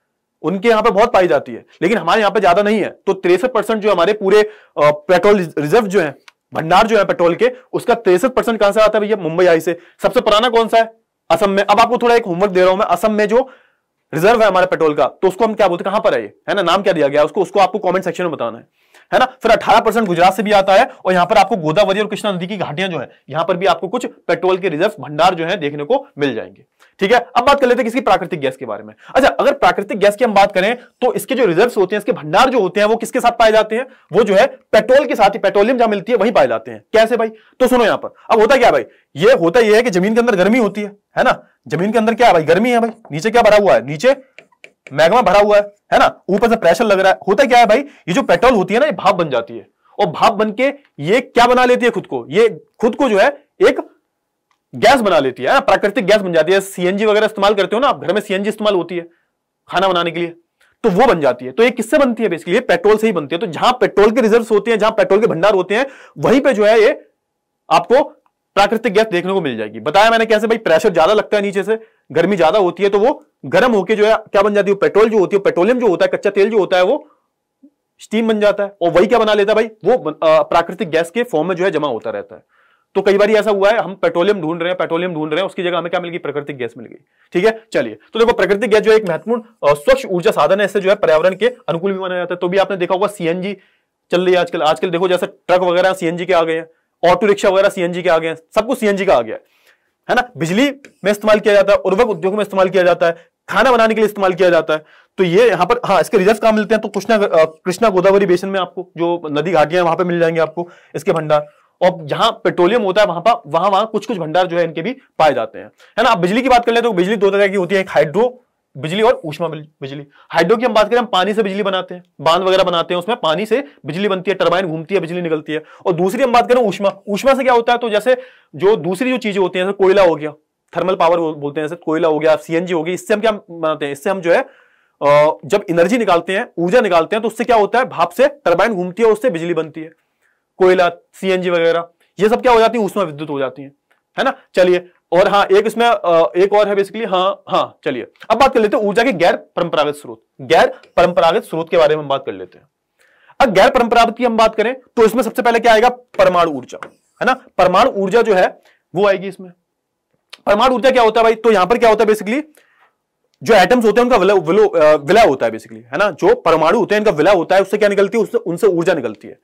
उनके यहाँ पे बहुत पाई जाती है लेकिन हमारे यहाँ पे ज्यादा नहीं है तो तिरसठ परसेंट जो हमारे पूरे पेट्रोल रिजर्व जो है भंडार जो है पेट्रोल के उसका तिरसठ परसेंट कहां से आता है भैया मुंबई आई से सबसे पुराना कौन सा है असम में अब आपको थोड़ा एक होमवर्क दे रहा हूं मैं असम में जो रिजर्व है हमारे पेट्रोल का तो उसको हम क्या बोलते हैं कहां पर है ये है ना नाम क्या दिया गया उसको उसको आपको कमेंट सेक्शन में बताना है है ना फिर 18 परसेंट गुजरात से भी आता है और यहां पर आपको गोदावरी और कृष्णा नदी की घाटियां जो है यहां पर भी आपको कुछ पेट्रोल के रिजर्व भंडार जो है देखने को मिल जाएंगे ठीक है अब बात कर लेते हैं किसी प्राकृतिक गैस के बारे में अच्छा अगर प्राकृतिक गैस की हम बात करें तो इसके जो रिजर्व होते हैं इसके भंडार जो होते हैं वो किसके साथ पाए जाते हैं वो जो है पेट्रोल के साथ ही पेट्रोलियम जहां मिलती है वही पाए जाते हैं कैसे भाई तो सुनो यहां पर अब होता क्या भाई ये होता यह है कि जमीन के अंदर गर्मी होती है है ना जमीन के अंदर क्या है भाई गर्मी है भाई नीचे क्या भरा हुआ है नीचे मैग्मा भरा हुआ है है ना ऊपर से प्रेशर लग रहा है होता क्या है भाई ये जो पेट्रोल होती है ना ये भाप बन जाती है और भाप बन के ये क्या बना लेती है खुद को ये खुद को जो है एक गैस बना लेती है ना प्राकृतिक गैस बन जाती है सीएनजी वगैरह इस्तेमाल करते हो ना आप घर में सीएनजी इस्तेमाल होती है खाना बनाने के लिए तो वो बन जाती है तो ये किससे बनती है बेसिकली पेट्रोल से ही बनती है तो जहां पेट्रोल के रिजर्व होते हैं जहां पेट्रोल के भंडार होते हैं वहीं पर जो है ये आपको प्राकृतिक गैस देखने को मिल जाएगी बताया मैंने कैसे भाई प्रेशर ज्यादा लगता है नीचे से गर्मी ज्यादा होती है तो वो गर्म होकर जो है क्या बन जाती है पेट्रोल जो होती है पेट्रोलियम जो होता है कच्चा तेल जो होता है वो स्टीम बन जाता है और वही क्या बना लेता है भाई वो प्राकृतिक गैस के फॉर्म में जो है जमा होता रहता है तो कई बार ऐसा हुआ है हम पेट्रोलियम ढूंढ रहे हैं पेट्रोलियम ढूंढ रहे हैं उसकी जगह हमें क्या मिल गई प्राकृतिक गैस मिल गई ठीक है चलिए तो देखो प्राकृतिक गैस जो एक महत्वपूर्ण स्वच्छ ऊर्जा साधन है इससे जो है पर्यावरण के अनुकूल भी माना जाता है तो भी आपने देखा होगा सीएनजी चल रही है आजकल आजकल देखो जैसे ट्रक वगैरह सीएनजी के आ गए हैं ऑटो रिक्शा वगैरह सीएनजी के आ गए हैं सब कुछ सीएनजी का आ गया है है ना बिजली में इस्तेमाल किया जाता है उर्वरक उद्योग में इस्तेमाल किया जाता है खाना बनाने के लिए इस्तेमाल किया जाता है तो ये यहाँ पर हाँ इसके रिजर्व कहां मिलते हैं तो कृष्णा कृष्णा गोदावरी बेसन में आपको जो नदी घाटियां वहां पर मिल जाएंगे आपको इसके भंडार और जहां पेट्रोलियम होता है वहां पर वहां वहां कुछ कुछ भंडार जो है इनके भी पाए जाते हैं है ना आप बिजली की बात कर ले तो बिजली दो तरह की होती है एक हाइड्रो बिजली और ऊष्मा बिजली हाइड्रो की हम बात करें हम पानी से बिजली बनाते हैं बांध वगैरह बनाते हैं उसमें पानी से बिजली बनती है टरबाइन घूमती है बिजली निकलती है और दूसरी हम बात करें ऊष्मा ऊष्मा से क्या होता है तो जैसे जो दूसरी जो चीजें होती है जैसे कोयला हो गया थर्मल पावर बोलते हैं जैसे कोयला हो गया सीएनजी हो गया इससे हम क्या बनाते हैं इससे हम जो है जब एनर्जी निकालते हैं ऊर्जा निकालते हैं तो उससे क्या होता है भाप से टर्बाइन घूमती है उससे बिजली बनती है कोयला सीएनजी वगैरह ये सब क्या हो जाती है ऊष्मा विद्युत हो जाती है है ना चलिए और हाँ एक इसमें एक और है बेसिकली हाँ हाँ चलिए अब बात कर लेते हैं ऊर्जा के गैर परंपरागत स्रोत गैर परंपरागत स्रोत के बारे में हम बात कर लेते हैं अब गैर परंपरागत की हम बात करें तो इसमें सबसे पहले क्या आएगा परमाणु ऊर्जा है ना परमाणु ऊर्जा जो है वो आएगी इसमें परमाणु ऊर्जा क्या होता है भाई तो यहां पर क्या होता है बेसिकली जो एटम्स होते हैं उनका विलय विलय होता है बेसिकली है ना जो परमाणु होते हैं इनका विलय होता है उससे क्या निकलती है उससे उनसे ऊर्जा निकलती है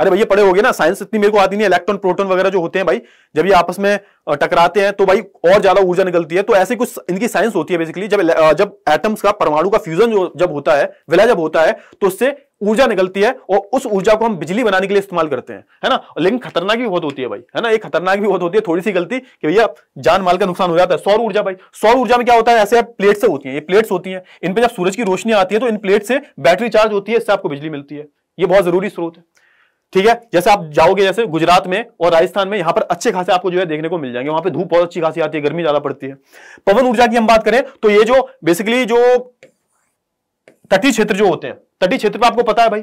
अरे भैया पढ़े होगे ना साइंस इतनी मेरे को आती नहीं इलेक्ट्रॉन प्रोटॉन वगैरह जो होते हैं भाई जब ये आपस में टकराते हैं तो भाई और ज्यादा ऊर्जा निकलती है तो ऐसे कुछ इनकी साइंस होती है बेसिकली जब जब एटम्स का परमाणु का फ्यूजन जो जब होता है विलय जब होता है तो उससे ऊर्जा निकलती है और उस ऊर्जा को हम बिजली बनाने के लिए इस्तेमाल करते हैं है ना लेकिन खतरनाक भी बहुत होती है भाई है ना ये खतरनाक भी बहुत होती है थोड़ी सी गलती कि भैया जान माल का नुकसान हो जाता है सौर ऊर्जा भाई सौर ऊर्जा में क्या होता है ऐसे प्लेट से होती है ये प्लेट्स होती है इन पर जब सूरज की रोशनी आती है तो इन प्लेट से बैटरी चार्ज होती है इससे आपको बिजली मिलती है ये बहुत जरूरी स्रोत है ठीक है जैसे आप जाओगे जैसे गुजरात में और राजस्थान में यहां पर अच्छे खासे आपको जो है देखने को मिल जाएंगे वहां पे धूप बहुत अच्छी खासी आती है गर्मी ज्यादा पड़ती है पवन ऊर्जा की हम बात करें तो ये जो बेसिकली जो तटीय क्षेत्र जो होते हैं तटीय क्षेत्र में आपको पता है भाई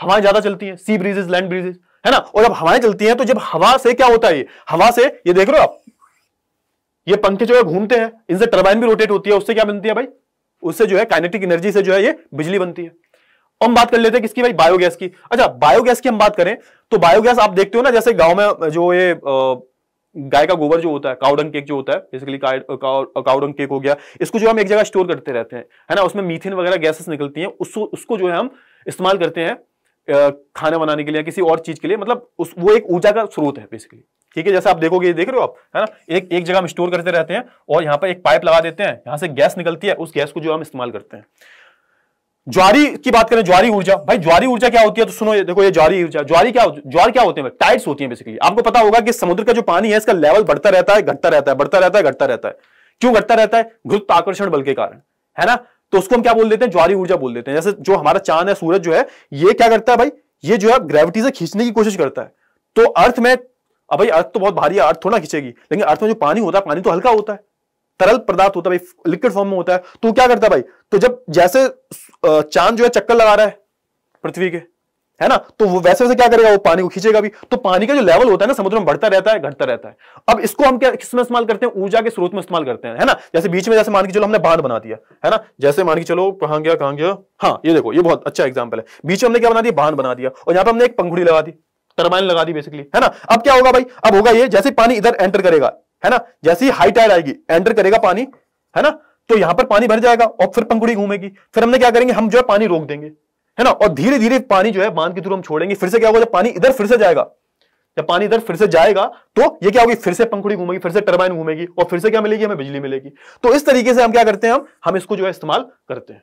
हवाएं ज्यादा चलती है सी ब्रिजेस लैंड ब्रिजेस है ना और जब हवाएं चलती हैं तो जब हवा से क्या होता है ये हवा से ये देख रहे हो आप ये पंखे जो है घूमते हैं इनसे टर्बाइन भी रोटेट होती है उससे क्या बनती है भाई उससे जो है काइनेटिक एनर्जी से जो है ये बिजली बनती है हम बात कर लेते हैं किसकी भाई बायोगैस की अच्छा बायोगैस की हम बात करें तो बायोगैस आप देखते हो ना जैसे गांव में जो ये गाय का गोबर जो होता है काउडन केक जो होता है बेसिकली काउडन केक हो गया इसको जो हम एक जगह स्टोर करते रहते हैं है ना उसमें मीथेन वगैरह गैसेस निकलती हैं उसको उसको जो है हम इस्तेमाल करते हैं खाना बनाने के लिए किसी और चीज के लिए मतलब उस वो एक ऊर्जा का स्रोत है बेसिकली ठीक है जैसे आप देखोगे ये देख रहे हो आप है ना एक एक जगह हम स्टोर करते रहते हैं और यहाँ पर एक पाइप लगा देते हैं यहाँ से गैस निकलती है उस गैस को जो हम इस्तेमाल करते हैं ज्वारी की बात करें ज्वारी ऊर्जा भाई ज्वारी ऊर्जा क्या होती है तो सुनो ये, देखो ये ज्वारी ऊर्जा ज्वारी क्या ज्वार क्या होते हैं टाइड्स होती है बेसिकली आपको पता होगा कि समुद्र का जो पानी है इसका लेवल बढ़ता रहता है घटता रहता है बढ़ता रहता है घटता रहता है क्यों घटता रहता है गुरुत्वाकर्षण बल के कारण है ना तो उसको हम क्या बोल देते हैं ज्वारी ऊर्जा बोल देते हैं जैसे जो हमारा चांद है सूरज जो है ये क्या करता है भाई ये जो है ग्रेविटी से खींचने की कोशिश करता है तो अर्थ में अब भाई अर्थ तो बहुत भारी है अर्थ थोड़ा खींचेगी लेकिन अर्थ में जो पानी होता है पानी तो हल्का होता है तरल पदार्थ होता है भाई लिक्विड फॉर्म में होता है तो क्या करता है भाई तो जब जैसे चांद जो है चक्कर लगा रहा है पृथ्वी के है ना तो वो वैसे वैसे क्या करेगा वो पानी को खींचेगा भी तो पानी का जो लेवल होता है ना समुद्र में बढ़ता रहता है घटता रहता है अब इसको हम क्या किसमें इस्तेमाल करते हैं ऊर्जा के स्रोत में इस्तेमाल करते हैं है ना जैसे बीच में जैसे मान के चलो हमने बांध बना दिया है ना जैसे मान के चलो कहा गया कहा गया हाँ ये देखो ये बहुत अच्छा एग्जाम्पल है बीच में हमने क्या बना दिया बांध बना दिया और यहाँ पे हमने एक पंखुड़ी लगा दी टर्बाइन लगा दी बेसिकली है ना अब क्या होगा भाई अब होगा ये जैसे पानी इधर एंटर करेगा है ना जैसे ही हाई टाइड आएगी एंटर करेगा पानी है ना तो यहां पर पानी भर जाएगा और फिर पंखुड़ी घूमेगी फिर हमने क्या करेंगे हम जो है पानी रोक देंगे है ना और धीरे धीरे पानी जो है बांध के थ्रू हम छोड़ेंगे फिर से क्या होगा जब पानी इधर फिर से जाएगा जब पानी इधर फिर से जाएगा तो ये क्या होगी फिर से पंखुड़ी घूमेगी फिर से टर्बाइन घूमेगी और फिर से क्या मिलेगी हमें बिजली मिलेगी तो इस तरीके से हम क्या करते हैं हम हम इसको जो है इस्तेमाल करते हैं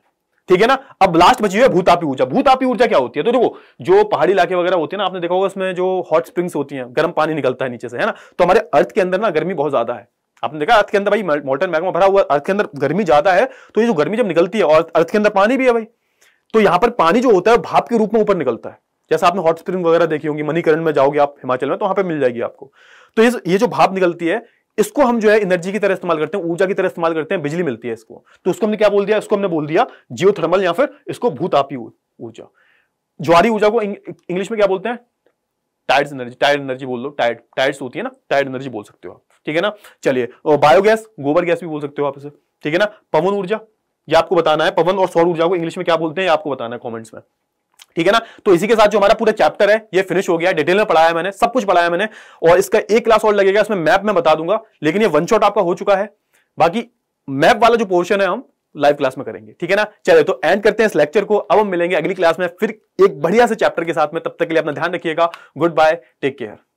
ठीक है ना अब लास्ट बची हुई है भूतापी ऊर्जा भूतापी ऊर्जा क्या होती है तो देखो जो पहाड़ी इलाके वगैरह होते हैं ना आपने देखा होगा उसमें जो हॉट स्प्रिंग्स होती हैं गर्म पानी निकलता है नीचे से है ना तो हमारे अर्थ के अंदर ना गर्मी बहुत ज्यादा है आपने देखा अर्थ के अंदर भाई मोटर मैगमा भरा हुआ अर्थ के अंदर गर्मी ज्यादा है तो ये जो गर्मी जब निकलती है और अर्थ के अंदर पानी भी है भाई तो यहाँ पर पानी जो होता है भाप के रूप में ऊपर निकलता है जैसे आपने हॉट स्प्रिंग वगैरह देखी होगी मनीकरण में जाओगे आप हिमाचल में तो वहां पर मिल जाएगी आपको तो ये जो भाप निकलती है इसको हम जो है एनर्जी की तरह इस्तेमाल करते हैं ऊर्जा की तरह इस्तेमाल करते हैं बिजली मिलती है इसको तो उसको हमने क्या बोल दिया इसको हमने बोल दिया जियो या फिर इसको भूतापी ऊर्जा ज्वारी ऊर्जा को इंग्लिश में क्या बोलते हैं टायर्ड एनर्जी टायर्ड एनर्जी बोल लो टायर्ड टायर्स होती है ना टायर्ड एनर्जी बोल सकते हो आप ठीक है ना चलिए बायोगैस गोबर गैस भी बोल सकते हो आप इसे ठीक है ना पवन ऊर्जा ये आपको बताना है पवन और सौर ऊर्जा को इंग्लिश में क्या बोलते हैं आपको बताना है कॉमेंट्स में ठीक है ना तो इसी के साथ जो हमारा पूरा चैप्टर है ये फिनिश हो गया डिटेल में पढ़ाया मैंने सब कुछ पढ़ाया मैंने और इसका एक क्लास और लगेगा इसमें मैप में बता दूंगा लेकिन ये वन शॉट आपका हो चुका है बाकी मैप वाला जो पोर्शन है हम लाइव क्लास में करेंगे ठीक है ना चले तो एंड करते हैं इस लेक्चर को अब हम मिलेंगे अगली क्लास में फिर एक बढ़िया से चैप्टर के साथ में तब तक के लिए अपना ध्यान रखिएगा गुड बाय टेक केयर